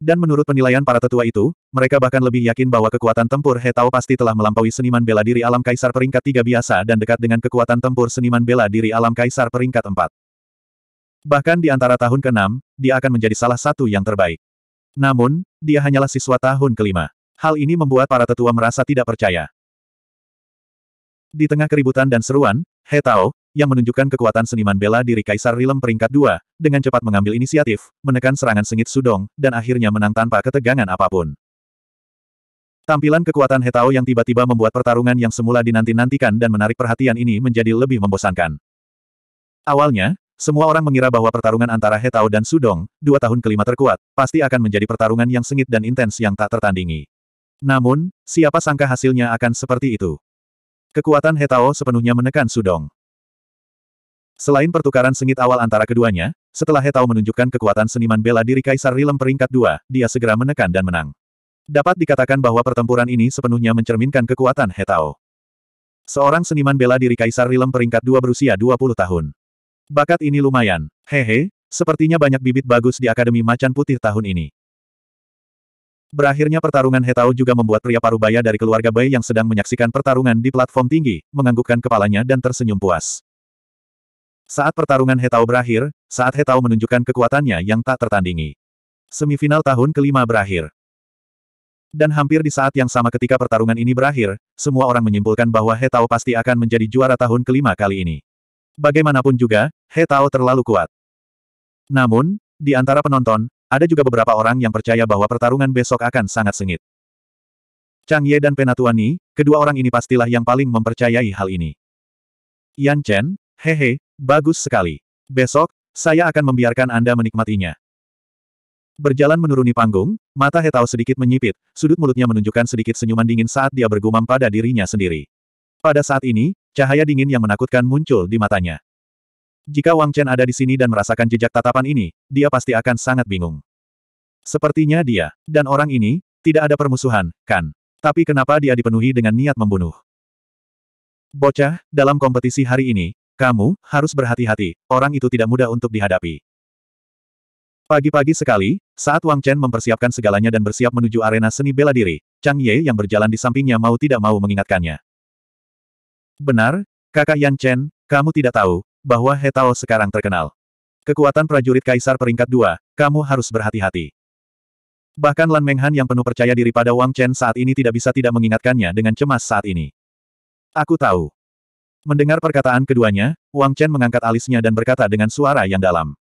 S1: Dan menurut penilaian para tetua itu, mereka bahkan lebih yakin bahwa kekuatan tempur Hetao pasti telah melampaui seniman bela diri alam kaisar peringkat tiga biasa dan dekat dengan kekuatan tempur seniman bela diri alam kaisar peringkat empat. Bahkan di antara tahun ke-6, dia akan menjadi salah satu yang terbaik. Namun, dia hanyalah siswa tahun kelima. Hal ini membuat para tetua merasa tidak percaya. Di tengah keributan dan seruan, He Tao, yang menunjukkan kekuatan seniman bela diri Kaisar Rilem peringkat dua, dengan cepat mengambil inisiatif, menekan serangan sengit Sudong, dan akhirnya menang tanpa ketegangan apapun. Tampilan kekuatan He Tao yang tiba-tiba membuat pertarungan yang semula dinanti-nantikan dan menarik perhatian ini menjadi lebih membosankan. Awalnya, semua orang mengira bahwa pertarungan antara He Tao dan Sudong, dua tahun kelima terkuat, pasti akan menjadi pertarungan yang sengit dan intens yang tak tertandingi. Namun, siapa sangka hasilnya akan seperti itu. Kekuatan He Tao sepenuhnya menekan Sudong. Selain pertukaran sengit awal antara keduanya, setelah He Tao menunjukkan kekuatan seniman bela diri Kaisar Rilem peringkat dua, dia segera menekan dan menang. Dapat dikatakan bahwa pertempuran ini sepenuhnya mencerminkan kekuatan He Tao. Seorang seniman bela diri Kaisar Rilem peringkat dua berusia 20 tahun. Bakat ini lumayan. Hehe, sepertinya banyak bibit bagus di Akademi Macan Putih tahun ini. Berakhirnya pertarungan Hetao juga membuat pria parubaya dari keluarga Bai yang sedang menyaksikan pertarungan di platform tinggi, menganggukkan kepalanya dan tersenyum puas. Saat pertarungan Hetao berakhir, saat Hetao menunjukkan kekuatannya yang tak tertandingi. Semifinal tahun kelima berakhir. Dan hampir di saat yang sama ketika pertarungan ini berakhir, semua orang menyimpulkan bahwa Hetao pasti akan menjadi juara tahun kelima kali ini. Bagaimanapun juga, He Tao terlalu kuat. Namun, di antara penonton, ada juga beberapa orang yang percaya bahwa pertarungan besok akan sangat sengit. Chang Ye dan Penatuani, kedua orang ini pastilah yang paling mempercayai hal ini. Yan Chen, hehe, bagus sekali. Besok, saya akan membiarkan Anda menikmatinya. Berjalan menuruni panggung, mata He Tao sedikit menyipit, sudut mulutnya menunjukkan sedikit senyuman dingin saat dia bergumam pada dirinya sendiri. Pada saat ini, Cahaya dingin yang menakutkan muncul di matanya. Jika Wang Chen ada di sini dan merasakan jejak tatapan ini, dia pasti akan sangat bingung. Sepertinya dia, dan orang ini, tidak ada permusuhan, kan? Tapi kenapa dia dipenuhi dengan niat membunuh? Bocah, dalam kompetisi hari ini, kamu harus berhati-hati, orang itu tidak mudah untuk dihadapi. Pagi-pagi sekali, saat Wang Chen mempersiapkan segalanya dan bersiap menuju arena seni bela diri, Chang Ye yang berjalan di sampingnya mau tidak mau mengingatkannya. Benar, kakak Yan Chen, kamu tidak tahu, bahwa He Tao sekarang terkenal. Kekuatan prajurit kaisar peringkat dua, kamu harus berhati-hati. Bahkan Lan Menghan yang penuh percaya diri pada Wang Chen saat ini tidak bisa tidak mengingatkannya dengan cemas saat ini. Aku tahu. Mendengar perkataan keduanya, Wang Chen mengangkat alisnya dan berkata dengan suara yang dalam.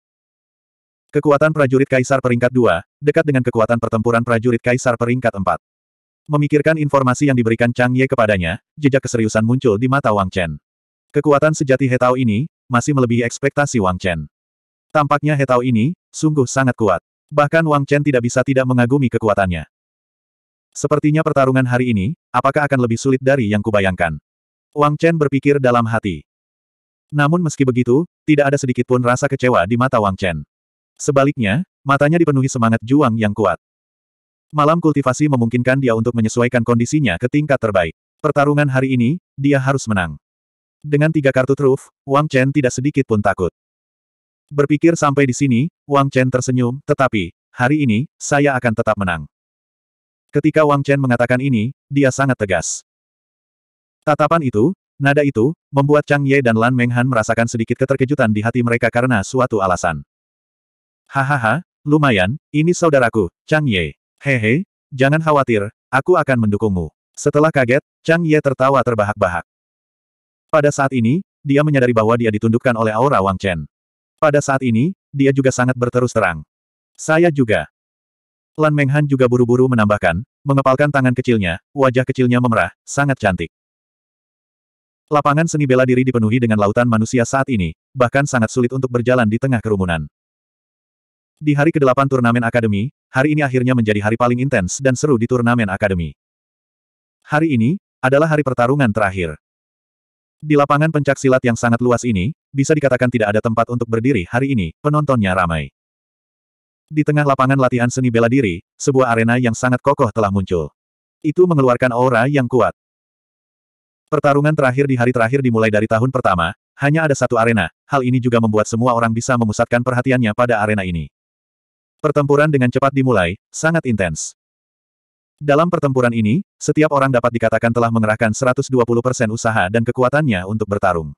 S1: Kekuatan prajurit kaisar peringkat dua dekat dengan kekuatan pertempuran prajurit kaisar peringkat empat. Memikirkan informasi yang diberikan Chang Ye kepadanya, jejak keseriusan muncul di mata Wang Chen. Kekuatan sejati Hetao ini, masih melebihi ekspektasi Wang Chen. Tampaknya Hetao ini, sungguh sangat kuat. Bahkan Wang Chen tidak bisa tidak mengagumi kekuatannya. Sepertinya pertarungan hari ini, apakah akan lebih sulit dari yang kubayangkan? Wang Chen berpikir dalam hati. Namun meski begitu, tidak ada sedikitpun rasa kecewa di mata Wang Chen. Sebaliknya, matanya dipenuhi semangat juang yang kuat. Malam kultivasi memungkinkan dia untuk menyesuaikan kondisinya ke tingkat terbaik. Pertarungan hari ini, dia harus menang. Dengan tiga kartu truf, Wang Chen tidak sedikit pun takut. Berpikir sampai di sini, Wang Chen tersenyum, tetapi, hari ini, saya akan tetap menang. Ketika Wang Chen mengatakan ini, dia sangat tegas. Tatapan itu, nada itu, membuat Chang Ye dan Lan Menghan merasakan sedikit keterkejutan di hati mereka karena suatu alasan. Hahaha, lumayan, ini saudaraku, Chang Ye. Hehe, jangan khawatir, aku akan mendukungmu. Setelah kaget, Chang Ye tertawa terbahak-bahak. Pada saat ini, dia menyadari bahwa dia ditundukkan oleh aura Wang Chen. Pada saat ini, dia juga sangat berterus terang. Saya juga. Lan Menghan juga buru-buru menambahkan, mengepalkan tangan kecilnya, wajah kecilnya memerah, sangat cantik. Lapangan seni bela diri dipenuhi dengan lautan manusia saat ini, bahkan sangat sulit untuk berjalan di tengah kerumunan. Di hari ke-8 turnamen akademi, hari ini akhirnya menjadi hari paling intens dan seru di turnamen akademi. Hari ini, adalah hari pertarungan terakhir. Di lapangan pencak silat yang sangat luas ini, bisa dikatakan tidak ada tempat untuk berdiri hari ini, penontonnya ramai. Di tengah lapangan latihan seni bela diri, sebuah arena yang sangat kokoh telah muncul. Itu mengeluarkan aura yang kuat. Pertarungan terakhir di hari terakhir dimulai dari tahun pertama, hanya ada satu arena, hal ini juga membuat semua orang bisa memusatkan perhatiannya pada arena ini. Pertempuran dengan cepat dimulai, sangat intens. Dalam pertempuran ini, setiap orang dapat dikatakan telah mengerahkan 120% usaha dan kekuatannya untuk bertarung.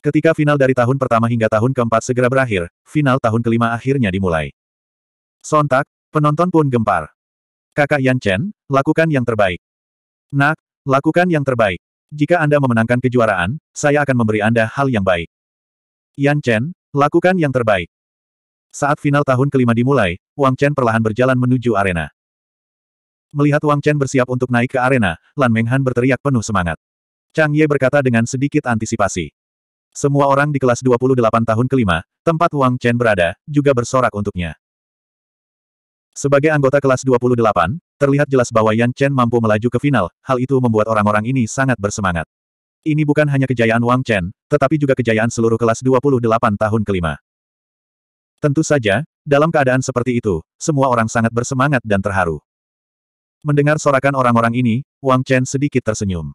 S1: Ketika final dari tahun pertama hingga tahun keempat segera berakhir, final tahun kelima akhirnya dimulai. Sontak, penonton pun gempar. Kakak Yan Chen, lakukan yang terbaik. Nak, lakukan yang terbaik. Jika Anda memenangkan kejuaraan, saya akan memberi Anda hal yang baik. Yan Chen, lakukan yang terbaik. Saat final tahun kelima dimulai, Wang Chen perlahan berjalan menuju arena. Melihat Wang Chen bersiap untuk naik ke arena, Lan Menghan berteriak penuh semangat. Chang Ye berkata dengan sedikit antisipasi. Semua orang di kelas 28 tahun kelima, tempat Wang Chen berada, juga bersorak untuknya. Sebagai anggota kelas 28, terlihat jelas bahwa Yan Chen mampu melaju ke final, hal itu membuat orang-orang ini sangat bersemangat. Ini bukan hanya kejayaan Wang Chen, tetapi juga kejayaan seluruh kelas 28 tahun kelima. Tentu saja, dalam keadaan seperti itu, semua orang sangat bersemangat dan terharu. Mendengar sorakan orang-orang ini, Wang Chen sedikit tersenyum.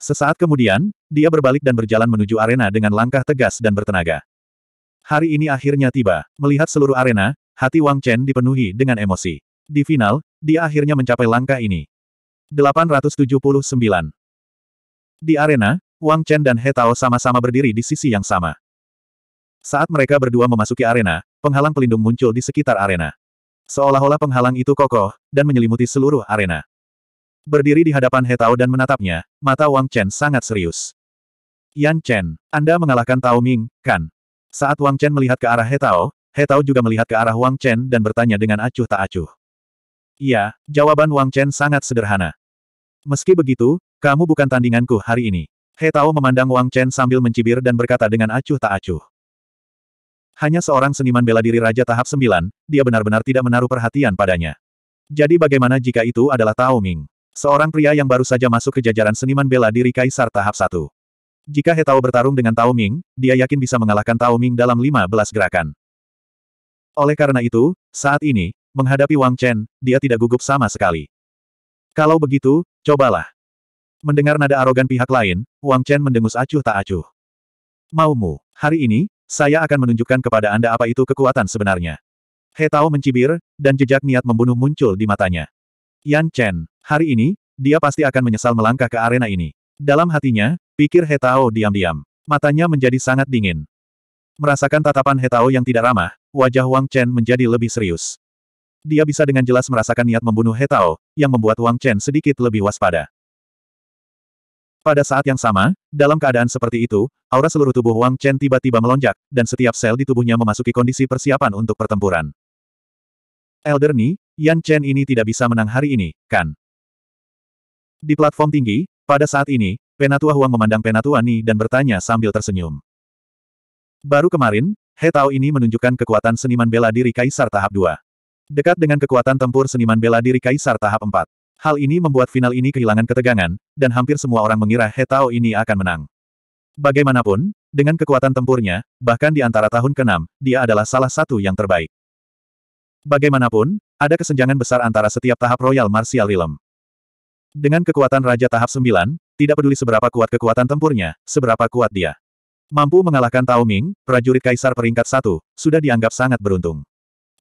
S1: Sesaat kemudian, dia berbalik dan berjalan menuju arena dengan langkah tegas dan bertenaga. Hari ini akhirnya tiba. Melihat seluruh arena, hati Wang Chen dipenuhi dengan emosi. Di final, dia akhirnya mencapai langkah ini. 879 Di arena, Wang Chen dan He Tao sama-sama berdiri di sisi yang sama. Saat mereka berdua memasuki arena, penghalang pelindung muncul di sekitar arena. Seolah-olah penghalang itu kokoh, dan menyelimuti seluruh arena. Berdiri di hadapan He Tao dan menatapnya, mata Wang Chen sangat serius. Yan Chen, Anda mengalahkan Tao Ming, kan? Saat Wang Chen melihat ke arah He Tao, He Tao juga melihat ke arah Wang Chen dan bertanya dengan acuh tak acuh. Iya, jawaban Wang Chen sangat sederhana. Meski begitu, kamu bukan tandinganku hari ini. He Tao memandang Wang Chen sambil mencibir dan berkata dengan acuh tak acuh. Hanya seorang seniman bela diri Raja tahap 9, dia benar-benar tidak menaruh perhatian padanya. Jadi bagaimana jika itu adalah Tao Ming? Seorang pria yang baru saja masuk ke jajaran seniman bela diri Kaisar tahap 1. Jika He Tao bertarung dengan Tao Ming, dia yakin bisa mengalahkan Tao Ming dalam 15 gerakan. Oleh karena itu, saat ini, menghadapi Wang Chen, dia tidak gugup sama sekali. Kalau begitu, cobalah. Mendengar nada arogan pihak lain, Wang Chen mendengus acuh tak acuh. Maumu, hari ini, saya akan menunjukkan kepada Anda apa itu kekuatan sebenarnya. He Tao mencibir, dan jejak niat membunuh muncul di matanya. Yan Chen, hari ini, dia pasti akan menyesal melangkah ke arena ini. Dalam hatinya, pikir He Tao diam-diam. Matanya menjadi sangat dingin. Merasakan tatapan He Tao yang tidak ramah, wajah Wang Chen menjadi lebih serius. Dia bisa dengan jelas merasakan niat membunuh He Tao, yang membuat Wang Chen sedikit lebih waspada. Pada saat yang sama, dalam keadaan seperti itu, aura seluruh tubuh Wang Chen tiba-tiba melonjak, dan setiap sel di tubuhnya memasuki kondisi persiapan untuk pertempuran. Elder Ni, Yan Chen ini tidak bisa menang hari ini, kan? Di platform tinggi, pada saat ini, Penatua Huang memandang Penatua Ni dan bertanya sambil tersenyum. Baru kemarin, He Tao ini menunjukkan kekuatan seniman bela diri Kaisar tahap 2. Dekat dengan kekuatan tempur seniman bela diri Kaisar tahap 4. Hal ini membuat final ini kehilangan ketegangan, dan hampir semua orang mengira He Tao ini akan menang. Bagaimanapun, dengan kekuatan tempurnya, bahkan di antara tahun ke-6, dia adalah salah satu yang terbaik. Bagaimanapun, ada kesenjangan besar antara setiap tahap Royal Martial Realm. Dengan kekuatan Raja tahap 9, tidak peduli seberapa kuat kekuatan tempurnya, seberapa kuat dia. Mampu mengalahkan Tao Ming, prajurit kaisar peringkat satu, sudah dianggap sangat beruntung.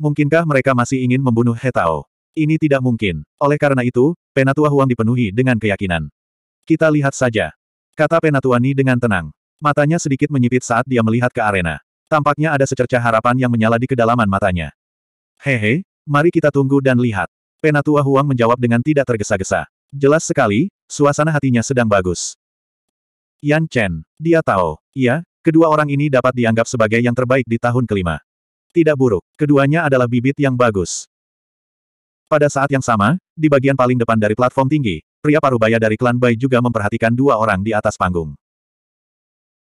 S1: Mungkinkah mereka masih ingin membunuh He Tao? Ini tidak mungkin. Oleh karena itu, Penatua Huang dipenuhi dengan keyakinan. Kita lihat saja. Kata Penatua Ni dengan tenang. Matanya sedikit menyipit saat dia melihat ke arena. Tampaknya ada secercah harapan yang menyala di kedalaman matanya. Hehe, mari kita tunggu dan lihat. Penatua Huang menjawab dengan tidak tergesa-gesa. Jelas sekali, suasana hatinya sedang bagus. Yan Chen, dia tahu, ya, kedua orang ini dapat dianggap sebagai yang terbaik di tahun kelima. Tidak buruk, keduanya adalah bibit yang bagus. Pada saat yang sama, di bagian paling depan dari platform tinggi, pria parubaya dari klan Bai juga memperhatikan dua orang di atas panggung.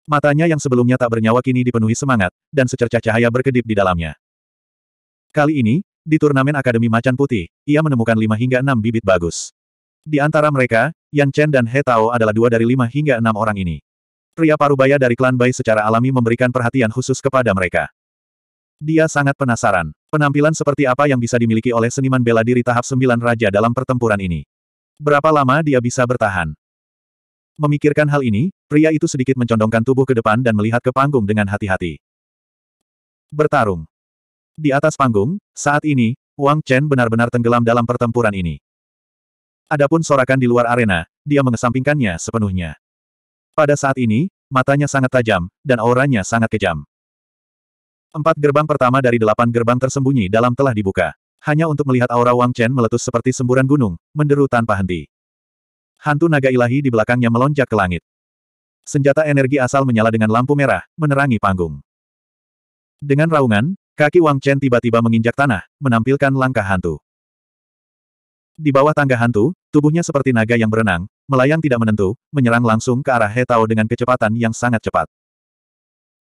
S1: Matanya yang sebelumnya tak bernyawa kini dipenuhi semangat, dan secercah cahaya berkedip di dalamnya. Kali ini, di turnamen Akademi Macan Putih, ia menemukan lima hingga enam bibit bagus. Di antara mereka, Yan Chen dan He Tao adalah dua dari lima hingga enam orang ini. Pria parubaya dari klan Bai secara alami memberikan perhatian khusus kepada mereka. Dia sangat penasaran. Penampilan seperti apa yang bisa dimiliki oleh seniman bela diri tahap sembilan raja dalam pertempuran ini? Berapa lama dia bisa bertahan? Memikirkan hal ini, pria itu sedikit mencondongkan tubuh ke depan dan melihat ke panggung dengan hati-hati. Bertarung. Di atas panggung, saat ini, Wang Chen benar-benar tenggelam dalam pertempuran ini. Adapun sorakan di luar arena, dia mengesampingkannya sepenuhnya. Pada saat ini, matanya sangat tajam, dan auranya sangat kejam. Empat gerbang pertama dari delapan gerbang tersembunyi dalam telah dibuka. Hanya untuk melihat aura Wang Chen meletus seperti semburan gunung, menderu tanpa henti. Hantu naga ilahi di belakangnya melonjak ke langit. Senjata energi asal menyala dengan lampu merah, menerangi panggung. Dengan raungan, kaki Wang Chen tiba-tiba menginjak tanah, menampilkan langkah hantu. Di bawah tangga hantu, tubuhnya seperti naga yang berenang, melayang tidak menentu, menyerang langsung ke arah Hetao dengan kecepatan yang sangat cepat.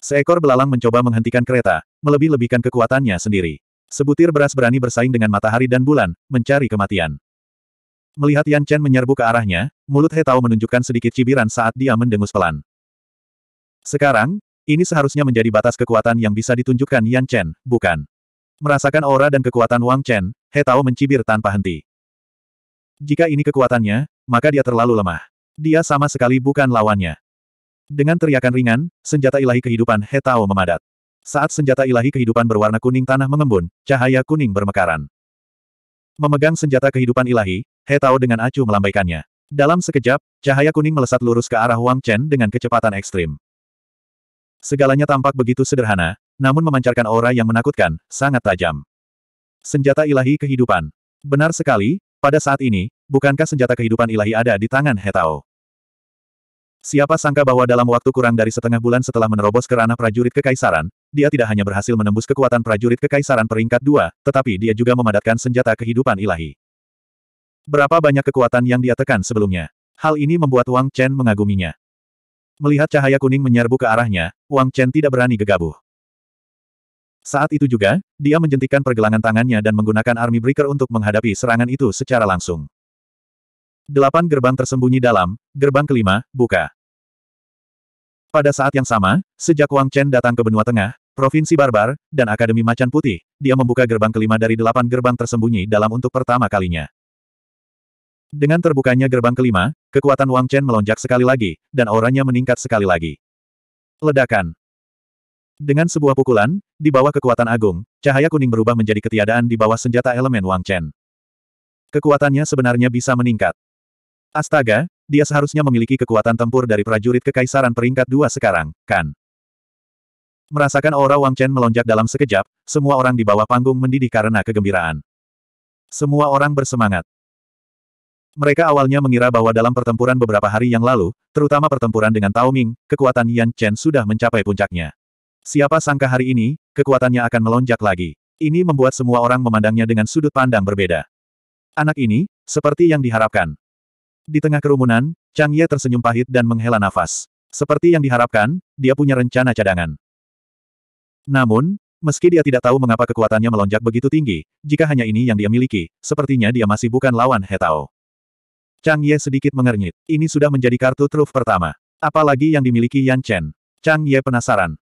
S1: Seekor belalang mencoba menghentikan kereta, melebih-lebihkan kekuatannya sendiri. Sebutir beras berani bersaing dengan matahari dan bulan, mencari kematian. Melihat Yan Chen menyerbu ke arahnya, mulut He Tao menunjukkan sedikit cibiran saat dia mendengus pelan. Sekarang, ini seharusnya menjadi batas kekuatan yang bisa ditunjukkan Yan Chen, bukan? Merasakan aura dan kekuatan Wang Chen, He Tao mencibir tanpa henti. Jika ini kekuatannya, maka dia terlalu lemah. Dia sama sekali bukan lawannya. Dengan teriakan ringan, senjata ilahi kehidupan He Tao memadat. Saat senjata ilahi kehidupan berwarna kuning tanah mengembun, cahaya kuning bermekaran. Memegang senjata kehidupan ilahi, He Tao dengan acuh melambaikannya. Dalam sekejap, cahaya kuning melesat lurus ke arah Wang Chen dengan kecepatan ekstrim. Segalanya tampak begitu sederhana, namun memancarkan aura yang menakutkan, sangat tajam. Senjata ilahi kehidupan. Benar sekali, pada saat ini, bukankah senjata kehidupan ilahi ada di tangan He Tao? Siapa sangka bahwa dalam waktu kurang dari setengah bulan setelah menerobos ke ranah prajurit kekaisaran, dia tidak hanya berhasil menembus kekuatan prajurit kekaisaran peringkat dua, tetapi dia juga memadatkan senjata kehidupan ilahi. Berapa banyak kekuatan yang dia tekan sebelumnya? Hal ini membuat Wang Chen mengaguminya. Melihat cahaya kuning menyerbu ke arahnya, Wang Chen tidak berani gegabah. Saat itu juga, dia menjentikan pergelangan tangannya dan menggunakan army breaker untuk menghadapi serangan itu secara langsung. Delapan gerbang tersembunyi dalam, gerbang kelima, buka. Pada saat yang sama, sejak Wang Chen datang ke benua tengah, Provinsi Barbar, dan Akademi Macan Putih, dia membuka gerbang kelima dari delapan gerbang tersembunyi dalam untuk pertama kalinya. Dengan terbukanya gerbang kelima, kekuatan Wang Chen melonjak sekali lagi, dan auranya meningkat sekali lagi. Ledakan. Dengan sebuah pukulan, di bawah kekuatan agung, cahaya kuning berubah menjadi ketiadaan di bawah senjata elemen Wang Chen. Kekuatannya sebenarnya bisa meningkat. Astaga, dia seharusnya memiliki kekuatan tempur dari prajurit kekaisaran peringkat dua sekarang, kan? Merasakan aura Wang Chen melonjak dalam sekejap, semua orang di bawah panggung mendidih karena kegembiraan. Semua orang bersemangat. Mereka awalnya mengira bahwa dalam pertempuran beberapa hari yang lalu, terutama pertempuran dengan Tao Ming, kekuatan Yan Chen sudah mencapai puncaknya. Siapa sangka hari ini, kekuatannya akan melonjak lagi. Ini membuat semua orang memandangnya dengan sudut pandang berbeda. Anak ini, seperti yang diharapkan, di tengah kerumunan, Chang Ye tersenyum pahit dan menghela nafas. Seperti yang diharapkan, dia punya rencana cadangan. Namun, meski dia tidak tahu mengapa kekuatannya melonjak begitu tinggi, jika hanya ini yang dia miliki, sepertinya dia masih bukan lawan He Tao. Chang Ye sedikit mengernyit. Ini sudah menjadi kartu truf pertama. Apalagi yang dimiliki Yan Chen. Chang Ye penasaran.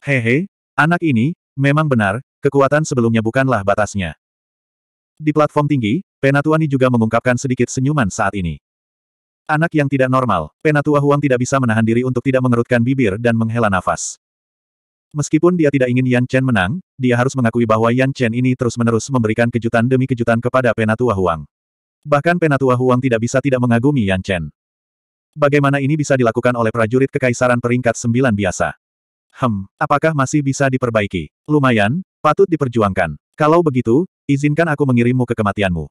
S1: Hehe, anak ini, memang benar, kekuatan sebelumnya bukanlah batasnya. Di platform tinggi, Penatuani juga mengungkapkan sedikit senyuman saat ini. Anak yang tidak normal, Penatua Huang tidak bisa menahan diri untuk tidak mengerutkan bibir dan menghela nafas. Meskipun dia tidak ingin Yan Chen menang, dia harus mengakui bahwa Yan Chen ini terus-menerus memberikan kejutan demi kejutan kepada Penatua Huang. Bahkan Penatua Huang tidak bisa tidak mengagumi Yan Chen. Bagaimana ini bisa dilakukan oleh prajurit kekaisaran peringkat sembilan biasa? Hmm, apakah masih bisa diperbaiki? Lumayan, patut diperjuangkan. Kalau begitu, izinkan aku mengirimmu ke kematianmu.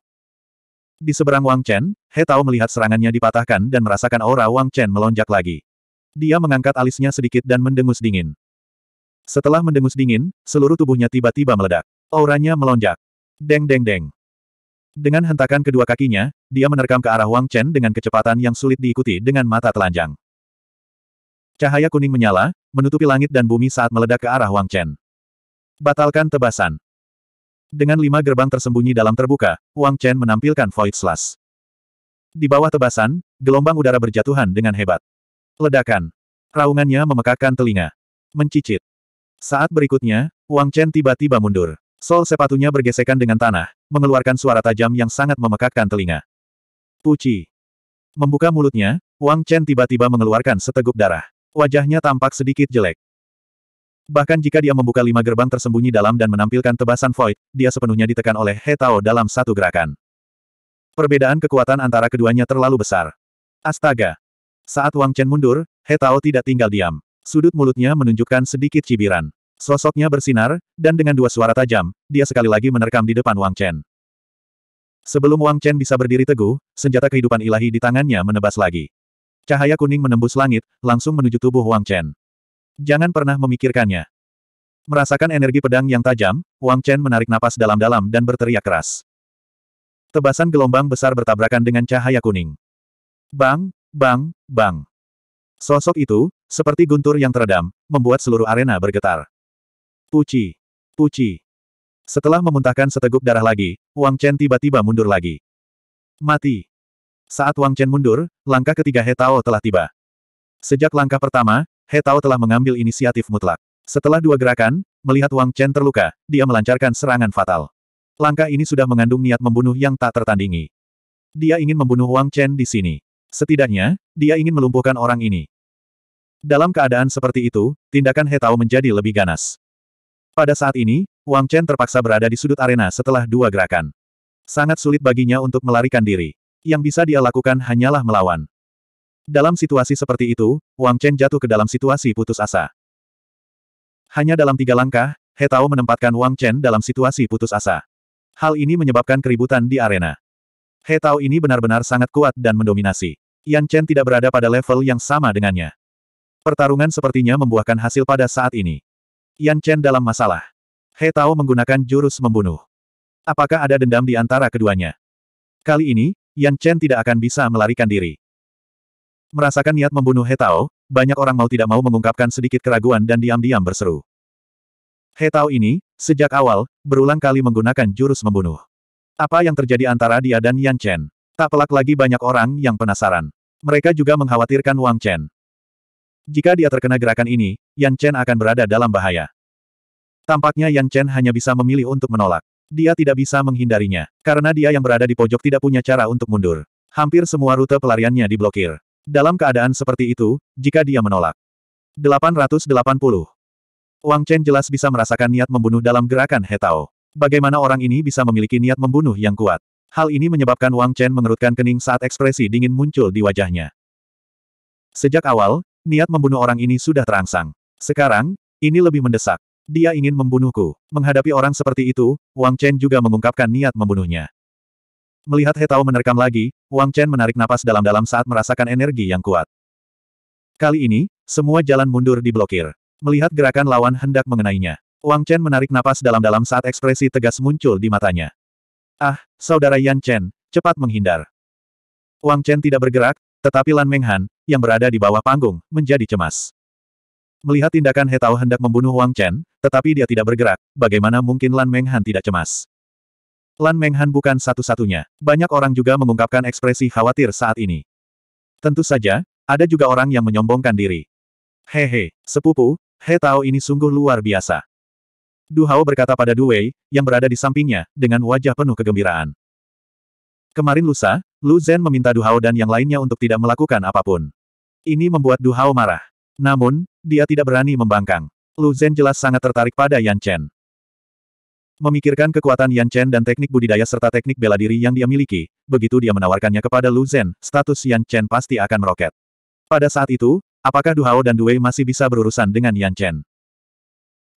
S1: Di seberang Wang Chen, He Tao melihat serangannya dipatahkan dan merasakan aura Wang Chen melonjak lagi. Dia mengangkat alisnya sedikit dan mendengus dingin. Setelah mendengus dingin, seluruh tubuhnya tiba-tiba meledak. Auranya melonjak. Deng deng deng. Dengan hentakan kedua kakinya, dia menerkam ke arah Wang Chen dengan kecepatan yang sulit diikuti dengan mata telanjang. Cahaya kuning menyala, menutupi langit dan bumi saat meledak ke arah Wang Chen. Batalkan tebasan. Dengan lima gerbang tersembunyi dalam terbuka, Wang Chen menampilkan Void Slash. Di bawah tebasan, gelombang udara berjatuhan dengan hebat. Ledakan. Raungannya memekakkan telinga. Mencicit. Saat berikutnya, Wang Chen tiba-tiba mundur. Sol sepatunya bergesekan dengan tanah, mengeluarkan suara tajam yang sangat memekakkan telinga. Puci. Membuka mulutnya, Wang Chen tiba-tiba mengeluarkan seteguk darah. Wajahnya tampak sedikit jelek. Bahkan jika dia membuka lima gerbang tersembunyi dalam dan menampilkan tebasan void, dia sepenuhnya ditekan oleh He Tao dalam satu gerakan. Perbedaan kekuatan antara keduanya terlalu besar. Astaga! Saat Wang Chen mundur, He Tao tidak tinggal diam. Sudut mulutnya menunjukkan sedikit cibiran. Sosoknya bersinar, dan dengan dua suara tajam, dia sekali lagi menerkam di depan Wang Chen. Sebelum Wang Chen bisa berdiri teguh, senjata kehidupan ilahi di tangannya menebas lagi. Cahaya kuning menembus langit, langsung menuju tubuh Wang Chen. Jangan pernah memikirkannya. Merasakan energi pedang yang tajam, Wang Chen menarik napas dalam-dalam dan berteriak keras. Tebasan gelombang besar bertabrakan dengan cahaya kuning. Bang, bang, bang. Sosok itu, seperti guntur yang teredam, membuat seluruh arena bergetar. Puci, puci. Setelah memuntahkan seteguk darah lagi, Wang Chen tiba-tiba mundur lagi. Mati. Saat Wang Chen mundur, langkah ketiga He Tao telah tiba. Sejak langkah pertama, He Tao telah mengambil inisiatif mutlak. Setelah dua gerakan, melihat Wang Chen terluka, dia melancarkan serangan fatal. Langkah ini sudah mengandung niat membunuh yang tak tertandingi. Dia ingin membunuh Wang Chen di sini. Setidaknya, dia ingin melumpuhkan orang ini. Dalam keadaan seperti itu, tindakan He Tao menjadi lebih ganas. Pada saat ini, Wang Chen terpaksa berada di sudut arena setelah dua gerakan. Sangat sulit baginya untuk melarikan diri. Yang bisa dia lakukan hanyalah melawan. Dalam situasi seperti itu, Wang Chen jatuh ke dalam situasi putus asa. Hanya dalam tiga langkah, He Tao menempatkan Wang Chen dalam situasi putus asa. Hal ini menyebabkan keributan di arena. He Tao ini benar-benar sangat kuat dan mendominasi. Yan Chen tidak berada pada level yang sama dengannya. Pertarungan sepertinya membuahkan hasil pada saat ini. Yan Chen dalam masalah. He Tao menggunakan jurus membunuh. Apakah ada dendam di antara keduanya? Kali ini, Yan Chen tidak akan bisa melarikan diri. Merasakan niat membunuh He banyak orang mau tidak mau mengungkapkan sedikit keraguan dan diam-diam berseru. He ini, sejak awal, berulang kali menggunakan jurus membunuh. Apa yang terjadi antara dia dan Yan Chen? Tak pelak lagi banyak orang yang penasaran. Mereka juga mengkhawatirkan Wang Chen. Jika dia terkena gerakan ini, Yan Chen akan berada dalam bahaya. Tampaknya Yan Chen hanya bisa memilih untuk menolak. Dia tidak bisa menghindarinya, karena dia yang berada di pojok tidak punya cara untuk mundur. Hampir semua rute pelariannya diblokir. Dalam keadaan seperti itu, jika dia menolak. 880. Wang Chen jelas bisa merasakan niat membunuh dalam gerakan He Tao. Bagaimana orang ini bisa memiliki niat membunuh yang kuat? Hal ini menyebabkan Wang Chen mengerutkan kening saat ekspresi dingin muncul di wajahnya. Sejak awal, niat membunuh orang ini sudah terangsang. Sekarang, ini lebih mendesak. Dia ingin membunuhku. Menghadapi orang seperti itu, Wang Chen juga mengungkapkan niat membunuhnya. Melihat He Tao menerkam lagi, Wang Chen menarik napas dalam-dalam saat merasakan energi yang kuat. Kali ini, semua jalan mundur diblokir. Melihat gerakan lawan hendak mengenainya. Wang Chen menarik napas dalam-dalam saat ekspresi tegas muncul di matanya. Ah, saudara Yan Chen, cepat menghindar. Wang Chen tidak bergerak, tetapi Lan Menghan, yang berada di bawah panggung, menjadi cemas. Melihat tindakan He Tao hendak membunuh Wang Chen, tetapi dia tidak bergerak, bagaimana mungkin Lan Menghan tidak cemas? Lan Menghan bukan satu-satunya. Banyak orang juga mengungkapkan ekspresi khawatir saat ini. Tentu saja, ada juga orang yang menyombongkan diri. Hehe, sepupu, he Tao ini sungguh luar biasa. Du Hao berkata pada Du Wei, yang berada di sampingnya, dengan wajah penuh kegembiraan. Kemarin lusa, Lu Zhen meminta Du Hao dan yang lainnya untuk tidak melakukan apapun. Ini membuat Du Hao marah. Namun, dia tidak berani membangkang. Lu Zhen jelas sangat tertarik pada Yan Chen. Memikirkan kekuatan Yan Chen dan teknik budidaya serta teknik bela diri yang dia miliki, begitu dia menawarkannya kepada Lu Zhen, status Yan Chen pasti akan meroket. Pada saat itu, apakah Du Hao dan Wei masih bisa berurusan dengan Yan Chen?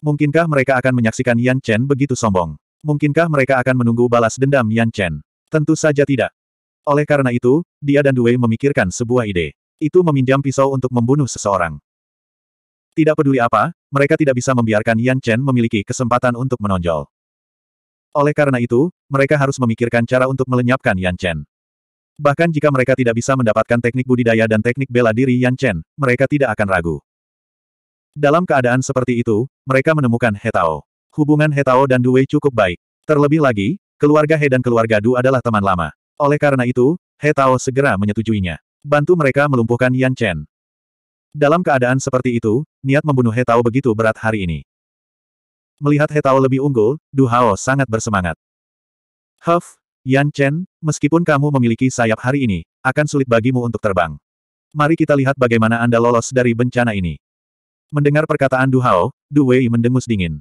S1: Mungkinkah mereka akan menyaksikan Yan Chen begitu sombong? Mungkinkah mereka akan menunggu balas dendam Yan Chen? Tentu saja tidak. Oleh karena itu, dia dan Wei memikirkan sebuah ide. Itu meminjam pisau untuk membunuh seseorang. Tidak peduli apa, mereka tidak bisa membiarkan Yan Chen memiliki kesempatan untuk menonjol. Oleh karena itu, mereka harus memikirkan cara untuk melenyapkan Yan Chen. Bahkan jika mereka tidak bisa mendapatkan teknik budidaya dan teknik bela diri Yan Chen, mereka tidak akan ragu. Dalam keadaan seperti itu, mereka menemukan He Tao. Hubungan He Tao dan Duwei cukup baik. Terlebih lagi, keluarga He dan keluarga Du adalah teman lama. Oleh karena itu, He Tao segera menyetujuinya. Bantu mereka melumpuhkan Yan Chen. Dalam keadaan seperti itu, niat membunuh He Tao begitu berat hari ini. Melihat He Tao lebih unggul, Du Hao sangat bersemangat. Huff, Yan Chen, meskipun kamu memiliki sayap hari ini, akan sulit bagimu untuk terbang. Mari kita lihat bagaimana Anda lolos dari bencana ini. Mendengar perkataan Du Hao, Du Wei mendengus dingin.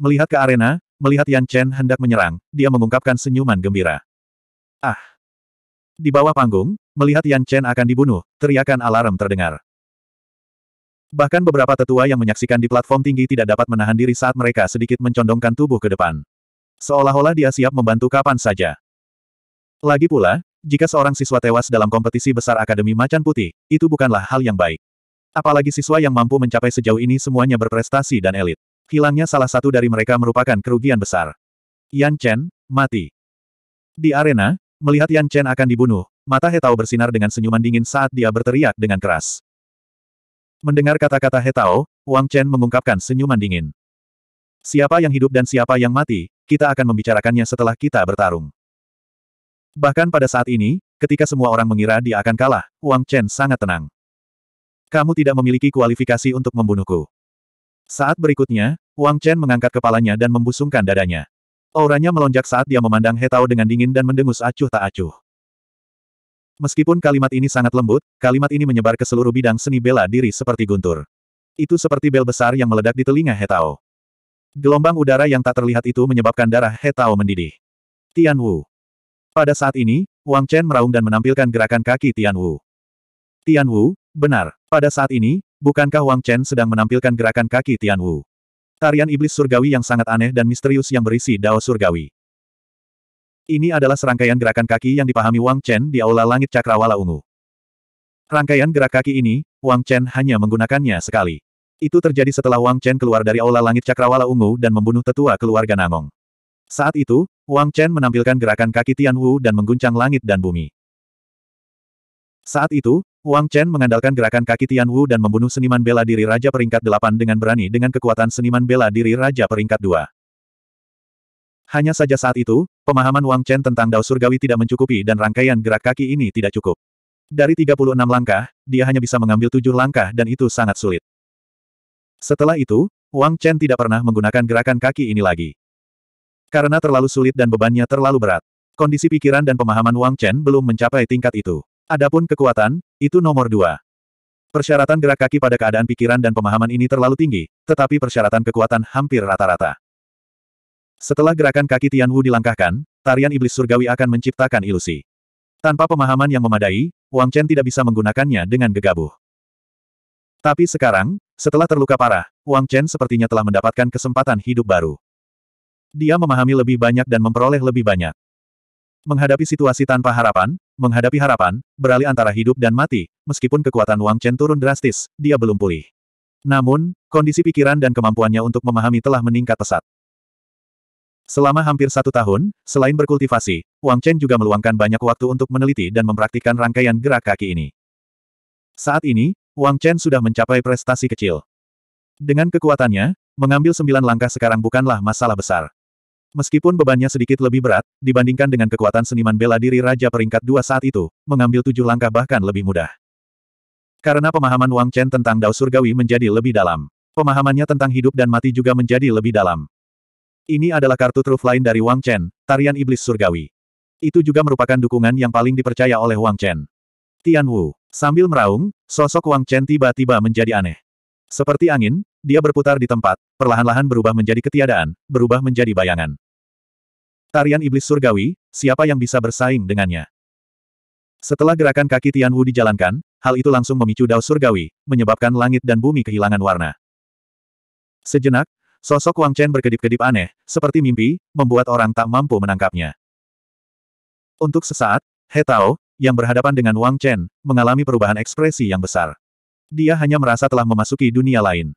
S1: Melihat ke arena, melihat Yan Chen hendak menyerang, dia mengungkapkan senyuman gembira. Ah! Di bawah panggung, melihat Yan Chen akan dibunuh, teriakan alarm terdengar. Bahkan beberapa tetua yang menyaksikan di platform tinggi tidak dapat menahan diri saat mereka sedikit mencondongkan tubuh ke depan. Seolah-olah dia siap membantu kapan saja. Lagi pula, jika seorang siswa tewas dalam kompetisi besar Akademi Macan Putih, itu bukanlah hal yang baik. Apalagi siswa yang mampu mencapai sejauh ini semuanya berprestasi dan elit. Hilangnya salah satu dari mereka merupakan kerugian besar. Yan Chen, mati. Di arena, melihat Yan Chen akan dibunuh, mata Hetao bersinar dengan senyuman dingin saat dia berteriak dengan keras. Mendengar kata-kata He Tao, Wang Chen mengungkapkan senyuman dingin. Siapa yang hidup dan siapa yang mati, kita akan membicarakannya setelah kita bertarung. Bahkan pada saat ini, ketika semua orang mengira dia akan kalah, Wang Chen sangat tenang. Kamu tidak memiliki kualifikasi untuk membunuhku. Saat berikutnya, Wang Chen mengangkat kepalanya dan membusungkan dadanya. Auranya melonjak saat dia memandang He Tao dengan dingin dan mendengus acuh tak acuh. Meskipun kalimat ini sangat lembut, kalimat ini menyebar ke seluruh bidang seni bela diri seperti guntur. Itu seperti bel besar yang meledak di telinga Hetao. Gelombang udara yang tak terlihat itu menyebabkan darah Hetao mendidih. Tian Wu. Pada saat ini, Wang Chen meraung dan menampilkan gerakan kaki Tian Wu. Tian Wu, benar. Pada saat ini, bukankah Wang Chen sedang menampilkan gerakan kaki Tian Wu? Tarian iblis surgawi yang sangat aneh dan misterius yang berisi dao surgawi. Ini adalah serangkaian gerakan kaki yang dipahami Wang Chen di Aula Langit Cakrawala Ungu. Rangkaian gerak kaki ini, Wang Chen hanya menggunakannya sekali. Itu terjadi setelah Wang Chen keluar dari Aula Langit Cakrawala Ungu dan membunuh tetua keluarga Nangong. Saat itu, Wang Chen menampilkan gerakan kaki Tian Wu dan mengguncang langit dan bumi. Saat itu, Wang Chen mengandalkan gerakan kaki Tian Wu dan membunuh seniman bela diri Raja Peringkat 8 dengan berani dengan kekuatan seniman bela diri Raja Peringkat 2. Hanya saja saat itu, pemahaman Wang Chen tentang Dao Surgawi tidak mencukupi dan rangkaian gerak kaki ini tidak cukup. Dari 36 langkah, dia hanya bisa mengambil tujuh langkah dan itu sangat sulit. Setelah itu, Wang Chen tidak pernah menggunakan gerakan kaki ini lagi. Karena terlalu sulit dan bebannya terlalu berat. Kondisi pikiran dan pemahaman Wang Chen belum mencapai tingkat itu. Adapun kekuatan, itu nomor dua. Persyaratan gerak kaki pada keadaan pikiran dan pemahaman ini terlalu tinggi, tetapi persyaratan kekuatan hampir rata-rata. Setelah gerakan kaki Wu dilangkahkan, tarian iblis surgawi akan menciptakan ilusi. Tanpa pemahaman yang memadai, Wang Chen tidak bisa menggunakannya dengan gegabah. Tapi sekarang, setelah terluka parah, Wang Chen sepertinya telah mendapatkan kesempatan hidup baru. Dia memahami lebih banyak dan memperoleh lebih banyak. Menghadapi situasi tanpa harapan, menghadapi harapan, beralih antara hidup dan mati, meskipun kekuatan Wang Chen turun drastis, dia belum pulih. Namun, kondisi pikiran dan kemampuannya untuk memahami telah meningkat pesat. Selama hampir satu tahun, selain berkultivasi, Wang Chen juga meluangkan banyak waktu untuk meneliti dan mempraktikkan rangkaian gerak kaki ini. Saat ini, Wang Chen sudah mencapai prestasi kecil. Dengan kekuatannya, mengambil sembilan langkah sekarang bukanlah masalah besar. Meskipun bebannya sedikit lebih berat, dibandingkan dengan kekuatan seniman bela diri Raja peringkat dua saat itu, mengambil tujuh langkah bahkan lebih mudah. Karena pemahaman Wang Chen tentang Dao Surgawi menjadi lebih dalam. Pemahamannya tentang hidup dan mati juga menjadi lebih dalam. Ini adalah kartu truf lain dari Wang Chen, tarian iblis surgawi. Itu juga merupakan dukungan yang paling dipercaya oleh Wang Chen. Tian Wu. Sambil meraung, sosok Wang Chen tiba-tiba menjadi aneh. Seperti angin, dia berputar di tempat, perlahan-lahan berubah menjadi ketiadaan, berubah menjadi bayangan. Tarian iblis surgawi, siapa yang bisa bersaing dengannya? Setelah gerakan kaki Tian Wu dijalankan, hal itu langsung memicu dao surgawi, menyebabkan langit dan bumi kehilangan warna. Sejenak, Sosok Wang Chen berkedip-kedip aneh, seperti mimpi, membuat orang tak mampu menangkapnya. Untuk sesaat, He Tao, yang berhadapan dengan Wang Chen, mengalami perubahan ekspresi yang besar. Dia hanya merasa telah memasuki dunia lain.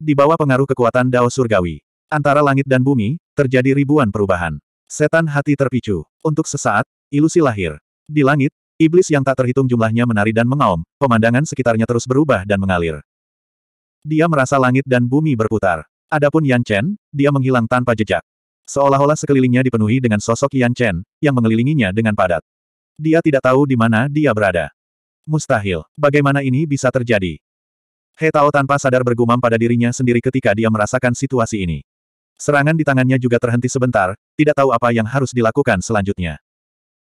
S1: Di bawah pengaruh kekuatan Dao Surgawi, antara langit dan bumi, terjadi ribuan perubahan. Setan hati terpicu. Untuk sesaat, ilusi lahir. Di langit, iblis yang tak terhitung jumlahnya menari dan mengaum, pemandangan sekitarnya terus berubah dan mengalir. Dia merasa langit dan bumi berputar. Adapun Yan Chen, dia menghilang tanpa jejak. Seolah-olah sekelilingnya dipenuhi dengan sosok Yan Chen, yang mengelilinginya dengan padat. Dia tidak tahu di mana dia berada. Mustahil, bagaimana ini bisa terjadi? He Tao tanpa sadar bergumam pada dirinya sendiri ketika dia merasakan situasi ini. Serangan di tangannya juga terhenti sebentar, tidak tahu apa yang harus dilakukan selanjutnya.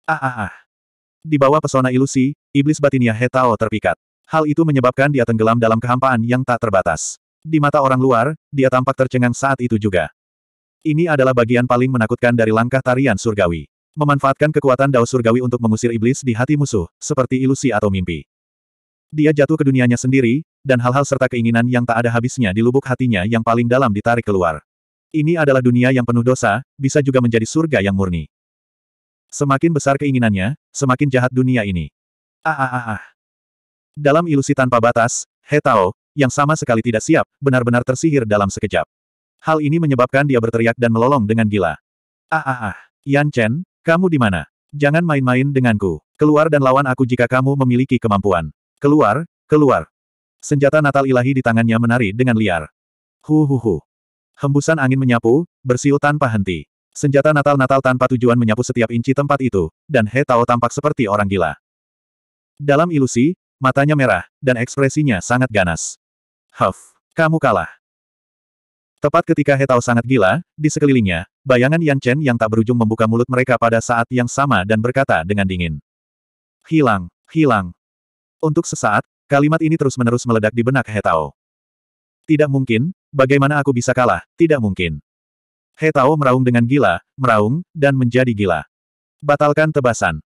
S1: Ah ah ah. Di bawah pesona ilusi, iblis batinnya He Tao terpikat. Hal itu menyebabkan dia tenggelam dalam kehampaan yang tak terbatas. Di mata orang luar, dia tampak tercengang saat itu juga. Ini adalah bagian paling menakutkan dari langkah tarian surgawi. Memanfaatkan kekuatan dao surgawi untuk mengusir iblis di hati musuh, seperti ilusi atau mimpi. Dia jatuh ke dunianya sendiri, dan hal-hal serta keinginan yang tak ada habisnya di lubuk hatinya yang paling dalam ditarik keluar. Ini adalah dunia yang penuh dosa, bisa juga menjadi surga yang murni. Semakin besar keinginannya, semakin jahat dunia ini. Ah ah ah ah. Dalam ilusi tanpa batas, He Tao, yang sama sekali tidak siap, benar-benar tersihir dalam sekejap. Hal ini menyebabkan dia berteriak dan melolong dengan gila. Ah ah ah, Yan Chen, kamu di mana? Jangan main-main denganku. Keluar dan lawan aku jika kamu memiliki kemampuan. Keluar, keluar. Senjata Natal ilahi di tangannya menari dengan liar. Hu hu hu. Hembusan angin menyapu, bersiul tanpa henti. Senjata Natal-Natal tanpa tujuan menyapu setiap inci tempat itu, dan He Tao tampak seperti orang gila. Dalam ilusi, matanya merah, dan ekspresinya sangat ganas. Huff, kamu kalah. Tepat ketika Hetao sangat gila, di sekelilingnya, bayangan Yan Chen yang tak berujung membuka mulut mereka pada saat yang sama dan berkata dengan dingin. Hilang, hilang. Untuk sesaat, kalimat ini terus-menerus meledak di benak Hetao. Tidak mungkin, bagaimana aku bisa kalah, tidak mungkin. Hetao meraung dengan gila, meraung, dan menjadi gila. Batalkan tebasan.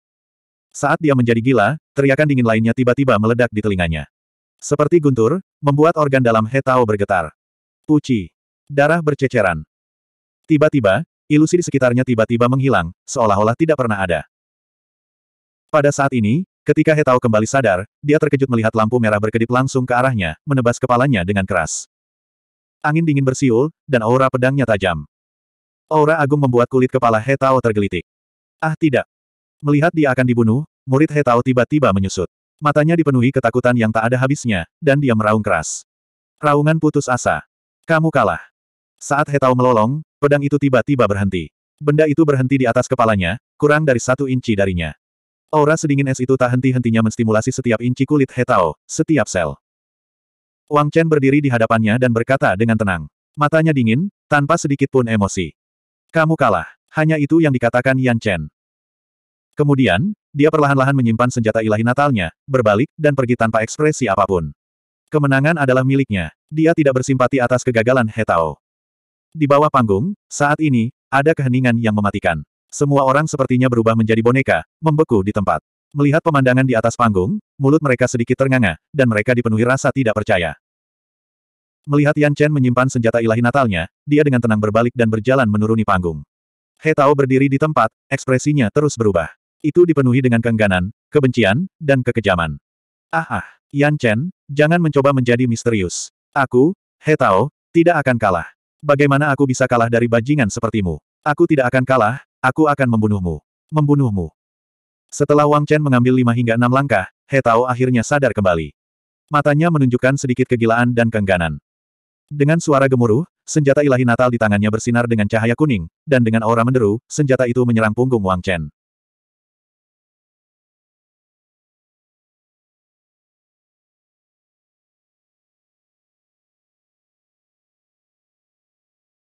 S1: Saat dia menjadi gila, teriakan dingin lainnya tiba-tiba meledak di telinganya. Seperti guntur, membuat organ dalam Hetao bergetar. Puci. Darah berceceran. Tiba-tiba, ilusi di sekitarnya tiba-tiba menghilang, seolah-olah tidak pernah ada. Pada saat ini, ketika Hetao kembali sadar, dia terkejut melihat lampu merah berkedip langsung ke arahnya, menebas kepalanya dengan keras. Angin dingin bersiul, dan aura pedangnya tajam. Aura agung membuat kulit kepala Hetao tergelitik. Ah tidak. Melihat dia akan dibunuh, murid Hetao tiba-tiba menyusut. Matanya dipenuhi ketakutan yang tak ada habisnya, dan dia meraung keras. Raungan putus asa. Kamu kalah. Saat Hetau melolong, pedang itu tiba-tiba berhenti. Benda itu berhenti di atas kepalanya, kurang dari satu inci darinya. Aura sedingin es itu tak henti-hentinya menstimulasi setiap inci kulit Hetao, setiap sel. Wang Chen berdiri di hadapannya dan berkata dengan tenang. Matanya dingin, tanpa sedikit pun emosi. Kamu kalah. Hanya itu yang dikatakan Yan Chen. Kemudian, dia perlahan-lahan menyimpan senjata ilahi natalnya, berbalik, dan pergi tanpa ekspresi apapun. Kemenangan adalah miliknya. Dia tidak bersimpati atas kegagalan Hetao. Di bawah panggung, saat ini, ada keheningan yang mematikan. Semua orang sepertinya berubah menjadi boneka, membeku di tempat. Melihat pemandangan di atas panggung, mulut mereka sedikit ternganga, dan mereka dipenuhi rasa tidak percaya. Melihat Yan Chen menyimpan senjata ilahi natalnya, dia dengan tenang berbalik dan berjalan menuruni panggung. He Tao berdiri di tempat, ekspresinya terus berubah. Itu dipenuhi dengan keengganan, kebencian, dan kekejaman. Ah ah, Yan Chen, jangan mencoba menjadi misterius. Aku, He Tao, tidak akan kalah. Bagaimana aku bisa kalah dari bajingan sepertimu? Aku tidak akan kalah, aku akan membunuhmu. Membunuhmu. Setelah Wang Chen mengambil lima hingga enam langkah, He Tao akhirnya sadar kembali. Matanya menunjukkan sedikit kegilaan dan keengganan. Dengan suara gemuruh, senjata ilahi natal di tangannya bersinar dengan cahaya kuning, dan dengan aura menderu, senjata itu menyerang punggung Wang Chen.